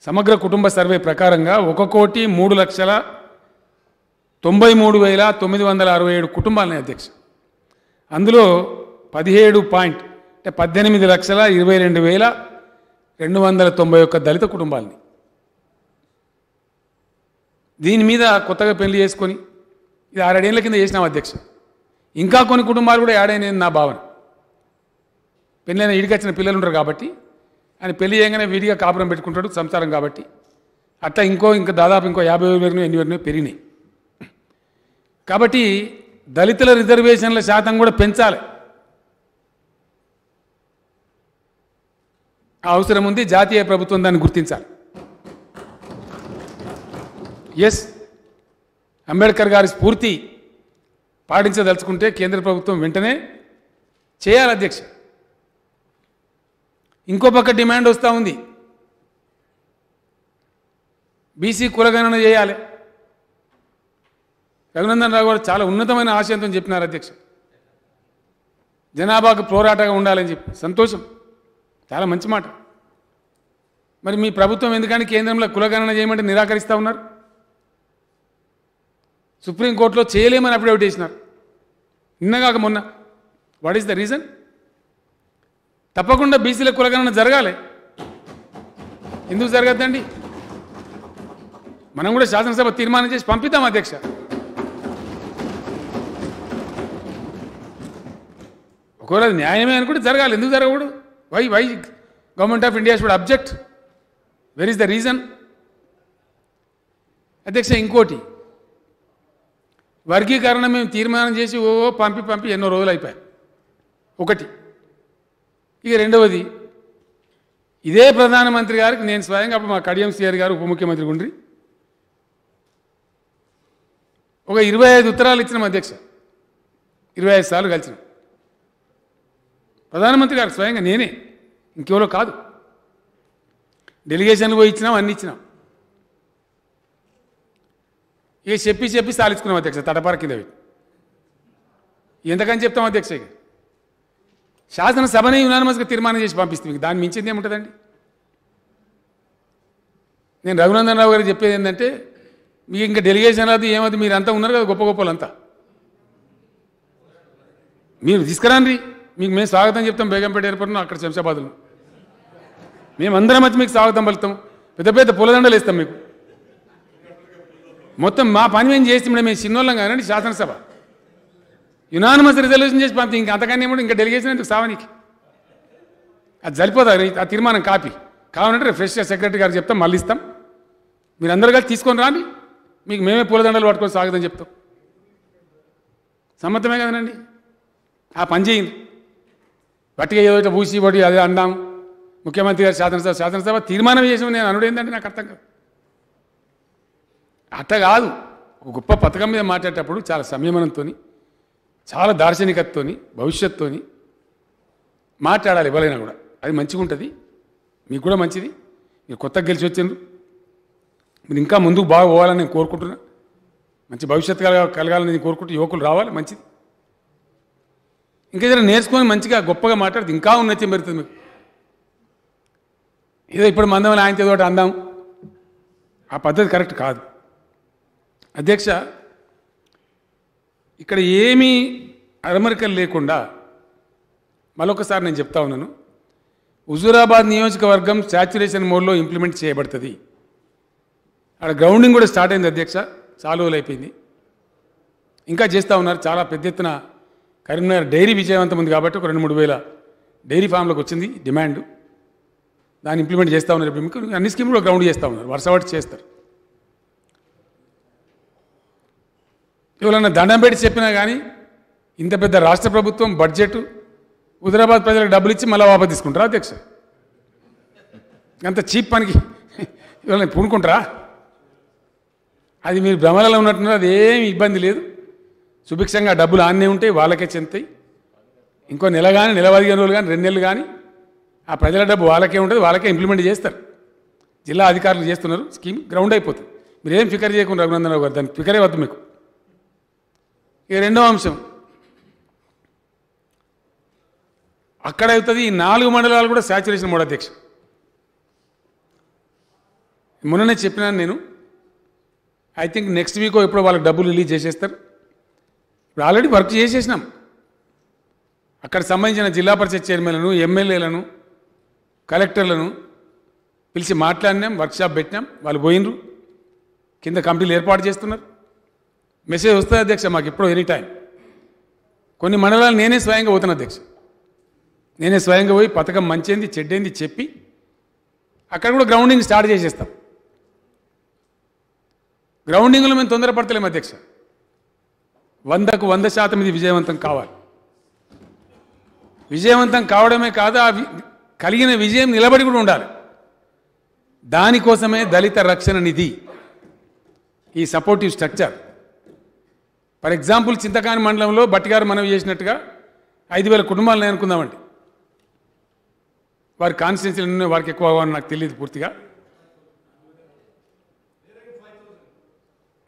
సమగ్ర కుటుంబ సర్వే ప్రకారంగా ఒక కోటి మూడు లక్షల తొంభై మూడు వేల తొమ్మిది వందల అరవై ఏడు కుటుంబాలని అధ్యక్ష అందులో పదిహేడు పాయింట్ అంటే పద్దెనిమిది లక్షల ఇరవై రెండు వేల రెండు వందల తొంభై ఒక్క దళిత కుటుంబాలని దీని మీద కొత్తగా పెళ్లి చేసుకొని ఇది ఆరేడేళ్ల కింద చేసినాం అధ్యక్ష ఇంకా కొన్ని కుటుంబాలు కూడా యాడైనది నా భావన పెళ్ళైన ఈడికొచ్చిన పిల్లలు ఉంటారు కాబట్టి ఆయన పెళ్లి చేయగానే వీడిగా కాపురం పెట్టుకుంటాడు సంసారం కాబట్టి అట్లా ఇంకో ఇంకా దాదాపు ఇంకో యాభై వేలు ఎన్ని వేలు పెరిగినాయి కాబట్టి దళితుల రిజర్వేషన్ల శాతం కూడా పెంచాలి అవసరం ఉంది జాతీయ ప్రభుత్వం దాన్ని గుర్తించాలి ఎస్ అంబేద్కర్ గారి స్ఫూర్తి పాటించదలుచుకుంటే కేంద్ర ప్రభుత్వం వెంటనే చేయాలి అధ్యక్ష ఇంకో పక్క డిమాండ్ వస్తూ ఉంది బీసీ కులగణన చేయాలి రఘునందన్ రావు గారు చాలా ఉన్నతమైన ఆశయంతో చెప్పినారు అధ్యక్ష జనాభాకు పోరాటగా ఉండాలని చెప్పి సంతోషం చాలా మంచి మాట మరి మీ ప్రభుత్వం ఎందుకని కేంద్రంలో కులగణన చేయమంటే నిరాకరిస్తూ ఉన్నారు సుప్రీంకోర్టులో చేయలేమని అఫిడవిట్ వేసినారు నిన్నగాక మొన్న వాట్ ఈస్ ద రీజన్ తప్పకుండా బీసీల కులగణన జరగాలి ఎందుకు జరగద్దండి మనం కూడా శాసనసభ తీర్మానం చేసి పంపిద్దాం అధ్యక్ష ఒకవేళ న్యాయమే అనుకుంటే జరగాలి ఎందుకు జరగకూడదు why why government of India should object where is the reason అధ్యక్ష ఇంకోటి వర్గీకరణ మేము తీర్మానం చేసి ఓ పంపి పంపి ఎన్నో రోజులు అయిపోయాయి ఒకటి ఇక రెండవది ఇదే ప్రధానమంత్రి గారికి నేను స్వయంగా అప్పుడు మా కడియం సిఆర్ గారు ఉప ముఖ్యమంత్రి ఉండ్రి ఒక ఇరవై ఐదు ఉత్తరాలు ఇచ్చిన అధ్యక్ష ఇరవై ఐదు సార్లు కలిసిన ప్రధానమంత్రి గారు స్వయంగా నేనే ఇంకెవరో కాదు డెలిగేషన్లు పోయి ఇచ్చినాం అన్ని ఇచ్చినాం ఇక చెప్పి చెప్పి సాలించుకున్నాం అధ్యక్ష తటపరకింది అవి ఎంతకని చెప్తాం అధ్యక్ష ఇక శాసనసభనే యునానిమస్గా తీర్మానం చేసి పంపిస్తే మీకు దాన్ని మించింది ఏముంటుందండి నేను రఘునందన్ రావు గారు చెప్పేది ఏంటంటే మీకు ఇంకా డెలిగేషన్ రాదు మీరు అంతా ఉన్నారు కదా గొప్ప గొప్పలంతా మీరు తీసుకురాండి మీకు మేము స్వాగతం చెప్తాం బేగంపేట ఏర్పడిన అక్కడ శంషాబాద్లో మేమందరం వచ్చి మీకు స్వాగతం పలుతాం పెద్ద పెద్ద పూలదండలు వేస్తాం మీకు మొత్తం మా పని మేము చేసి మేము చిన్నోళ్ళం కానీ శాసనసభ యునానిమస్ రిజల్యూషన్ చేసి పంపి ఇంకా అంతకన్నా ఏమో ఇంకా డెలిగేషన్ ఎందుకు సావానికి అది సరిపోదు ఆ తీర్మానం కాపీ కావాలంటే ఫ్రెష్ సెక్రటరీ గారికి చెప్తాం మళ్ళీ ఇస్తాం మీరు అందరూ కలిసి తీసుకొని రాండి మీకు మేమే పూలదండలు పట్టుకొని సాగదని చెప్తాం సమ్మతమే కదనండి ఆ పని చేయండి బట్టిగా ఏదో పూసి పడి అదే అన్నాం ముఖ్యమంత్రి గారు శాసనసభ శాసనసభ తీర్మానం చేసిన నేను అనుడు ఏంటంటే నాకు అర్థం కాదు అట్ట కాదు గొప్ప పథకం మీద మాట్లాడేటప్పుడు చాలా సంయమనంతో చాలా దార్శనికతతో భవిష్యత్తుతో మాట్లాడాలి ఎవరైనా కూడా అది మంచిగా ఉంటుంది మీకు కూడా మంచిది మీరు కొత్తగా గెలిచి వచ్చిండ్రు మీరు ఇంకా ముందుకు బాగా పోవాలని నేను కోరుకుంటున్నా మంచి భవిష్యత్తు కలగా కలగాలని నేను కోరుకుంటూ యువకులు రావాలి మంచిది ఇంకా ఏదైనా నేర్చుకొని మంచిగా గొప్పగా మాట్లాడితే ఇంకా ఉన్నత్యం పెరుగుతుంది మీకు ఏదో ఇప్పుడు మందమని ఆయన ఒకటి అందాం ఆ పద్ధతి కరెక్ట్ కాదు అధ్యక్ష ఇక్కడ ఏమీ అరమరికలు లేకుండా మరొకసారి నేను చెప్తా ఉన్నాను హుజూరాబాద్ నియోజకవర్గం శాచ్యురేషన్ మోడ్లో ఇంప్లిమెంట్ చేయబడుతుంది అక్కడ గ్రౌండింగ్ కూడా స్టార్ట్ అయింది అధ్యక్ష సాలువలు అయిపోయింది ఇంకా చేస్తూ ఉన్నారు చాలా పెద్ద ఎత్తున కరీంనగర్ డైరీ విజయవంతం ఉంది కాబట్టి ఒక రెండు మూడు వేల డైరీ ఫామ్లకు వచ్చింది డిమాండ్ దాన్ని ఇంప్లిమెంట్ చేస్తూ ఉన్నారు అన్ని స్కీమ్లు గ్రౌండ్ చేస్తూ ఉన్నారు వరుస చేస్తారు ఎవరైనా దండం పెట్టి చెప్పినా కానీ ఇంత పెద్ద రాష్ట్ర ప్రభుత్వం బడ్జెట్ హుదరాబాద్ ప్రజలకు డబ్బులు ఇచ్చి మళ్ళీ వాపా తీసుకుంటారా అధ్యక్ష అంత చీప్ పనికి ఎవరైనా పూనుకుంటారా అది మీరు భ్రమలలో ఉన్నట్టున్నారు అది ఏమి ఇబ్బంది లేదు సుభిక్షంగా డబ్బులు ఆన్నే ఉంటాయి వాళ్ళకే చెంతాయి ఇంకో నెల కానీ నెల పదిహేను రోజులు కానీ రెండు నెలలు కానీ ఆ ప్రజల డబ్బు వాళ్ళకే ఉంటుంది వాళ్ళకే ఇంప్లిమెంట్ చేస్తారు జిల్లా అధికారులు చేస్తున్నారు స్కీమ్ గ్రౌండ్ అయిపోతుంది మీరేం ఫికర్ చేయకుండా రఘునందన్ గారు దాన్ని ఫికరే వద్దు మీకు ఇక రెండవ అంశం అక్కడ అవుతుంది ఈ నాలుగు మండలాలు కూడా శాచురేషన్ మోడ్ అధ్యక్ష మొన్ననే చెప్పినాను నేను ఐ థింక్ నెక్స్ట్ వీక్ ఎప్పుడో వాళ్ళకి డబ్బులు రిలీజ్ చేసేస్తారు ఇప్పుడు ఆల్రెడీ వర్క్ చేసేసినాం అక్కడ సంబంధించిన జిల్లా పరిషత్ చైర్మన్లను ఎమ్మెల్యేలను కలెక్టర్లను పిలిచి మాట్లాడినాం వర్క్షాప్ పెట్టినాం వాళ్ళు పోయినరు కింద కంపెనీలు ఏర్పాటు చేస్తున్నారు మెసేజ్ వస్తుంది అధ్యక్ష మాకు ఎప్పుడో ఎనీ టైం కొన్ని మండలాలు నేనే స్వయంగా పోతాను అధ్యక్ష నేనే స్వయంగా పోయి పథకం మంచింది చెడ్డైంది చెప్పి అక్కడ కూడా గ్రౌండింగ్ స్టార్ట్ చేసేస్తాం గ్రౌండింగ్లో మేము తొందరపడతలేము అధ్యక్ష వందకు వంద శాతం ఇది విజయవంతం కావాలి విజయవంతం కావడమే కాదు ఆ కలిగిన విజయం నిలబడి కూడా ఉండాలి దానికోసమే దళిత రక్షణ నిధి ఈ supportive structure for example Chintakani మండలంలో బట్టిగారు మనవి చేసినట్టుగా ఐదు వేల కుటుంబాలను అనుకుందామండి వారి కాన్స్టిట్యున్సీలు ఉన్నాయి వారికి ఎక్కువ అవ్వాలని నాకు తెలియదు పూర్తిగా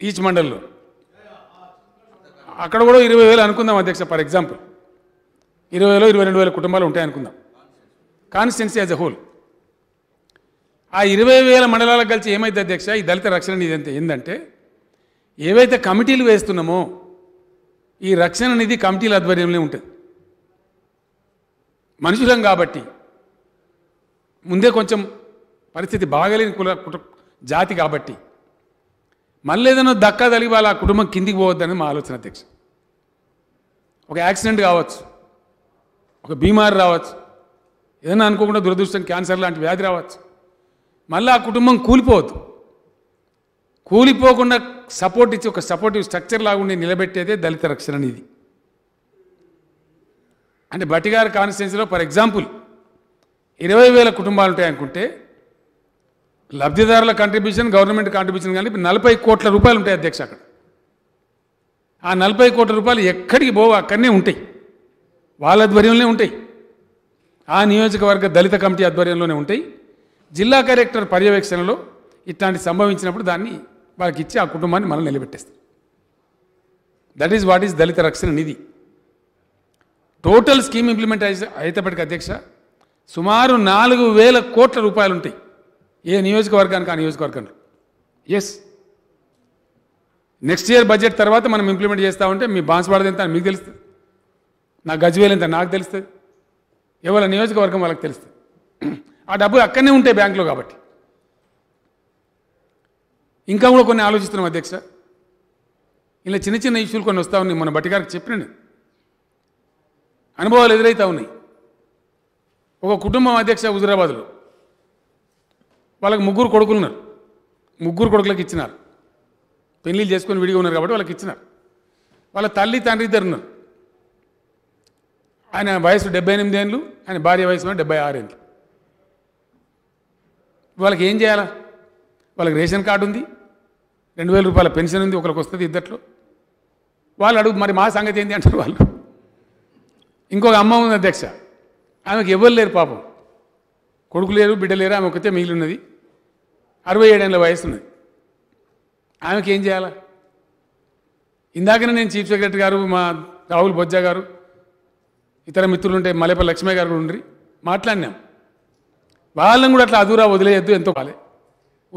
ఈచ్ మండల్లో అక్కడ కూడా ఇరవై వేలు అనుకుందాం అధ్యక్ష ఫర్ ఎగ్జాంపుల్ ఇరవై వేలు ఇరవై రెండు వేల కుటుంబాలు ఉంటాయి అనుకుందాం కాన్స్టిట్యున్సీ యాజ్ అ హోల్ ఆ ఇరవై వేల మండలాలకు కలిసి ఏమైంది అధ్యక్ష ఈ దళిత రక్షణ ఇది ఏంటంటే ఏవైతే కమిటీలు వేస్తున్నామో ఈ రక్షణ నిధి కమిటీల ఆధ్వర్యంలో ఉంటుంది మనుషులం కాబట్టి ముందే కొంచెం పరిస్థితి బాగలేని కుల జాతి కాబట్టి మళ్ళీ ఏదైనా దక్కా తలిగి వాళ్ళ కుటుంబం కిందికి పోవద్దని మా ఆలోచన అధ్యక్ష ఒక యాక్సిడెంట్ కావచ్చు ఒక బీమారి రావచ్చు ఏదైనా అనుకోకుండా దురదృష్టం క్యాన్సర్ లాంటి వ్యాధి రావచ్చు మళ్ళీ ఆ కుటుంబం కూలిపోవద్దు కూలిపోకుండా సపోర్ట్ ఇచ్చి ఒక సపోర్టివ్ స్ట్రక్చర్ లాగుండి నిలబెట్టేదే దళిత రక్షణ నిధి అంటే బట్టిగారి కాన్స్టిట్యున్సీలో ఫర్ ఎగ్జాంపుల్ ఇరవై వేల కుటుంబాలు ఉంటాయనుకుంటే లబ్ధిదారుల కంట్రిబ్యూషన్ గవర్నమెంట్ కాంట్రిబ్యూషన్ కానీ నలభై కోట్ల రూపాయలు ఉంటాయి అధ్యక్ష అక్కడ ఆ నలభై కోట్ల రూపాయలు ఎక్కడికి పోవు అక్కడనే ఉంటాయి వాళ్ళ ఆధ్వర్యంలోనే ఉంటాయి ఆ నియోజకవర్గ దళిత కమిటీ ఆధ్వర్యంలోనే ఉంటాయి జిల్లా కలెక్టర్ పర్యవేక్షణలో ఇట్లాంటి సంభవించినప్పుడు దాన్ని వాళ్ళకి ఇచ్చి ఆ కుటుంబాన్ని మనం నిలబెట్టేస్తాం దట్ ఈజ్ వాట్ ఈస్ దళిత రక్షణ నిధి టోటల్ స్కీమ్ ఇంప్లిమెంట్ అయ్యేటప్పటికి అధ్యక్ష సుమారు నాలుగు వేల కోట్ల రూపాయలు ఉంటాయి ఏ నియోజకవర్గానికి ఆ నియోజకవర్గంలో ఎస్ నెక్స్ట్ ఇయర్ బడ్జెట్ తర్వాత మనం ఇంప్లిమెంట్ చేస్తూ ఉంటే మీ బాన్స్వాడది ఎంత మీకు తెలుస్తుంది నా గజ్వేలు ఎంత నాకు తెలుస్తుంది ఎవరి నియోజకవర్గం వాళ్ళకి తెలుస్తుంది ఆ డబ్బు అక్కడనే ఉంటాయి బ్యాంకులో కాబట్టి ఇంకా కూడా కొన్ని ఆలోచిస్తున్నాం అధ్యక్ష ఇలా చిన్న చిన్న ఇష్యూలు కొన్ని వస్తూ ఉన్నాయి మన బట్టిగారికి చెప్పినాను అనుభవాలు ఎదురవుతూ ఉన్నాయి ఒక కుటుంబం అధ్యక్ష హుజరాబాద్లో వాళ్ళకి ముగ్గురు కొడుకులు ఉన్నారు ముగ్గురు కొడుకులకు ఇచ్చినారు పెళ్ళిళ్ళు చేసుకొని విడిగా ఉన్నారు కాబట్టి వాళ్ళకి ఇచ్చినారు వాళ్ళ తల్లి తండ్రి ఇద్దరు ఉన్నారు ఆయన వయసు డెబ్బై ఎనిమిది ఏళ్ళు ఆయన భార్య వయసు డెబ్బై ఆరు ఏళ్ళు వాళ్ళకి ఏం చేయాలా వాళ్ళకి రేషన్ కార్డు ఉంది రెండు వేల రూపాయల పెన్షన్ ఉంది ఒకరికి వస్తుంది ఇద్దట్లో వాళ్ళు అడుగు మరి మా సంగతి ఏంటి అంటారు వాళ్ళు ఇంకొక అమ్మ ఉంది అధ్యక్ష ఆమెకు ఎవరు లేరు పాపం కొడుకు లేరు బిడ్డ లేరు ఆమె ఒకతే మిగిలినది అరవై ఏడేళ్ళ వయసు ఉన్నది ఆమెకి ఏం చేయాలా ఇందాకనే నేను చీఫ్ సెక్రటరీ గారు మా రాహుల్ బొజ్జా గారు ఇతర మిత్రులు ఉంటే మలేపల్లి లక్ష్మయ్య గారు ఉండ్రి మాట్లాడినాం వాళ్ళని కూడా అట్లా అదూరా వదిలేయద్దు ఎంతో కాలే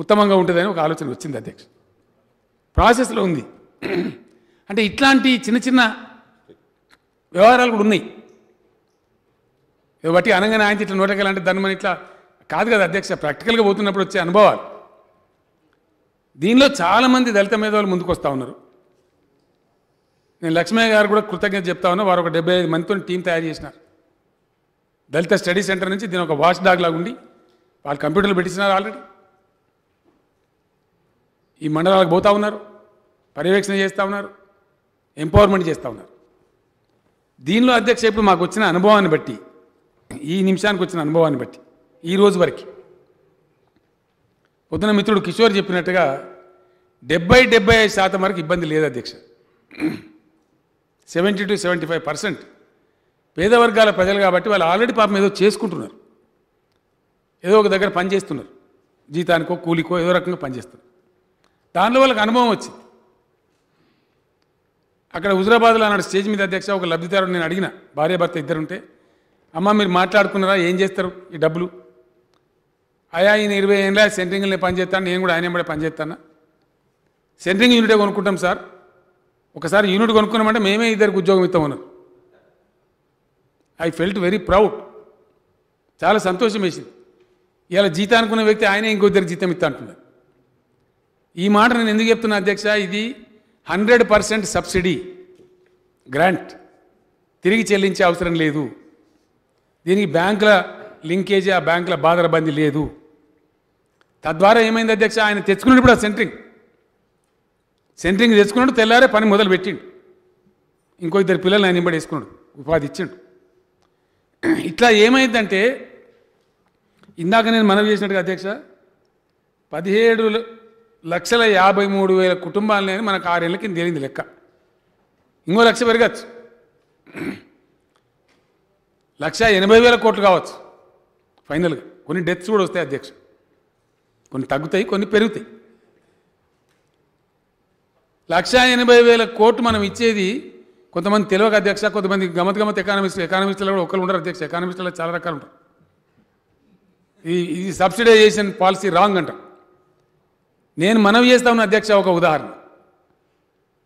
ఉత్తమంగా ఉంటుందని ఒక ఆలోచన వచ్చింది అధ్యక్షుడు ప్రాసెస్లో ఉంది అంటే ఇట్లాంటి చిన్న చిన్న వ్యవహారాలు కూడా ఉన్నాయి బట్టి అనగానే ఆయన ఇట్లా వెళ్ళాలంటే దాన్ని మనం ఇట్లా కాదు కదా అధ్యక్ష ప్రాక్టికల్గా పోతున్నప్పుడు వచ్చే అనుభవాలు దీనిలో చాలామంది దళిత మేధావులు ముందుకు వస్తూ ఉన్నారు నేను లక్ష్మయ్య గారు కూడా కృతజ్ఞత చెప్తా ఉన్నా వారు ఒక డెబ్బై ఐదు మందితో టీం తయారు చేసినారు దళిత స్టడీ సెంటర్ నుంచి దీని ఒక వాచ్ డాగ్ లాగా ఉండి వాళ్ళు కంప్యూటర్లు పెట్టించినారు ఆల్రెడీ ఈ మండలాలకు పోతా ఉన్నారు పర్యవేక్షణ చేస్తూ ఉన్నారు ఎంపవర్మెంట్ చేస్తూ ఉన్నారు దీనిలో అధ్యక్ష ఇప్పుడు మాకు వచ్చిన అనుభవాన్ని బట్టి ఈ నిమిషానికి వచ్చిన అనుభవాన్ని బట్టి ఈ రోజు వరకు పొద్దున మిత్రుడు కిషోర్ చెప్పినట్టుగా డెబ్బై డెబ్బై ఐదు శాతం వరకు ఇబ్బంది లేదు అధ్యక్ష seventy to seventy five percent పేద వర్గాల ప్రజలు కాబట్టి వాళ్ళు ఆల్రెడీ పాపం ఏదో చేసుకుంటున్నారు ఏదో ఒక దగ్గర పనిచేస్తున్నారు జీతానికో కూలికో ఏదో రకంగా పనిచేస్తున్నారు దానిలో వాళ్ళకి అనుభవం వచ్చింది అక్కడ హుజరాబాద్లో అన్నాడు స్టేజ్ మీద అధ్యక్ష ఒక లబ్ధిదారుడు నేను అడిగిన భార్య భర్త ఇద్దరుంటే అమ్మ మీరు మాట్లాడుకున్నారా ఏం చేస్తారు ఈ డబ్బులు అయా ఈయన ఇరవై ఏళ్ళ నేను పనిచేస్తాను నేను కూడా ఆయన కూడా పనిచేస్తాను సెంట్రింగ్ యూనిటే కొనుక్కుంటాం సార్ ఒకసారి యూనిట్ కొనుక్కున్నామంటే మేమే ఇద్దరికి ఉద్యోగం ఇస్తాం ఉన్నారు ఐ ఫెల్ట్ వెరీ ప్రౌడ్ చాలా సంతోషం వేసింది ఇలా జీతం అనుకున్న వ్యక్తి ఆయనే ఇంకో ఇద్దరికి జీతం ఇస్తా అంటున్నారు ఈ మాట నేను ఎందుకు చెప్తున్నా అధ్యక్ష ఇది హండ్రెడ్ పర్సెంట్ సబ్సిడీ గ్రాంట్ తిరిగి చెల్లించే అవసరం లేదు దీనికి బ్యాంకుల లింకేజీ ఆ బ్యాంకుల బాధరబంది లేదు తద్వారా ఏమైంది అధ్యక్ష ఆయన తెచ్చుకున్నప్పుడు ఆ సెంట్రింగ్ సెంట్రింగ్ తెచ్చుకున్నాడు తెల్లారే పని మొదలు పెట్టిండు ఇంకో ఇద్దరు పిల్లల్ని ఆయన ఇంబడి వేసుకున్నాడు ఉపాధి ఇచ్చిండు ఇట్లా ఏమైందంటే ఇందాక నేను మనవి చేసినట్టుగా అధ్యక్ష పదిహేడు లక్షల యాభై మూడు వేల కుటుంబాలని మనకు ఆరేళ్ళ తెలియదు లెక్క ఇంకో లక్ష పెరగచ్చు లక్ష ఎనభై వేల కోట్లు కావచ్చు ఫైనల్గా కొన్ని డెత్స్ కూడా వస్తాయి అధ్యక్ష కొన్ని తగ్గుతాయి కొన్ని పెరుగుతాయి లక్ష ఎనభై వేల కోట్లు మనం ఇచ్చేది కొంతమంది తెలియక అధ్యక్ష కొంతమంది గమత్ గమత్ ఎకానమిస్ట్ ఎకానమిస్టులు కూడా ఒకరు ఉండరు అధ్యక్ష ఎకానమిస్టులు చాలా రకాలు ఉంటారు ఈ ఇది సబ్సిడైజేషన్ పాలసీ రాంగ్ అంటారు నేను మనవి చేస్తా ఉన్న అధ్యక్ష ఒక ఉదాహరణ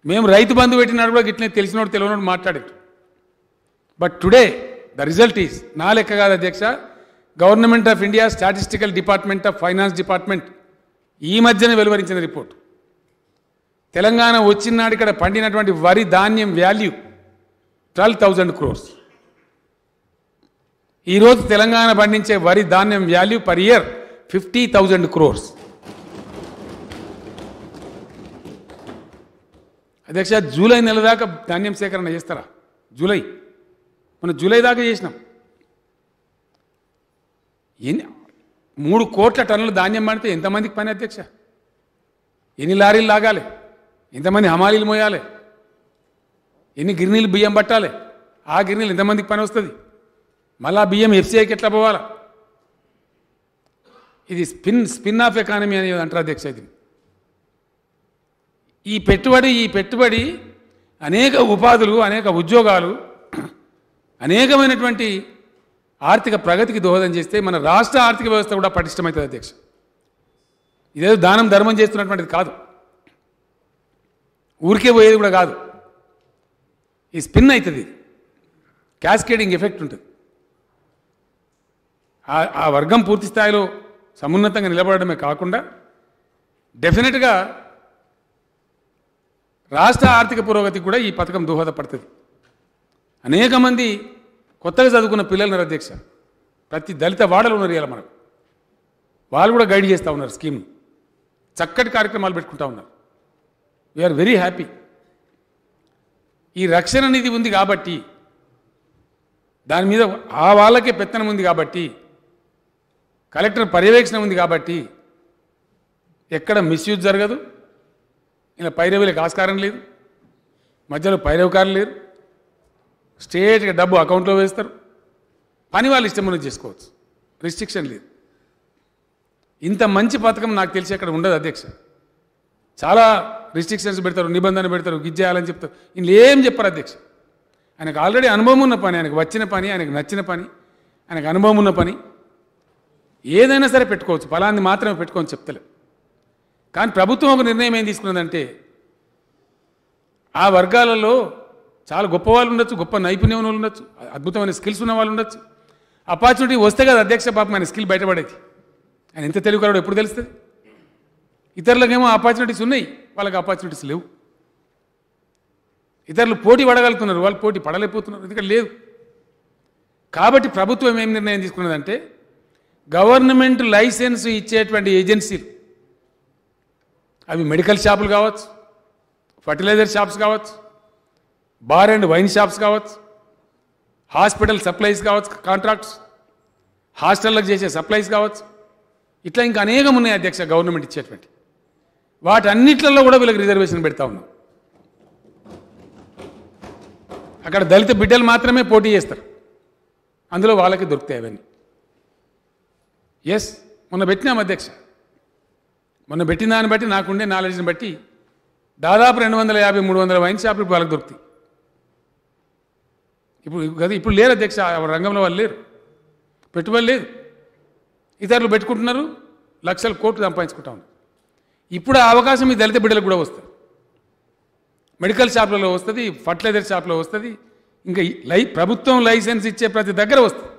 మేము రైతు బంధు పెట్టినాడు కూడా గిట్లనే తెలిసినోడు తెలియనోడు మాట్లాడాడు but today the result is నా లెక్క కాదు అధ్యక్ష government of India statistical department of finance department ఈ మధ్యన వెలువరించిన రిపోర్ట్ తెలంగాణ వచ్చినాడు ఇక్కడ పండినటువంటి వరి ధాన్యం వాల్యూ ట్వెల్వ్ థౌజండ్ క్రోర్స్ ఈరోజు తెలంగాణ పండించే వరి ధాన్యం value per year fifty thousand crores అధ్యక్ష జూలై నెల దాకా ధాన్యం సేకరణ చేస్తారా జూలై మనం జూలై దాకా చేసినాం ఎన్ని మూడు కోట్ల టన్నుల ధాన్యం పడితే ఎంతమందికి పని అధ్యక్ష ఎన్ని లారీలు లాగాలి ఎంతమంది హమాలీలు మోయాలి ఎన్ని గిరినీలు బియ్యం పట్టాలి ఆ గిర్నీలు ఎంతమందికి పని వస్తుంది మళ్ళా బియ్యం ఎఫ్సీఐకి ఎట్లా పోవాలా ఇది స్పిన్ స్పిన్ ఆఫ్ ఎకానమీ అనేది అంటారు అధ్యక్ష ఇది ఈ పెట్టుబడి ఈ పెట్టుబడి అనేక ఉపాధులు అనేక ఉద్యోగాలు అనేకమైనటువంటి ఆర్థిక ప్రగతికి దోహదం చేస్తే మన రాష్ట్ర ఆర్థిక వ్యవస్థ కూడా పటిష్టమవుతుంది అధ్యక్ష ఇదేదో దానం ధర్మం చేస్తున్నటువంటిది కాదు ఊరికే పోయేది కూడా కాదు ఈ స్పిన్ అవుతుంది క్యాస్కేడింగ్ ఎఫెక్ట్ ఉంటుంది ఆ వర్గం పూర్తి స్థాయిలో సమున్నతంగా నిలబడమే కాకుండా డెఫినెట్గా రాష్ట్ర ఆర్థిక పురోగతి కూడా ఈ పథకం దోహదపడుతుంది అనేక మంది కొత్తగా చదువుకున్న పిల్లలు ఉన్నారు అధ్యక్ష ప్రతి దళిత వాడలు ఉన్నారు ఇలా మనకు వాళ్ళు కూడా గైడ్ చేస్తూ ఉన్నారు స్కీమ్ చక్కటి కార్యక్రమాలు పెట్టుకుంటా ఉన్నారు వీఆర్ వెరీ హ్యాపీ ఈ రక్షణ నిధి ఉంది కాబట్టి దాని మీద ఆ వాళ్ళకే పెత్తనం ఉంది కాబట్టి కలెక్టర్ పర్యవేక్షణ ఉంది కాబట్టి ఎక్కడ మిస్యూజ్ జరగదు ఇలా పైరవీలకు ఆస్కారం లేదు మధ్యలో పైరవకారం లేరు స్టేట్గా డబ్బు అకౌంట్లో వేస్తారు పని వాళ్ళు ఇష్టం ఉన్నది చేసుకోవచ్చు రిస్ట్రిక్షన్ లేదు ఇంత మంచి పథకం నాకు తెలిసి అక్కడ ఉండదు అధ్యక్ష చాలా రిస్ట్రిక్షన్స్ పెడతారు నిబంధన పెడతారు గిజ్ చేయాలని చెప్తారు ఇంట్లో ఏం చెప్పారు అధ్యక్ష ఆయనకు ఆల్రెడీ అనుభవం ఉన్న పని ఆయనకు వచ్చిన పని ఆయనకు నచ్చిన పని ఆయనకు అనుభవం ఉన్న పని ఏదైనా సరే పెట్టుకోవచ్చు ఫలాన్ని మాత్రమే పెట్టుకొని చెప్తలేదు కానీ ప్రభుత్వం ఒక నిర్ణయం ఏం తీసుకున్నదంటే ఆ వర్గాలలో చాలా గొప్ప వాళ్ళు ఉండొచ్చు గొప్ప నైపుణ్యం వాళ్ళు ఉండొచ్చు అద్భుతమైన స్కిల్స్ ఉన్న వాళ్ళు ఉండొచ్చు ఆపర్చునిటీ వస్తే కదా అధ్యక్ష పాపం ఆయన స్కిల్ బయటపడేది ఆయన ఎంత తెలుగుకరాడు ఎప్పుడు తెలుస్తుంది ఇతరులకేమో ఆపర్చునిటీస్ ఉన్నాయి వాళ్ళకి ఆపర్చునిటీస్ లేవు ఇతరులు పోటీ పడగలుగుతున్నారు వాళ్ళు పోటీ పడలేకపోతున్నారు ఎందుకంటే లేదు కాబట్టి ప్రభుత్వం ఏం నిర్ణయం తీసుకున్నదంటే గవర్నమెంట్ లైసెన్స్ ఇచ్చేటువంటి ఏజెన్సీలు అవి మెడికల్ షాపులు కావచ్చు ఫర్టిలైజర్ షాప్స్ కావచ్చు బార్ అండ్ వైన్ షాప్స్ కావచ్చు హాస్పిటల్ సప్లైస్ కావచ్చు కాంట్రాక్ట్స్ హాస్టళ్ళకు చేసే సప్లైస్ కావచ్చు ఇట్లా ఇంకా అనేకం ఉన్నాయి అధ్యక్ష గవర్నమెంట్ ఇచ్చేటువంటి వాటన్నిట్లలో కూడా వీళ్ళకి రిజర్వేషన్ పెడతా ఉన్నాం అక్కడ దళిత బిడ్డలు మాత్రమే పోటీ చేస్తారు అందులో వాళ్ళకి దొరుకుతాయి అవన్నీ ఎస్ మొన్న పెట్టినాం అధ్యక్ష మొన్న పెట్టిన దాన్ని బట్టి నాకుండే నాలెడ్జ్ని బట్టి దాదాపు రెండు వందల యాభై మూడు వందల వైన్ షాపులు వాళ్ళకి దొరుకుతాయి ఇప్పుడు కదా ఇప్పుడు లేరు అధ్యక్ష రంగంలో వాళ్ళు లేరు పెట్టుబడి లేదు ఇతరులు పెట్టుకుంటున్నారు లక్షల కోట్లు సంపాదించుకుంటా ఇప్పుడు ఆ అవకాశం ఈ దళిత బిడ్డలకు కూడా వస్తుంది మెడికల్ షాప్లలో వస్తుంది ఫర్టిలైజర్ షాప్లో వస్తుంది ఇంకా లై ప్రభుత్వం లైసెన్స్ ఇచ్చే ప్రతి దగ్గర వస్తుంది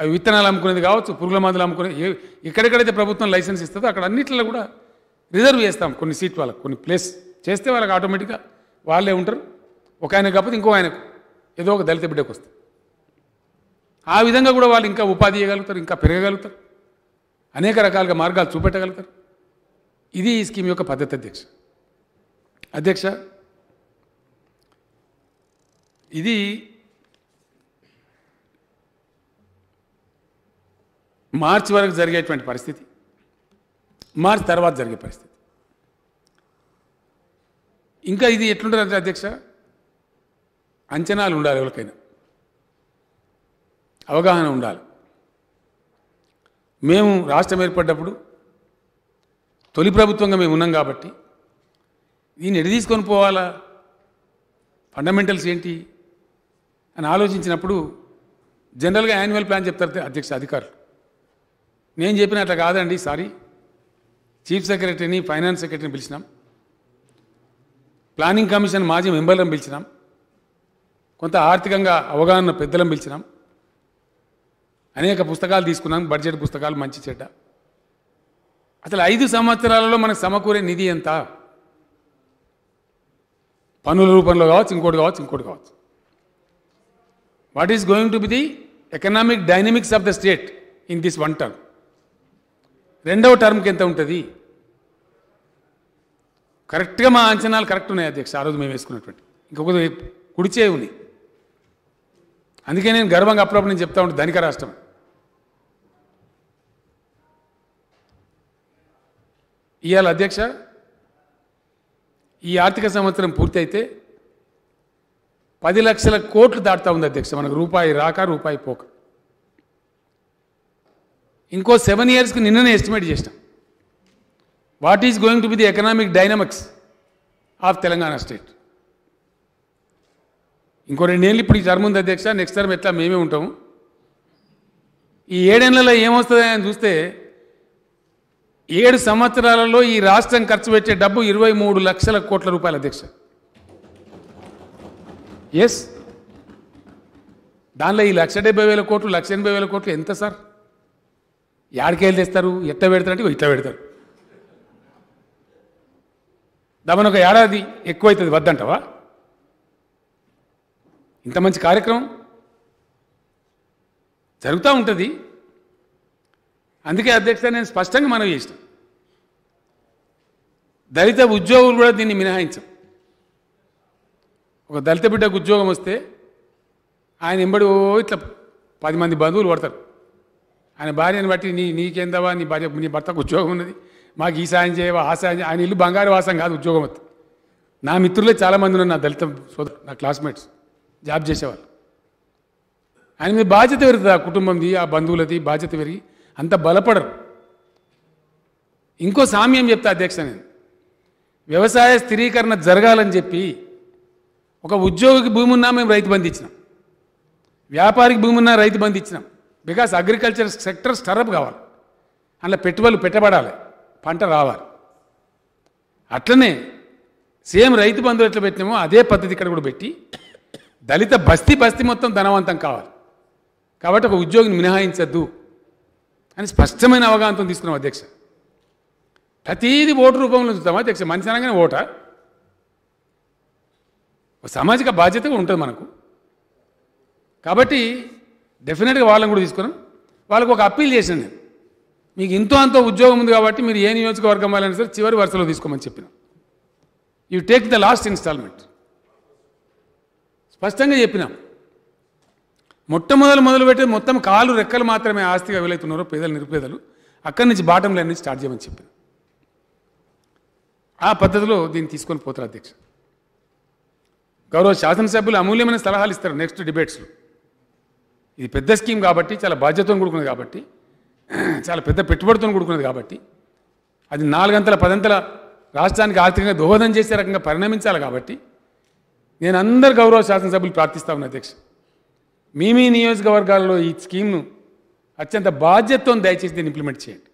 అవి విత్తనాలు అమ్ముకునేది కావచ్చు పురుగుల మందులు ఏ ఎక్కడెక్కడైతే ప్రభుత్వం లైసెన్స్ ఇస్తుందో అక్కడ అన్నింటిలో కూడా రిజర్వ్ చేస్తాం కొన్ని సీట్ వాళ్ళకి కొన్ని ప్లేస్ చేస్తే వాళ్ళకి ఆటోమేటిక్గా వాళ్ళే ఉంటారు ఒక ఆయన కాకపోతే ఇంకో ఆయనకు ఏదో ఒక దళిత బిడ్డకు వస్తుంది ఆ విధంగా కూడా వాళ్ళు ఇంకా ఉపాధి చేయగలుగుతారు ఇంకా పెరగగలుగుతారు అనేక రకాలుగా మార్గాలు చూపెట్టగలుగుతారు ఇది ఈ స్కీమ్ యొక్క పద్ధతి అధ్యక్ష అధ్యక్ష ఇది మార్చి వరకు జరిగేటువంటి పరిస్థితి మార్చి తర్వాత జరిగే పరిస్థితి ఇంకా ఇది ఎట్లుంటుంది అధ్యక్ష అంచనాలు ఉండాలి ఎవరికైనా అవగాహన ఉండాలి మేము రాష్ట్రం ఏర్పడ్డప్పుడు తొలి ప్రభుత్వంగా మేము ఉన్నాం కాబట్టి దీన్ని ఎడి తీసుకొని పోవాలా ఫండమెంటల్స్ ఏంటి అని ఆలోచించినప్పుడు జనరల్గా యాన్యువల్ ప్లాన్ చెప్తారు అధ్యక్ష అధికారులు నేను అట్లా కాదండి సారీ చీఫ్ సెక్రటరీని ఫైనాన్స్ సెక్రటరీని పిలిచినాం ప్లానింగ్ కమిషన్ మాజీ మెంబర్లను పిలిచినాం కొంత ఆర్థికంగా అవగాహన పెద్దలను పిలిచినాం అనేక పుస్తకాలు తీసుకున్నాం బడ్జెట్ పుస్తకాలు మంచి చెడ్డ అసలు ఐదు సంవత్సరాలలో మనకు సమకూరే నిధి ఎంత పనుల రూపంలో కావచ్చు ఇంకోటి కావచ్చు ఇంకోటి కావచ్చు what is going to be the economic dynamics of the state in this one term రెండవ టర్మ్కి ఎంత ఉంటుంది కరెక్ట్గా మా అంచనాలు కరెక్ట్ ఉన్నాయి అధ్యక్ష ఆ రోజు మేము వేసుకున్నటువంటి ఇంకొక కుడిచే ఉంది అందుకే నేను గర్వంగా అప్పుడప్పుడు నేను చెప్తా ఉంటాను ధనిక రాష్ట్రం ఇవాళ అధ్యక్ష ఈ ఆర్థిక సంవత్సరం పూర్తయితే పది లక్షల కోట్లు దాటుతూ ఉంది అధ్యక్ష మనకు రూపాయి రాక రూపాయి పోక ఇంకో సెవెన్ ఇయర్స్కి నిన్ననే ఎస్టిమేట్ చేసినాం what is going to be the economic dynamics of Telangana state ఇంకో రెండేళ్ళు ఇప్పుడు ఈ టర్మ్ ఉంది అధ్యక్ష నెక్స్ట్ టర్మ్ ఎట్లా మేమే ఉంటాము ఈ ఏడేళ్లలో ఏమొస్తుంది అని చూస్తే ఏడు సంవత్సరాలలో ఈ రాష్ట్రం ఖర్చు పెట్టే డబ్బు ఇరవై మూడు లక్షల కోట్ల రూపాయల అధ్యక్ష ఎస్ దానిలో ఈ లక్ష డెబ్బై వేల కోట్లు లక్ష ఎనభై వేల కోట్లు ఎంత సార్ యాడికేళ్ళు తెస్తారు ఎట్ట అంటే ఇట్లా పెడతారు దామని ఒక ఏడాది ఎక్కువైతుంది వద్దంటావా ఇంత మంచి కార్యక్రమం జరుగుతూ ఉంటుంది అందుకే అధ్యక్ష నేను స్పష్టంగా మనం చేసిన దళిత ఉద్యోగులు కూడా దీన్ని మినహాయించం ఒక దళిత బిడ్డకు ఉద్యోగం వస్తే ఆయన ఎంబడి ఇట్లా పది మంది బంధువులు పడతారు ఆయన భార్యను బట్టి నీ నీకేందవా నీ భార్య నీ భర్తకు ఉద్యోగం ఉన్నది మాకు ఈ సాయం చేయవా ఆ సాయం ఆయన ఇల్లు బంగారు వాసం కాదు ఉద్యోగం వద్దు నా మిత్రులే చాలామంది ఉన్నారు నా దళిత సోదరు నా క్లాస్మేట్స్ జాబ్ చేసేవాళ్ళు ఆయన మీద బాధ్యత పెరుగుతుంది ఆ కుటుంబంది ఆ బంధువులది బాధ్యత పెరిగి అంత బలపడరు ఇంకో సామ్యం చెప్తా అధ్యక్ష నేను వ్యవసాయ స్థిరీకరణ జరగాలని చెప్పి ఒక ఉద్యోగికి భూమి ఉన్నా మేము రైతు బంధు ఇచ్చినాం వ్యాపారికి భూమి ఉన్నా రైతు బంధు ఇచ్చినాం బికాస్ అగ్రికల్చర్ సెక్టర్ స్టరప్ కావాలి అందులో పెట్టుబడులు పెట్టబడాలి పంట రావాలి అట్లనే సేమ్ రైతు బంధువులు ఎట్లా పెట్టినామో అదే పద్ధతి ఇక్కడ కూడా పెట్టి దళిత బస్తీ బస్తీ మొత్తం ధనవంతం కావాలి కాబట్టి ఒక ఉద్యోగిని మినహాయించద్దు అని స్పష్టమైన అవగాహనతో తీసుకున్నాం అధ్యక్ష ప్రతీది ఓటు రూపంలో చూద్దాం అధ్యక్ష మనిషి అనగానే ఓట సామాజిక బాధ్యత ఉంటుంది మనకు కాబట్టి డెఫినెట్గా వాళ్ళని కూడా తీసుకున్నాను వాళ్ళకు ఒక అప్పీల్ చేశాను నేను మీకు ఇంతో అంత ఉద్యోగం ఉంది కాబట్టి మీరు ఏ నియోజకవర్గం వాళ్ళని సరే చివరి వరుసలో తీసుకోమని చెప్పిన you take the last instalment స్పష్టంగా చెప్పినాం మొట్టమొదలు మొదలుపెట్టి మొత్తం కాలు రెక్కలు మాత్రమే ఆస్తిగా వీలవుతున్నారో పేదలు నిరుపేదలు అక్కడి నుంచి బాటం లైన్ నుంచి స్టార్ట్ చేయమని చెప్పిన ఆ పద్ధతిలో దీన్ని తీసుకొని పోతారు అధ్యక్ష గౌరవ శాసనసభ్యులు అమూల్యమైన సలహాలు ఇస్తారు నెక్స్ట్ డిబేట్స్లో ఇది పెద్ద స్కీమ్ కాబట్టి చాలా బాధ్యతను కూడుకున్నది కాబట్టి చాలా పెద్ద పెట్టుబడితో కూడుకున్నది కాబట్టి అది నాలుగంతల పదంతల రాష్ట్రానికి ఆర్థికంగా దోహదం చేసే రకంగా పరిణమించాలి కాబట్టి నేను అందరు గౌరవ శాసనసభ్యులు ప్రార్థిస్తా ఉన్నా అధ్యక్ష మీ మీ నియోజకవర్గాల్లో ఈ స్కీమ్ను అత్యంత బాధ్యతతో దయచేసి దీన్ని ఇంప్లిమెంట్ చేయండి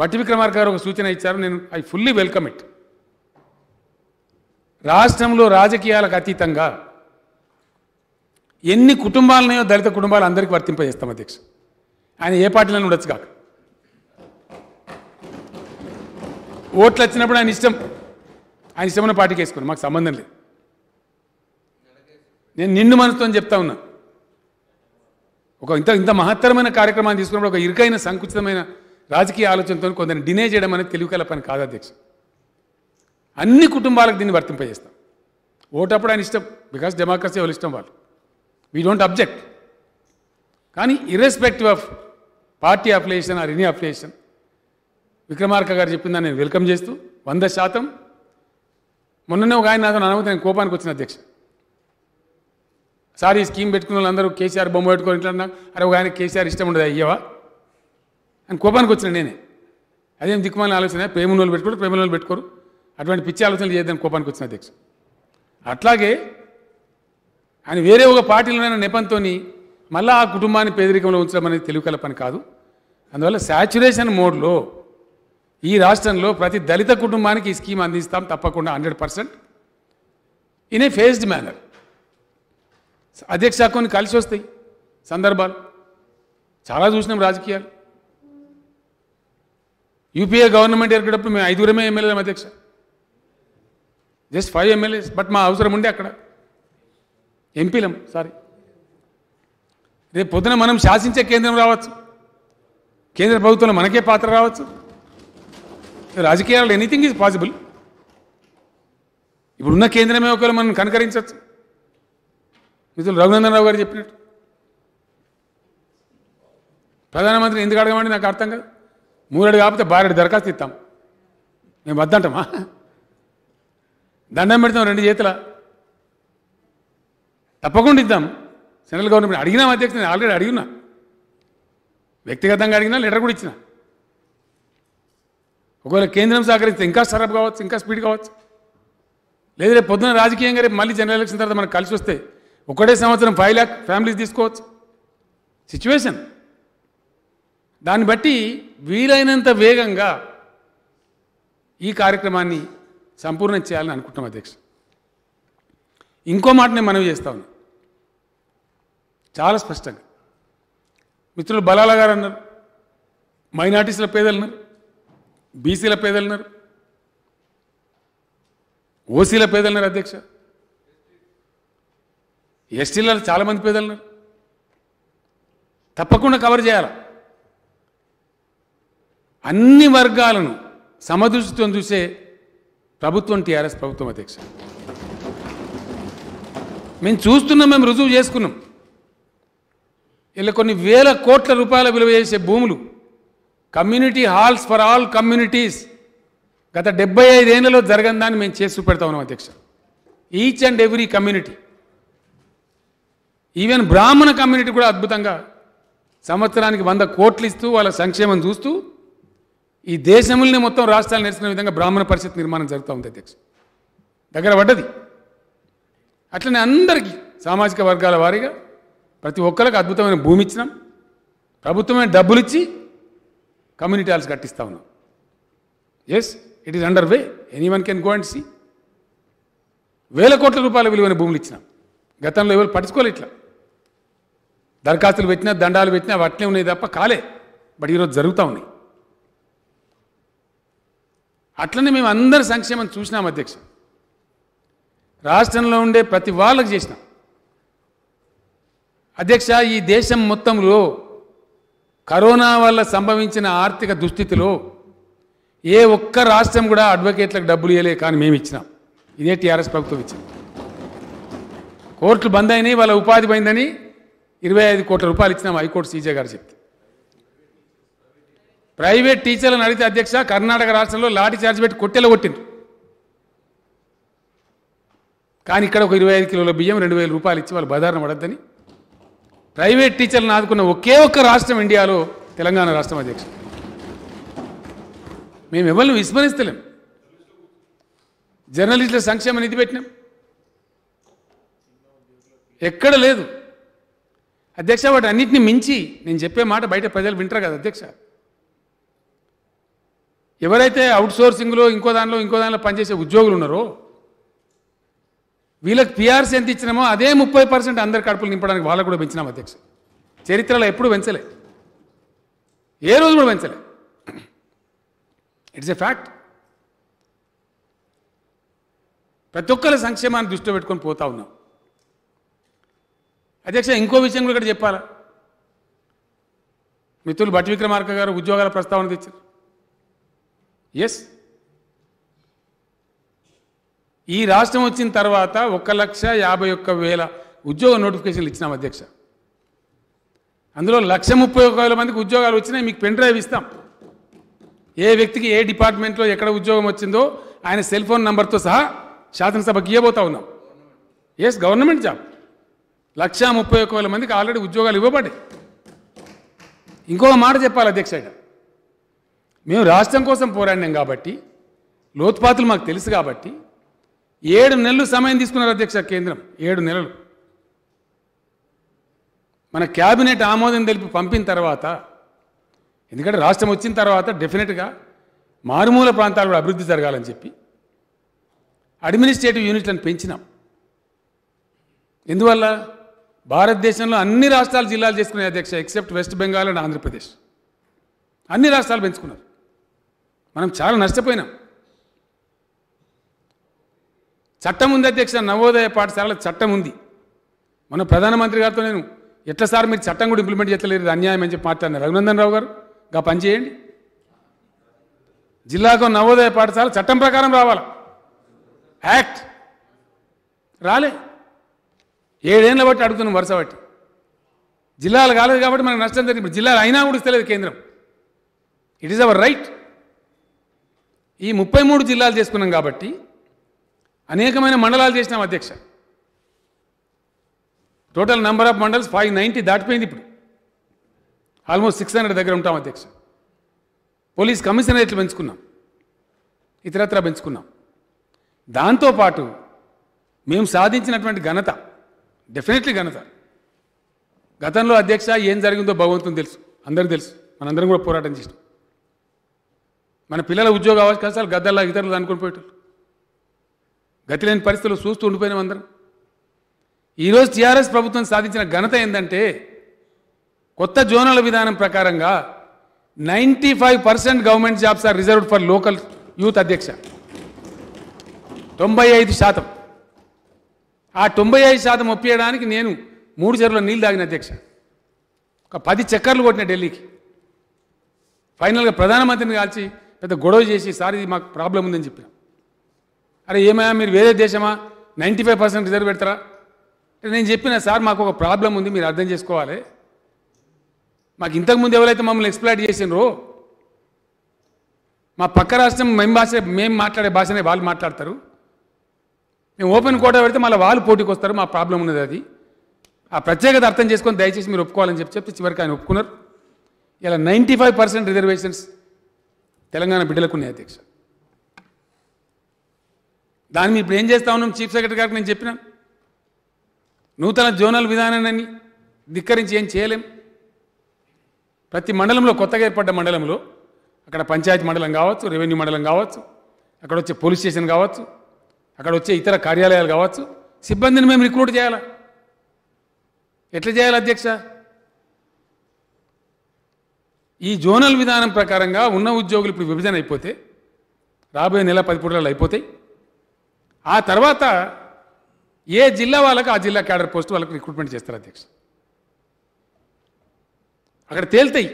బట్టి విక్రమార్ గారు ఒక సూచన ఇచ్చారు నేను ఐ ఫుల్లీ వెల్కమ్ ఇట్ రాష్ట్రంలో రాజకీయాలకు అతీతంగా ఎన్ని కుటుంబాలనయో దళిత కుటుంబాలు అందరికీ వర్తింపజేస్తాం అధ్యక్ష ఆయన ఏ పార్టీలను ఉండొచ్చు కాక ఓట్లు వచ్చినప్పుడు ఆయన ఇష్టం ఆయన ఇష్టమైన పార్టీకి వేసుకోండి మాకు సంబంధం లేదు నేను నిన్ను మనసుతో చెప్తా ఉన్నా ఒక ఇంత ఇంత మహత్తరమైన కార్యక్రమాన్ని తీసుకున్నప్పుడు ఒక ఇరుకైన సంకుచితమైన రాజకీయ ఆలోచనతో కొందరిని డినే చేయడం అనేది తెలివి కలపని కాదు అధ్యక్ష అన్ని కుటుంబాలకు దీన్ని వర్తింపజేస్తాం ఓటప్పుడు ఆయన ఇష్టం బికాస్ డెమోక్రసీ వాళ్ళు ఇష్టం వాళ్ళు వీ డోంట్ అబ్జెక్ట్ కానీ irrespective of party affiliation or any affiliation Vikramarka గారు చెప్పిందని నేను వెల్కమ్ చేస్తూ వంద శాతం మొన్ననే ఒక ఆయన నాతో అనవతని కోపానికి వచ్చిన అధ్యక్ష సార్ ఈ స్కీమ్ పెట్టుకున్న వాళ్ళందరూ కేసీఆర్ బొమ్మ పెట్టుకొని ఇట్లా అరే ఒక ఆయన కేసీఆర్ ఇష్టం ఉండదు అయ్యవా అని కోపానికి వచ్చిన నేనే అదేం దిక్కుమాల ఆలోచన నోళ్ళు పెట్టుకోరు నోళ్ళు పెట్టుకోరు అటువంటి పిచ్చి ఆలోచనలు చేయద్దని కోపానికి వచ్చిన అధ్యక్ష అట్లాగే ఆయన వేరే ఒక పార్టీలోనైనా నెపంతో మళ్ళీ ఆ కుటుంబాన్ని పేదరికంలో ఉంచడం అనేది తెలివి పని కాదు అందువల్ల శాచురేషన్ మోడ్లో ఈ రాష్ట్రంలో ప్రతి దళిత కుటుంబానికి ఈ స్కీమ్ అందిస్తాం తప్పకుండా hundred percent in a phased manner అధ్యక్ష కొన్ని కలిసి వస్తాయి సందర్భాలు చాలా చూసినాం రాజకీయాలు యూపీఏ గవర్నమెంట్ ఏర్పడేటప్పుడు మేము ఐదుగురమే ఎమ్మెల్యే అధ్యక్ష జస్ట్ ఫైవ్ ఎమ్మెల్యేస్ బట్ మా అవసరం ఉండే అక్కడ ఎంపీలం సారీ రేపు పొద్దున మనం శాసించే కేంద్రం రావచ్చు కేంద్ర ప్రభుత్వంలో మనకే పాత్ర రావచ్చు రాజకీయాలు ఎనీథింగ్ ఈజ్ పాసిబుల్ ఇప్పుడున్న కేంద్రమే ఒకవేళ మనం కనకరించవచ్చు మిత్రులు రఘునందనరావు గారు చెప్పినట్టు ప్రధానమంత్రి ఎందుకు అడగమండి నాకు అర్థం కాదు మూడడు కాకపోతే బారెడు దరఖాస్తు ఇస్తాం మేము వద్దంటామా దండం పెడతాం రెండు చేతుల తప్పకుండా ఇద్దాం సెంట్రల్ గవర్నమెంట్ అడిగినా అధ్యక్ష నేను ఆల్రెడీ అడిగినా వ్యక్తిగతంగా అడిగినా లెటర్ కూడా ఇచ్చిన ఒకవేళ కేంద్రం సహకరిస్తే ఇంకా సరఫ్ కావచ్చు ఇంకా స్పీడ్ కావచ్చు లేదు రేపు పొద్దున రాజకీయంగా రేపు మళ్ళీ జనరల్ ఎలక్షన్ తర్వాత మనకు కలిసి వస్తే ఒకటే సంవత్సరం ఫైవ్ ల్యాక్ ఫ్యామిలీస్ తీసుకోవచ్చు సిచ్యువేషన్ దాన్ని బట్టి వీలైనంత వేగంగా ఈ కార్యక్రమాన్ని సంపూర్ణం చేయాలని అనుకుంటున్నాం అధ్యక్ష ఇంకో మాట నేను మనవి చేస్తా చాలా స్పష్టంగా మిత్రులు బలాల గారు అన్నారు మైనార్టీస్ల పేదలన్నారు బీసీల ఉన్నారు ఓసీల పేదలన్నారు అధ్యక్ష ఎస్టీల చాలామంది పేదలన్నారు తప్పకుండా కవర్ చేయాలి అన్ని వర్గాలను సమదృష్టితో చూసే ప్రభుత్వం టీఆర్ఎస్ ప్రభుత్వం అధ్యక్ష మేము చూస్తున్నాం మేము రుజువు చేసుకున్నాం ఇలా కొన్ని వేల కోట్ల రూపాయల విలువ చేసే భూములు community halls for all communities గత డెబ్బై ఐదేళ్లలో జరగని దాన్ని మేము చేసి చూపెడతా ఉన్నాం అధ్యక్ష each and every community even Brahmin community కూడా అద్భుతంగా సంవత్సరానికి వంద కోట్లు ఇస్తూ వాళ్ళ సంక్షేమం చూస్తూ ఈ దేశంలోనే మొత్తం రాష్ట్రాలు నేర్చుకునే విధంగా బ్రాహ్మణ పరిషత్ నిర్మాణం జరుగుతూ ఉంది అధ్యక్ష దగ్గర పడ్డది అట్లనే అందరికీ సామాజిక వర్గాల వారీగా ప్రతి ఒక్కరికి అద్భుతమైన భూమి ఇచ్చినాం ప్రభుత్వమే డబ్బులు ఇచ్చి కమ్యూనిటీ హాల్స్ కట్టిస్తా ఉన్నాం yes it is under way any one can go and see వేల కోట్ల రూపాయల విలువైన భూములు ఇచ్చినాం గతంలో ఎవరు పట్టించుకోలే ఇట్లా దరఖాస్తులు పెట్టినా దండాలు పెట్టినా అట్లే ఉన్నాయి తప్ప కాలే బట్ ఈరోజు జరుగుతూ ఉన్నాయి అట్లనే మేము అందరి సంక్షేమం చూసినాం అధ్యక్ష రాష్ట్రంలో ఉండే ప్రతి వాళ్ళకి చేసినాం అధ్యక్ష ఈ దేశం మొత్తంలో కరోనా వల్ల సంభవించిన ఆర్థిక దుస్థితిలో ఏ ఒక్క రాష్ట్రం కూడా అడ్వకేట్లకు డబ్బులు ఇవ్వలే కానీ మేము ఇచ్చినాం ఇదే టీఆర్ఎస్ ప్రభుత్వం ఇచ్చింది కోర్టులు బంద్ అయినాయి వాళ్ళ ఉపాధి పోయిందని ఇరవై ఐదు కోట్ల రూపాయలు ఇచ్చినాం హైకోర్టు సీజే గారు చెప్తే ప్రైవేట్ టీచర్లను అడిగితే అధ్యక్ష కర్ణాటక రాష్ట్రంలో లాఠీ చార్జ్ పెట్టి కొట్టెలు కొట్టింది కానీ ఇక్కడ ఒక ఇరవై ఐదు కిలోల బియ్యం రెండు వేల రూపాయలు ఇచ్చి వాళ్ళు బదారణ పడద్దని ప్రైవేట్ టీచర్లను ఆదుకున్న ఒకే ఒక్క రాష్ట్రం ఇండియాలో తెలంగాణ రాష్ట్రం అధ్యక్ష మేము ఎవరిని విస్మరిస్తలేం జర్నలిస్టుల సంక్షేమ నిధి పెట్టినాం ఎక్కడ లేదు అధ్యక్ష వాటి అన్నింటిని మించి నేను చెప్పే మాట బయట ప్రజలు వింటారు కదా అధ్యక్ష ఎవరైతే అవుట్సోర్సింగ్లో ఇంకో దానిలో ఇంకో దానిలో పనిచేసే ఉద్యోగులు ఉన్నారో వీళ్ళకి పిఆర్సీ ఎంత ఇచ్చినామో అదే ముప్పై పర్సెంట్ అందరి కడుపులు నింపడానికి వాళ్ళకు కూడా పెంచినాం అధ్యక్ష చరిత్రలో ఎప్పుడు పెంచలే ఏ రోజు కూడా పెంచలే ఇట్స్ ఎ ఫ్యాక్ట్ ప్రతి ఒక్కరి సంక్షేమాన్ని దృష్టిలో పెట్టుకొని పోతా ఉన్నాం అధ్యక్ష ఇంకో విషయం కూడా చెప్పాలా మిత్రులు భట్ విక్రమార్క గారు ఉద్యోగాల ప్రస్తావన తెచ్చారు ఎస్ ఈ రాష్ట్రం వచ్చిన తర్వాత ఒక లక్ష యాభై ఒక్క వేల ఉద్యోగ నోటిఫికేషన్లు ఇచ్చినాం అధ్యక్ష అందులో లక్ష ముప్పై ఒక్క వేల మందికి ఉద్యోగాలు వచ్చినాయి మీకు పెన్ డ్రైవ్ ఇస్తాం ఏ వ్యక్తికి ఏ డిపార్ట్మెంట్లో ఎక్కడ ఉద్యోగం వచ్చిందో ఆయన సెల్ ఫోన్ నంబర్తో సహా శాసనసభకి ఇవ్వబోతా ఉన్నాం ఎస్ గవర్నమెంట్ జాబ్ లక్ష ముప్పై ఒక్క వేల మందికి ఆల్రెడీ ఉద్యోగాలు ఇవ్వబడ్డాయి ఇంకొక మాట చెప్పాలి అధ్యక్ష మేము రాష్ట్రం కోసం పోరాడినాం కాబట్టి లోతుపాతులు మాకు తెలుసు కాబట్టి ఏడు నెలలు సమయం తీసుకున్నారు అధ్యక్ష కేంద్రం ఏడు నెలలు మన క్యాబినెట్ ఆమోదం తెలిపి పంపిన తర్వాత ఎందుకంటే రాష్ట్రం వచ్చిన తర్వాత డెఫినెట్గా మారుమూల ప్రాంతాలు కూడా అభివృద్ధి జరగాలని చెప్పి అడ్మినిస్ట్రేటివ్ యూనిట్లను పెంచినాం ఎందువల్ల భారతదేశంలో అన్ని రాష్ట్రాలు జిల్లాలు చేసుకునే అధ్యక్ష ఎక్సెప్ట్ వెస్ట్ బెంగాల్ అండ్ ఆంధ్రప్రదేశ్ అన్ని రాష్ట్రాలు పెంచుకున్నారు మనం చాలా నష్టపోయినాం చట్టం ఉంది అధ్యక్ష నవోదయ పాఠశాలల చట్టం ఉంది మన ప్రధానమంత్రి గారితో నేను ఎట్లా సార్ మీరు చట్టం కూడా ఇంప్లిమెంట్ చేయలేరు అన్యాయం అని చెప్పి మాట్లాడినారు రఘునందన్ రావు గారు గా పనిచేయండి జిల్లాకు నవోదయ పాఠశాల చట్టం ప్రకారం రావాలి యాక్ట్ రాలే ఏడేళ్ళ బట్టి అడుగుతున్నాం వరుస బట్టి జిల్లాలు కాలేదు కాబట్టి మనకు నష్టం జరిగింది ఇప్పుడు జిల్లాలు అయినా కూడా ఇస్తలేదు కేంద్రం ఇట్ ఈస్ అవర్ రైట్ ఈ ముప్పై మూడు జిల్లాలు చేసుకున్నాం కాబట్టి అనేకమైన మండలాలు చేసినాం అధ్యక్ష total number of mandals five ninety దాటిపోయింది ఇప్పుడు ఆల్మోస్ట్ సిక్స్ హండ్రెడ్ దగ్గర ఉంటాం అధ్యక్ష పోలీస్ కమిషనరేట్లు పెంచుకున్నాం ఇతరత్ర పెంచుకున్నాం దాంతోపాటు మేము సాధించినటువంటి ఘనత డెఫినెట్లీ ఘనత గతంలో అధ్యక్ష ఏం జరిగిందో భగవంతుని తెలుసు అందరికీ తెలుసు మనందరం కూడా పోరాటం చేసినాం మన పిల్లల ఉద్యోగ అవకాశాలు గద్దల్లా ఇతరులు అనుకుని పోయేటారు గతి లేని పరిస్థితులు చూస్తూ ఉండిపోయినాం అందరం ఈరోజు టీఆర్ఎస్ ప్రభుత్వం సాధించిన ఘనత ఏంటంటే కొత్త జోనల్ విధానం ప్రకారంగా ninety five percent government jobs are reserved for local youth అధ్యక్ష తొంభై ఐదు శాతం ఆ తొంభై ఐదు శాతం ఒప్పియడానికి నేను మూడు చెరువుల నీళ్ళు తాగిన అధ్యక్ష ఒక పది చక్కర్లు కొట్టిన ఢిల్లీకి ఫైనల్గా ప్రధానమంత్రిని కాల్చి పెద్ద గొడవ చేసి సార్ ఇది మాకు ప్రాబ్లం ఉందని చెప్పిన అరే ఏమయ్యా మీరు వేరే దేశమా నైంటీ ఫైవ్ పర్సెంట్ రిజర్వ్ పెడతారా నేను చెప్పిన సార్ మాకు ఒక ప్రాబ్లం ఉంది మీరు అర్థం చేసుకోవాలి మాకు ఇంతకుముందు ఎవరైతే మమ్మల్ని ఎక్స్ప్లాయిట్ చేసినారు మా పక్క రాష్ట్రం మేము భాష మేము మాట్లాడే భాషనే వాళ్ళు మాట్లాడతారు మేము ఓపెన్ కోట పెడితే మళ్ళీ వాళ్ళు పోటీకి వస్తారు మా ప్రాబ్లం ఉన్నది అది ఆ ప్రత్యేకత అర్థం చేసుకొని దయచేసి మీరు ఒప్పుకోవాలని చెప్పి చెప్తే చివరికి ఆయన ఒప్పుకున్నారు ఇలా ninety five percent reservations Telangana బిడ్డలకు ఉన్నాయి అధ్యక్ష దాన్ని ఇప్పుడు ఏం చేస్తా ఉన్నాం చీఫ్ సెక్రటరీ గారికి నేను చెప్పినాను నూతన జోనల్ విధానాన్ని ధిక్కరించి ఏం చేయలేం ప్రతి మండలంలో కొత్తగా ఏర్పడ్డ మండలంలో అక్కడ పంచాయతీ మండలం కావచ్చు రెవెన్యూ మండలం కావచ్చు అక్కడ వచ్చే పోలీస్ స్టేషన్ కావచ్చు అక్కడ వచ్చే ఇతర కార్యాలయాలు కావచ్చు సిబ్బందిని మేము రిక్రూట్ చేయాలా ఎట్లా చేయాలి అధ్యక్ష ఈ జోనల్ విధానం ప్రకారంగా ఉన్న ఉద్యోగులు ఇప్పుడు విభజన అయిపోతే రాబోయే నెల పది పూటలు అయిపోతాయి ఆ తర్వాత ఏ జిల్లా వాళ్ళకు ఆ జిల్లా క్యాడర్ పోస్ట్ వాళ్ళకి రిక్రూట్మెంట్ చేస్తారు అధ్యక్ష అక్కడ తేల్తాయి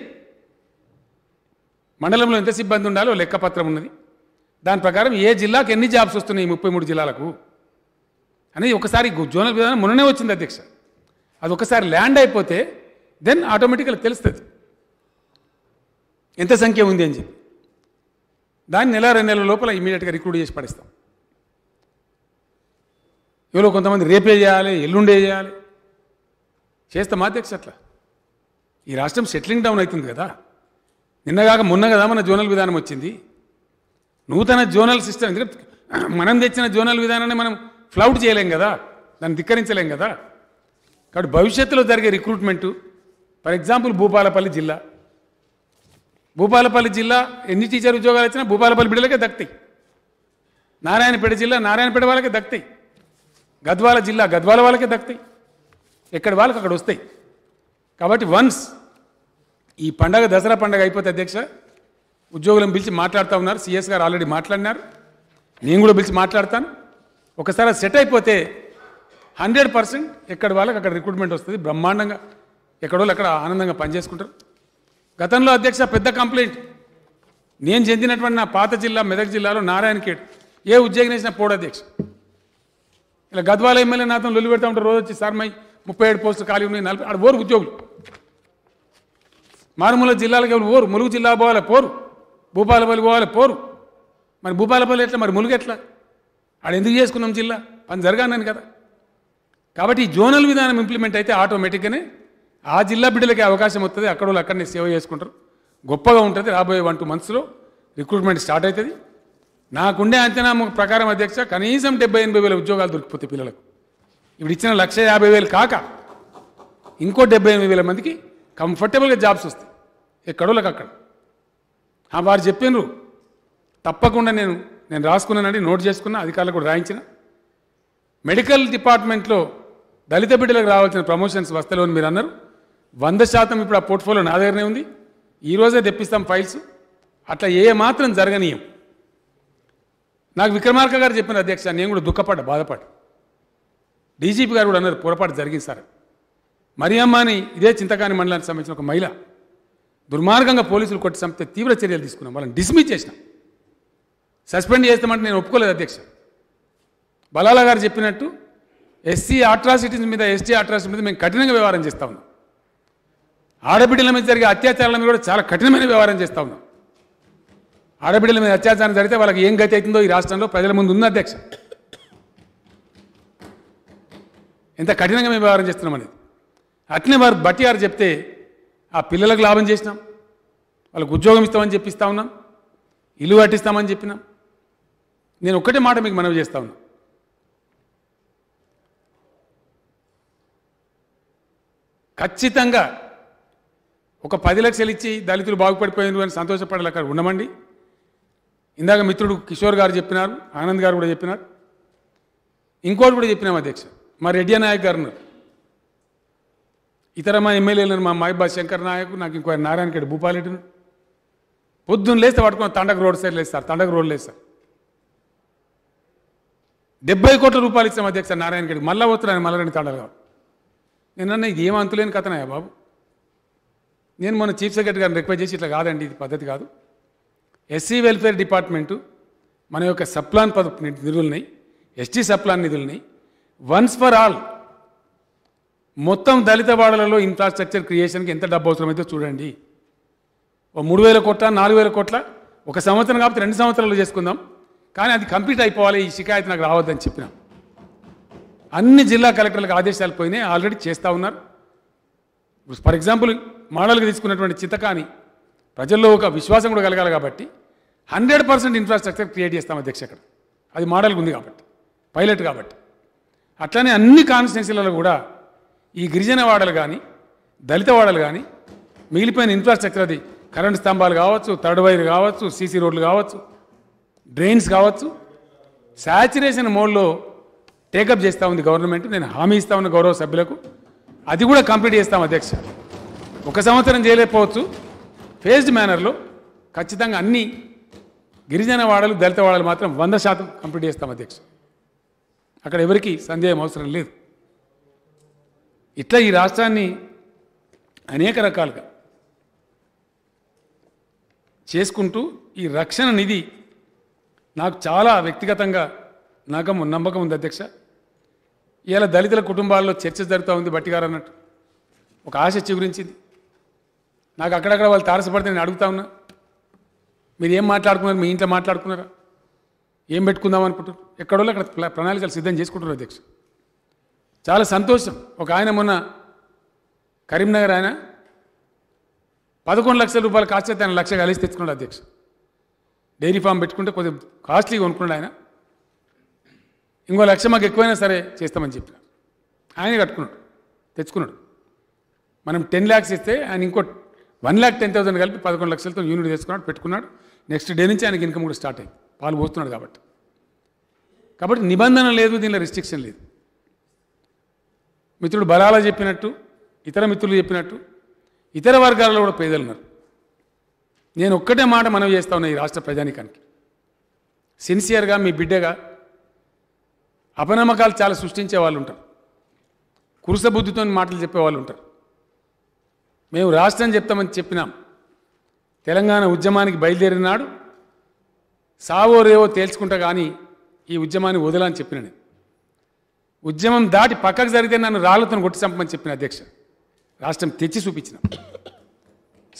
మండలంలో ఎంత సిబ్బంది ఉండాలో లెక్కపత్రం ఉన్నది దాని ప్రకారం ఏ జిల్లాకు ఎన్ని జాబ్స్ వస్తున్నాయి ముప్పై మూడు జిల్లాలకు అనేది ఒకసారి జోనల్ విధానం మొన్ననే వచ్చింది అధ్యక్ష అది ఒకసారి ల్యాండ్ అయిపోతే దెన్ ఆటోమేటిక్గా తెలుస్తుంది ఎంత సంఖ్య ఉంది అని చెప్పి దాన్ని నెల రెండు నెలల లోపల ఇమీడియట్గా రిక్రూట్ చేసి పడిస్తాం ఎవరో కొంతమంది రేపే చేయాలి ఎల్లుండే చేయాలి చేస్తే అధ్యక్ష అట్లా ఈ రాష్ట్రం సెటిలింగ్ డౌన్ అవుతుంది కదా నిన్నగాక మొన్న కదా మన జోనల్ విధానం వచ్చింది నూతన జోనల్ సిస్టమ్ ఎందుకంటే మనం తెచ్చిన జోనల్ విధానాన్ని మనం ఫ్లౌట్ చేయలేం కదా దాన్ని ధిక్కరించలేం కదా కాబట్టి భవిష్యత్తులో జరిగే రిక్రూట్మెంటు ఫర్ ఎగ్జాంపుల్ భూపాలపల్లి జిల్లా భూపాలపల్లి జిల్లా ఎన్ని టీచర్ ఉద్యోగాలు వచ్చినా భూపాలపల్లి బిడ్డలకే దక్తాయి నారాయణపేట జిల్లా నారాయణపేట వాళ్ళకే దక్తాయి గద్వాల జిల్లా గద్వాల వాళ్ళకే దక్కుతాయి ఎక్కడ వాళ్ళకి అక్కడ వస్తాయి కాబట్టి వన్స్ ఈ పండగ దసరా పండగ అయిపోతే అధ్యక్ష ఉద్యోగులను పిలిచి మాట్లాడుతూ ఉన్నారు సిఎస్ గారు ఆల్రెడీ మాట్లాడినారు నేను కూడా పిలిచి మాట్లాడతాను ఒకసారి సెట్ అయిపోతే హండ్రెడ్ పర్సెంట్ ఎక్కడ వాళ్ళకి అక్కడ రిక్రూట్మెంట్ వస్తుంది బ్రహ్మాండంగా ఎక్కడో అక్కడ ఆనందంగా పనిచేసుకుంటారు గతంలో అధ్యక్ష పెద్ద కంప్లైంట్ నేను చెందినటువంటి నా పాత జిల్లా మెదక్ జిల్లాలో నారాయణకేట్ ఏ ఉద్యోగం వేసినా పోడు అధ్యక్ష ఇలా గద్వాల ఎమ్మెల్యే నాతో లొల్లి పెడతా ఉంటారు రోజు వచ్చి సార్ మై ముప్పై ఏడు పోస్టులు ఖాళీ ఉన్నాయి నలభై ఆడ ఓరు ఉద్యోగులు మారుమూల జిల్లాలకు ఎవరు ఓరు ములుగు జిల్లా పోవాలి పోరు భూపాలపల్లి పోవాలి పోరు మరి భూపాలపల్లి ఎట్లా మరి ములుగు ఎట్లా ఆడ ఎందుకు చేసుకున్నాం జిల్లా పని జరగానని కదా కాబట్టి ఈ జోనల్ విధానం ఇంప్లిమెంట్ అయితే ఆటోమేటిక్గానే ఆ జిల్లా బిడ్డలకి అవకాశం వస్తుంది అక్కడ వాళ్ళు అక్కడనే సేవ చేసుకుంటారు గొప్పగా ఉంటుంది రాబోయే వన్ టూ మంత్స్లో రిక్రూట్మెంట్ స్టార్ట్ అవుతుంది నాకుండే అంచనా ప్రకారం అధ్యక్ష కనీసం డెబ్బై ఎనభై వేల ఉద్యోగాలు దొరికిపోతాయి పిల్లలకు ఇప్పుడు ఇచ్చిన లక్ష యాభై వేలు కాక ఇంకో డెబ్బై ఎనిమిది వేల మందికి కంఫర్టబుల్గా జాబ్స్ వస్తాయి ఎక్కడోళ్ళకి అక్కడ వారు చెప్పినారు తప్పకుండా నేను నేను రాసుకున్నానండి నోట్ చేసుకున్నా అధికారులు కూడా రాయించిన మెడికల్ డిపార్ట్మెంట్లో దళిత బిడ్డలకు రావాల్సిన ప్రమోషన్స్ అని మీరు అన్నారు వంద శాతం ఇప్పుడు ఆ పోర్ట్ఫోలియో నా దగ్గరనే ఉంది ఈరోజే తెప్పిస్తాం ఫైల్స్ అట్లా ఏ మాత్రం జరగనీయం నాకు విక్రమార్క గారు చెప్పిన అధ్యక్ష నేను కూడా దుఃఖపడ్డా బాధపడ్డ డీజీపీ గారు కూడా అన్నారు పొరపాటు జరిగింది సార్ మరియమ్మని ఇదే చింతకాని మండలానికి సంబంధించిన ఒక మహిళ దుర్మార్గంగా పోలీసులు కొట్టి చంపితే తీవ్ర చర్యలు తీసుకున్నాం వాళ్ళని డిస్మిస్ చేసినాం సస్పెండ్ చేస్తామంటే నేను ఒప్పుకోలేదు అధ్యక్ష బలాల గారు చెప్పినట్టు ఎస్సీ అట్రాసిటీస్ మీద ఎస్టీ అట్రాసిటీ మీద మేము కఠినంగా వ్యవహారం చేస్తూ ఉన్నాం ఆడబిడ్డల మీద జరిగే అత్యాచారాల మీద కూడా చాలా కఠినమైన వ్యవహారం చేస్తూ ఉన్నాం ఆడబిడ్డల మీద అత్యాచారం జరిగితే వాళ్ళకి ఏం గతి అవుతుందో ఈ రాష్ట్రంలో ప్రజల ముందు ఉంది అధ్యక్ష ఎంత కఠినంగా మేము వ్యవహారం చేస్తున్నాం అనేది అట్నే వారు బట్టిఆర్ చెప్తే ఆ పిల్లలకు లాభం చేసినాం వాళ్ళకు ఉద్యోగం ఇస్తామని చెప్పిస్తా ఉన్నాం ఇల్లు కట్టిస్తామని చెప్పినాం నేను ఒక్కటే మాట మీకు మనవి చేస్తా ఉన్నా ఖచ్చితంగా ఒక పది లక్షలు ఇచ్చి దళితులు బాగుపడిపోయింది అని సంతోషపడాలి అక్కడ ఉండమండి ఇందాక మిత్రుడు కిషోర్ గారు చెప్పినారు ఆనంద్ గారు కూడా చెప్పినారు ఇంకోటి కూడా చెప్పినాం అధ్యక్ష మా రెడ్డి నాయక్ గారు ఉన్నారు ఇతర మా ఎమ్మెల్యేలు మా మాయిబా శంకర్ నాయక్ నాకు ఇంకో నారాయణ గడ్డి భూపాలెట్టు పొద్దున్న లేస్తే పట్టుకున్న తండక రోడ్ సైడ్ లేస్తారు తండక రోడ్ లేస్తారు డెబ్బై కోట్ల రూపాయలు ఇచ్చాం అధ్యక్ష నారాయణ గడ్డి మళ్ళా వస్తున్నాను మళ్ళా రెండు తండలు కావాలి ఇది ఏమంతులేని కథనాయా బాబు నేను మొన్న చీఫ్ సెక్రటరీ గారిని రిక్వెస్ట్ చేసి ఇట్లా కాదండి ఇది పద్ధతి కాదు ఎస్సీ వెల్ఫేర్ డిపార్ట్మెంటు మన యొక్క సప్లాన్ పద నిధులున్నాయి ఎస్టీ సప్లాన్ నిధులున్నాయి వన్స్ ఫర్ ఆల్ మొత్తం దళిత వాడలలో ఇన్ఫ్రాస్ట్రక్చర్ క్రియేషన్కి ఎంత డబ్బు అవసరమైతే చూడండి ఓ మూడు వేల కోట్ల నాలుగు వేల కోట్ల ఒక సంవత్సరం కాబట్టి రెండు సంవత్సరాలు చేసుకుందాం కానీ అది కంప్లీట్ అయిపోవాలి ఈ షికాయత్ నాకు రావద్దని చెప్పినాం అన్ని జిల్లా కలెక్టర్లకు ఆదేశాలు పోయినాయి ఆల్రెడీ చేస్తూ ఉన్నారు ఫర్ ఎగ్జాంపుల్ మాడల్గా తీసుకున్నటువంటి చిత్తకాని ప్రజల్లో ఒక విశ్వాసం కూడా కలగాలి కాబట్టి హండ్రెడ్ పర్సెంట్ ఇన్ఫ్రాస్ట్రక్చర్ క్రియేట్ చేస్తాం అధ్యక్ష అక్కడ అది మోడల్గా ఉంది కాబట్టి పైలట్ కాబట్టి అట్లానే అన్ని కాన్స్టిట్యున్సీలలో కూడా ఈ గిరిజన వాడలు కానీ దళిత వాడలు కానీ మిగిలిపోయిన ఇన్ఫ్రాస్ట్రక్చర్ అది కరెంటు స్తంభాలు కావచ్చు థర్డ్ వైర్ కావచ్చు సీసీ రోడ్లు కావచ్చు డ్రైన్స్ కావచ్చు శాచురేషన్ మోడ్లో టేకప్ చేస్తూ ఉంది గవర్నమెంట్ నేను హామీ ఇస్తా ఉన్న గౌరవ సభ్యులకు అది కూడా కంప్లీట్ చేస్తాం అధ్యక్ష ఒక సంవత్సరం చేయలేకపోవచ్చు ఫేజ్డ్ మేనర్లో ఖచ్చితంగా అన్ని గిరిజన వాడలు దళిత వాడలు మాత్రం వంద శాతం కంప్లీట్ చేస్తాం అధ్యక్ష అక్కడ ఎవరికి సందేహం అవసరం లేదు ఇట్లా ఈ రాష్ట్రాన్ని అనేక రకాలుగా చేసుకుంటూ ఈ రక్షణ నిధి నాకు చాలా వ్యక్తిగతంగా నాకు నమ్మకం ఉంది అధ్యక్ష ఇలా దళితుల కుటుంబాల్లో చర్చ జరుగుతూ ఉంది బట్టిగారు అన్నట్టు ఒక ఆశ చిగురించింది నాకు అక్కడక్కడ వాళ్ళు తారసపడితే నేను అడుగుతా ఉన్నా మీరు ఏం మాట్లాడుకున్నారు మీ ఇంట్లో మాట్లాడుకున్నారా ఏం పెట్టుకుందాం అనుకుంటారు ఎక్కడోళ్ళు అక్కడ ప్రణాళికలు సిద్ధం చేసుకుంటున్నారు అధ్యక్ష చాలా సంతోషం ఒక ఆయన మొన్న కరీంనగర్ ఆయన పదకొండు లక్షల రూపాయలు కాస్ట్ అయితే ఆయన లక్ష కలిసి తెచ్చుకున్నాడు అధ్యక్ష డైరీ ఫామ్ పెట్టుకుంటే కొద్దిగా కాస్ట్లీగా కొనుక్కున్నాడు ఆయన ఇంకో లక్ష మాకు ఎక్కువైనా సరే చేస్తామని చెప్పిన ఆయన కట్టుకున్నాడు తెచ్చుకున్నాడు మనం టెన్ ల్యాక్స్ ఇస్తే ఆయన ఇంకో వన్ ల్యాక్ టెన్ థౌసండ్ కలిపి పదకొండు లక్షలతో యూనిట్ తెచ్చుకున్నాడు పెట్టుకున్నాడు నెక్స్ట్ డే నుంచి ఆయనకి ఇన్కమ్ కూడా స్టార్ట్ అయింది పాలు పోస్తున్నాడు కాబట్టి కాబట్టి నిబంధన లేదు దీనిలో రిస్ట్రిక్షన్ లేదు మిత్రుడు బలాల చెప్పినట్టు ఇతర మిత్రులు చెప్పినట్టు ఇతర వర్గాలలో కూడా పేదలు ఉన్నారు నేను ఒక్కటే మాట మనవి చేస్తా ఉన్నా ఈ రాష్ట్ర ప్రజానికానికి సిన్సియర్గా మీ బిడ్డగా అపనమ్మకాలు చాలా సృష్టించే వాళ్ళు ఉంటారు కురుసబుద్ధితో మాటలు చెప్పే వాళ్ళు ఉంటారు మేము రాష్ట్రం చెప్తామని చెప్పినాం తెలంగాణ ఉద్యమానికి బయలుదేరినాడు సావో రేవో తేల్చుకుంటా కానీ ఈ ఉద్యమాన్ని వదలని చెప్పిన నేను ఉద్యమం దాటి పక్కకు జరిగితే నన్ను రాళ్లతో కొట్టి చంపమని చెప్పిన అధ్యక్ష రాష్ట్రం తెచ్చి చూపించిన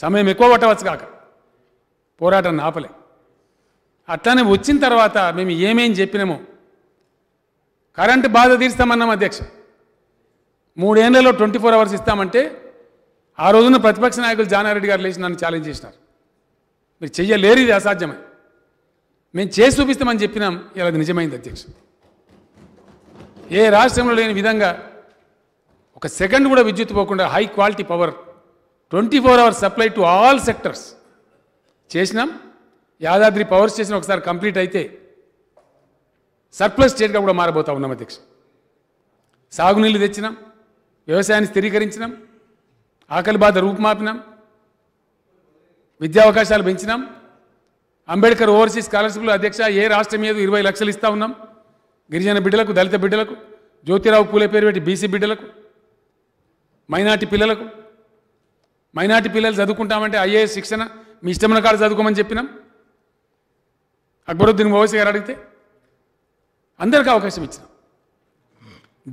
సమయం ఎక్కువ పట్టవచ్చు కాక పోరాటం ఆపలే అట్లానే వచ్చిన తర్వాత మేము ఏమేం చెప్పినామో కరెంటు బాధ తీరుస్తామన్నాం అధ్యక్ష మూడేళ్లలో ట్వంటీ ఫోర్ అవర్స్ ఇస్తామంటే ఆ రోజున ప్రతిపక్ష నాయకులు జానారెడ్డి గారు లేచి నన్ను ఛాలెంజ్ చేసినారు మీరు చెయ్యలేరు ఇది అసాధ్యమే మేము చేసి చూపిస్తామని చెప్పినాం ఇలా నిజమైంది అధ్యక్ష ఏ రాష్ట్రంలో లేని విధంగా ఒక సెకండ్ కూడా విద్యుత్ పోకుండా high quality power twenty four hours supply to all sectors చేసినాం యాదాద్రి పవర్ స్టేషన్ ఒకసారి కంప్లీట్ అయితే సర్ప్లస్ స్టేట్గా కూడా మారబోతా ఉన్నాం అధ్యక్ష సాగునీళ్ళు తెచ్చినాం వ్యవసాయాన్ని స్థిరీకరించినాం ఆకలి బాధ రూపుమాపినాం విద్యా అవకాశాలు పెంచినాం అంబేద్కర్ ఓవర్సీస్ స్కాలర్షిప్లు అధ్యక్ష ఏ రాష్ట్రం మీద ఇరవై లక్షలు ఇస్తా ఉన్నాం గిరిజన బిడ్డలకు దళిత బిడ్డలకు జ్యోతిరావు పూలే పేరు పెట్టి బీసీ బిడ్డలకు మైనార్టీ పిల్లలకు మైనార్టీ పిల్లలు చదువుకుంటామంటే ఐఏఎస్ శిక్షణ మీ ఇష్టమైన కాడ చదువుకోమని చెప్పినాం అక్బరుద్దీన్ ఓవైసీ గారు అడిగితే అందరికీ అవకాశం ఇచ్చినాం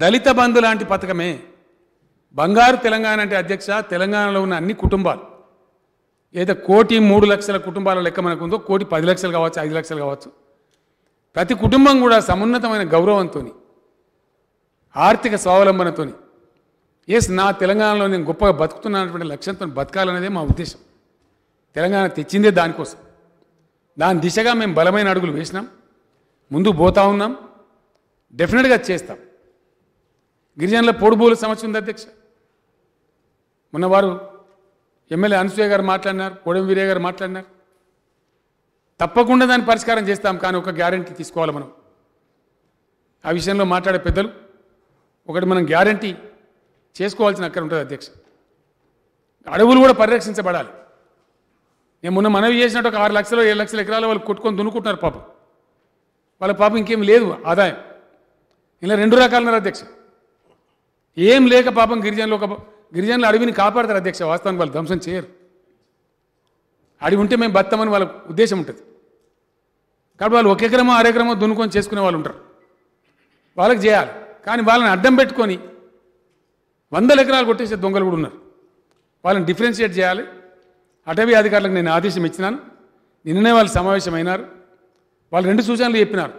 దళిత బంధు లాంటి పథకమే బంగారు తెలంగాణ అంటే అధ్యక్ష తెలంగాణలో ఉన్న అన్ని కుటుంబాలు ఏదో కోటి మూడు లక్షల కుటుంబాల లెక్క మనకు ఉందో కోటి పది లక్షలు కావచ్చు ఐదు లక్షలు కావచ్చు ప్రతి కుటుంబం కూడా సమున్నతమైన గౌరవంతో ఆర్థిక స్వావలంబనతో ఎస్ నా తెలంగాణలో నేను గొప్పగా బతుకుతున్నటువంటి లక్ష్యంతో బతకాలనేదే మా ఉద్దేశం తెలంగాణ తెచ్చిందే దానికోసం దాని దిశగా మేము బలమైన అడుగులు వేసినాం ముందు పోతా ఉన్నాం డెఫినెట్గా చేస్తాం గిరిజనుల పొడుబోలు సమస్య ఉంది అధ్యక్ష మొన్నవారు ఎమ్మెల్యే అనసూయ గారు మాట్లాడినారు కోడెం వీరయ్య గారు మాట్లాడినారు తప్పకుండా దాన్ని పరిష్కారం చేస్తాం కానీ ఒక గ్యారంటీ తీసుకోవాలి మనం ఆ విషయంలో మాట్లాడే పెద్దలు ఒకటి మనం గ్యారంటీ చేసుకోవాల్సిన అక్కడ ఉంటుంది అధ్యక్ష అడవులు కూడా పరిరక్షించబడాలి నేను మొన్న మనవి చేసినట్టు ఒక ఆరు లక్షలు ఏడు లక్షల ఎకరాలు వాళ్ళు కొట్టుకొని దున్నుకుంటున్నారు పాపం వాళ్ళ పాపం ఇంకేం లేదు ఆదాయం ఇలా రెండు రకాలున్నారు అధ్యక్ష ఏం లేక పాపం గిరిజనులు ఒక గిరిజనులు అడవిని కాపాడతారు అధ్యక్ష వాస్తవాన్ని వాళ్ళు ధ్వంసం చేయరు అడవి ఉంటే మేము బతామని వాళ్ళ ఉద్దేశం ఉంటుంది కాబట్టి వాళ్ళు ఒక ఎకరమో అరెకరమో దున్నుకొని చేసుకునే వాళ్ళు ఉంటారు వాళ్ళకి చేయాలి కానీ వాళ్ళని అడ్డం పెట్టుకొని వందల ఎకరాలు కొట్టేసే దొంగలు కూడా ఉన్నారు వాళ్ళని డిఫరెన్షియేట్ చేయాలి అటవీ అధికారులకు నేను ఆదేశం ఇచ్చినాను నిన్ననే వాళ్ళు సమావేశమైనారు వాళ్ళు రెండు సూచనలు చెప్పినారు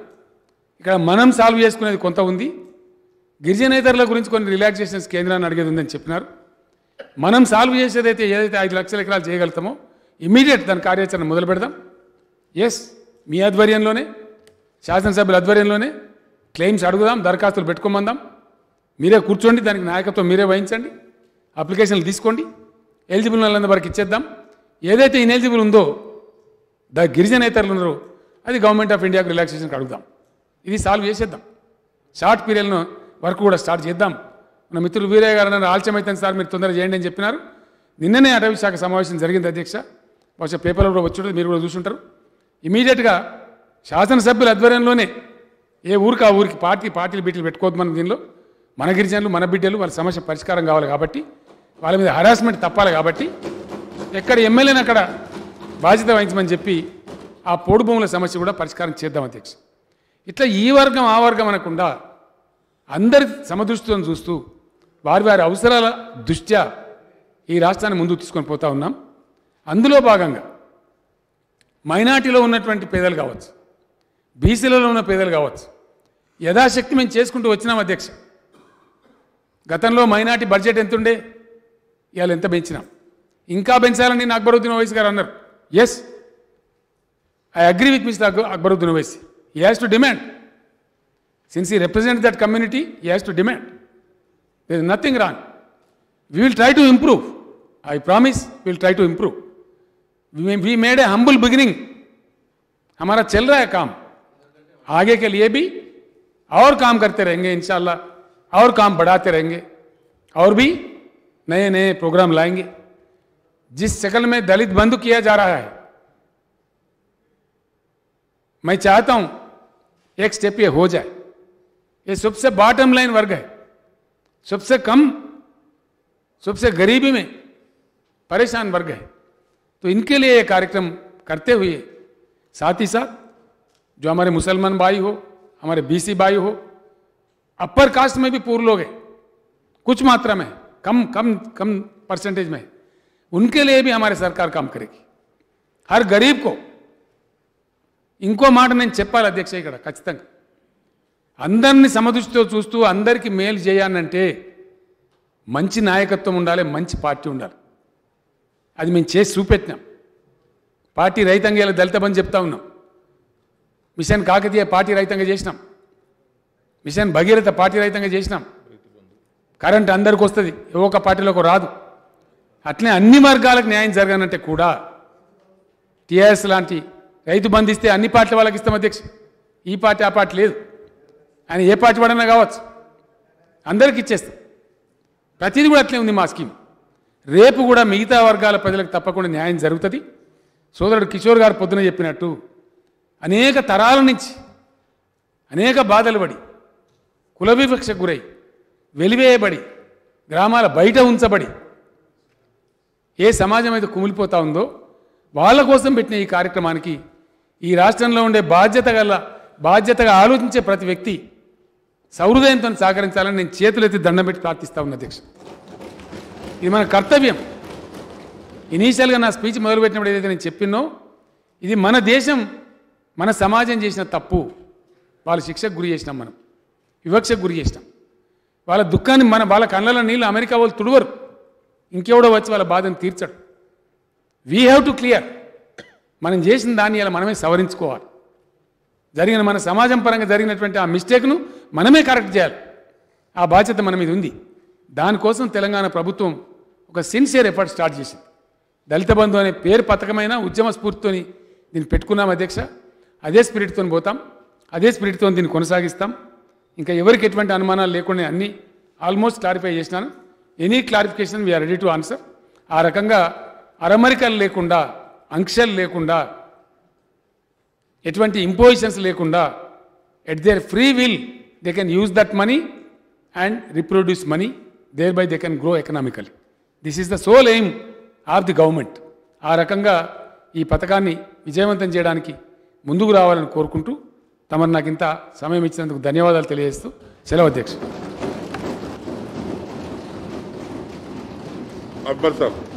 ఇక్కడ మనం సాల్వ్ చేసుకునేది కొంత ఉంది గిరిజనేతరుల గురించి కొన్ని రిలాక్సేషన్స్ కేంద్రాన్ని అడిగేది ఉందని చెప్పినారు మనం సాల్వ్ చేసేదైతే ఏదైతే ఐదు లక్షల ఎకరాలు చేయగలుగుతామో ఇమీడియట్ దాని కార్యాచరణ మొదలు పెడదాం ఎస్ మీ ఆధ్వర్యంలోనే శాసనసభ్యుల ఆధ్వర్యంలోనే క్లెయిమ్స్ అడుగుదాం దరఖాస్తులు పెట్టుకోమందాం మీరే కూర్చోండి దానికి నాయకత్వం మీరే వహించండి అప్లికేషన్లు తీసుకోండి ఎలిజిబుల్ వరకు ఇచ్చేద్దాం ఏదైతే ఇన్ఎలిజిబుల్ ఉందో ద ఇతరులు ఉన్నారో అది గవర్నమెంట్ ఆఫ్ ఇండియాకు రిలాక్సేషన్కి అడుగుదాం ఇది సాల్వ్ చేసేద్దాం షార్ట్ పీరియడ్ను వర్క్ కూడా స్టార్ట్ చేద్దాం మన మిత్రులు వీరయ్య గారు అన్నారు ఆలస్యమైతుంది సార్ మీరు తొందరగా చేయండి అని చెప్పినారు నిన్ననే అటవీ శాఖ సమావేశం జరిగింది అధ్యక్ష బహుశా పేపర్లో కూడా వచ్చి మీరు కూడా చూసుంటారు ఇమీడియట్గా శాసనసభ్యుల ఆధ్వర్యంలోనే ఏ ఊరికి ఆ ఊరికి పార్టీ పార్టీలు బీటీలు పెట్టుకోవద్దు మన దీనిలో మన గిరిజనులు మన బిడ్డలు వాళ్ళ సమస్య పరిష్కారం కావాలి కాబట్టి వాళ్ళ మీద హరాస్మెంట్ తప్పాలి కాబట్టి ఎక్కడ ఎమ్మెల్యేని అక్కడ బాధ్యత వహించమని చెప్పి ఆ పోడు భూముల సమస్య కూడా పరిష్కారం చేద్దాం అధ్యక్ష ఇట్లా ఈ వర్గం ఆ వర్గం అనకుండా అందరి సమదృష్టితో చూస్తూ వారి వారి అవసరాల దృష్ట్యా ఈ రాష్ట్రాన్ని ముందుకు తీసుకొని పోతా ఉన్నాం అందులో భాగంగా మైనార్టీలో ఉన్నటువంటి పేదలు కావచ్చు బీసీలలో ఉన్న పేదలు కావచ్చు యథాశక్తి మేము చేసుకుంటూ వచ్చినాం అధ్యక్ష గతంలో మైనార్టీ బడ్జెట్ ఎంత ఉండే ఇవాళ ఎంత పెంచినాం ఇంకా పెంచాలని నేను అక్బరుద్దీన్ ఓవైసీ గారు అన్నారు yes I agree with mister Akbaruddin Owaisi he has to demand since he represent that community he has to demand There is nothing wrong. We will try to improve. I promise we will try to improve. We, we made a humble beginning. हमारा चल रहा है काम आगे के लिए भी और काम करते रहेंगे इनशाला और काम बढ़ाते रहेंगे और भी नए नए प्रोग्राम लाएंगे जिस शक्ल में दलित बंद किया जा रहा है मैं चाहता हूं एक स्टेप ये हो जाए ये सबसे बॉटम लाइन वर्ग है सबसे कम सबसे गरीबी में परेशान वर्ग है तो इनके लिए ये कार्यक्रम करते हुए साथ ही साथ जो हमारे मुसलमान भाई हो हमारे बीसी भाई हो अपर कास्ट में भी पूर्व लोग हैं कुछ मात्रा में कम कम कम परसेंटेज में उनके लिए भी हमारे सरकार काम करेगी हर गरीब को इनको మాట नहीं చెప్పాలి अध्यक्ष ఇక్కడ అందరినీ సమదృష్టితో చూస్తూ అందరికీ మేలు చేయాలంటే మంచి నాయకత్వం ఉండాలి మంచి పార్టీ ఉండాలి అది మేము చేసి చూపెట్టినాం పార్టీ రైతంగా ఇలా దళిత బంద్ చెప్తా ఉన్నాం మిషన్ కాకతీయ పార్టీ రైతంగా చేసినాం మిషన్ భగీరథ పార్టీ రైతంగా చేసినాం కరెంట్ అందరికి వస్తుంది ఒక పార్టీలకు రాదు అట్లే అన్ని వర్గాలకు న్యాయం జరగాలంటే కూడా టీఆర్ఎస్ లాంటి రైతు బంధిస్తే అన్ని పార్టీల వాళ్ళకి ఇస్తాం అధ్యక్ష ఈ పార్టీ ఆ పార్టీ లేదు ఆయన ఏ పార్టీ వాడైనా కావచ్చు అందరికి ఇచ్చేస్తాం ప్రతిదీ కూడా అట్లే ఉంది మా స్కీమ్ రేపు కూడా మిగతా వర్గాల ప్రజలకు తప్పకుండా న్యాయం జరుగుతుంది సోదరుడు కిషోర్ గారు పొద్దున చెప్పినట్టు అనేక తరాల నుంచి అనేక బాధలు పడి వివక్ష గురై వెలివేయబడి గ్రామాల బయట ఉంచబడి ఏ సమాజం అయితే కుమిలిపోతా ఉందో వాళ్ళ కోసం పెట్టిన ఈ కార్యక్రమానికి ఈ రాష్ట్రంలో ఉండే బాధ్యత గల బాధ్యతగా ఆలోచించే ప్రతి వ్యక్తి సహృదయంతో సహకరించాలని నేను చేతులెత్తి దండం పెట్టి ప్రార్థిస్తా ఉన్న అధ్యక్ష ఇది మన కర్తవ్యం ఇనీషియల్గా నా స్పీచ్ మొదలుపెట్టినప్పుడు ఏదైతే నేను చెప్పినో ఇది మన దేశం మన సమాజం చేసిన తప్పు వాళ్ళ శిక్షకు గురి చేసినాం మనం వివక్షకు గురి చేసినాం వాళ్ళ దుఃఖాన్ని మన వాళ్ళ కళ్ళలో నీళ్ళు అమెరికా వాళ్ళు తుడవరు ఇంకెవడో వచ్చి వాళ్ళ బాధను తీర్చడు వీ హ్యావ్ టు క్లియర్ మనం చేసిన దాన్ని ఇలా మనమే సవరించుకోవాలి జరిగిన మన సమాజం పరంగా జరిగినటువంటి ఆ మిస్టేక్ను మనమే కరెక్ట్ చేయాలి ఆ బాధ్యత మన మీద ఉంది దానికోసం తెలంగాణ ప్రభుత్వం ఒక సిన్సియర్ ఎఫర్ట్ స్టార్ట్ చేసింది దళిత బంధు అనే పేరు పథకమైన ఉద్యమ స్ఫూర్తితోని దీన్ని పెట్టుకున్నాం అధ్యక్ష అదే స్పిరిట్తో పోతాం అదే స్పిరిట్తో దీన్ని కొనసాగిస్తాం ఇంకా ఎవరికి ఎటువంటి అనుమానాలు లేకుండా అన్నీ ఆల్మోస్ట్ క్లారిఫై చేసినాను any clarification we are ready to answer ఆ రకంగా అరమరికలు లేకుండా అంక్షలు లేకుండా ఎటువంటి ఇంపోజిషన్స్ లేకుండా at their free will they can use that money and reproduce money thereby they can grow economically this is the sole aim of the government ఆ రకంగా ఈ పథకాన్ని విజయవంతం చేయడానికి ముందుకు రావాలని కోరుకుంటూ తమరు నాకు ఇంత సమయం ఇచ్చినందుకు ధన్యవాదాలు తెలియజేస్తూ సెలవు అధ్యక్షుడు అక్బర్ సాబ్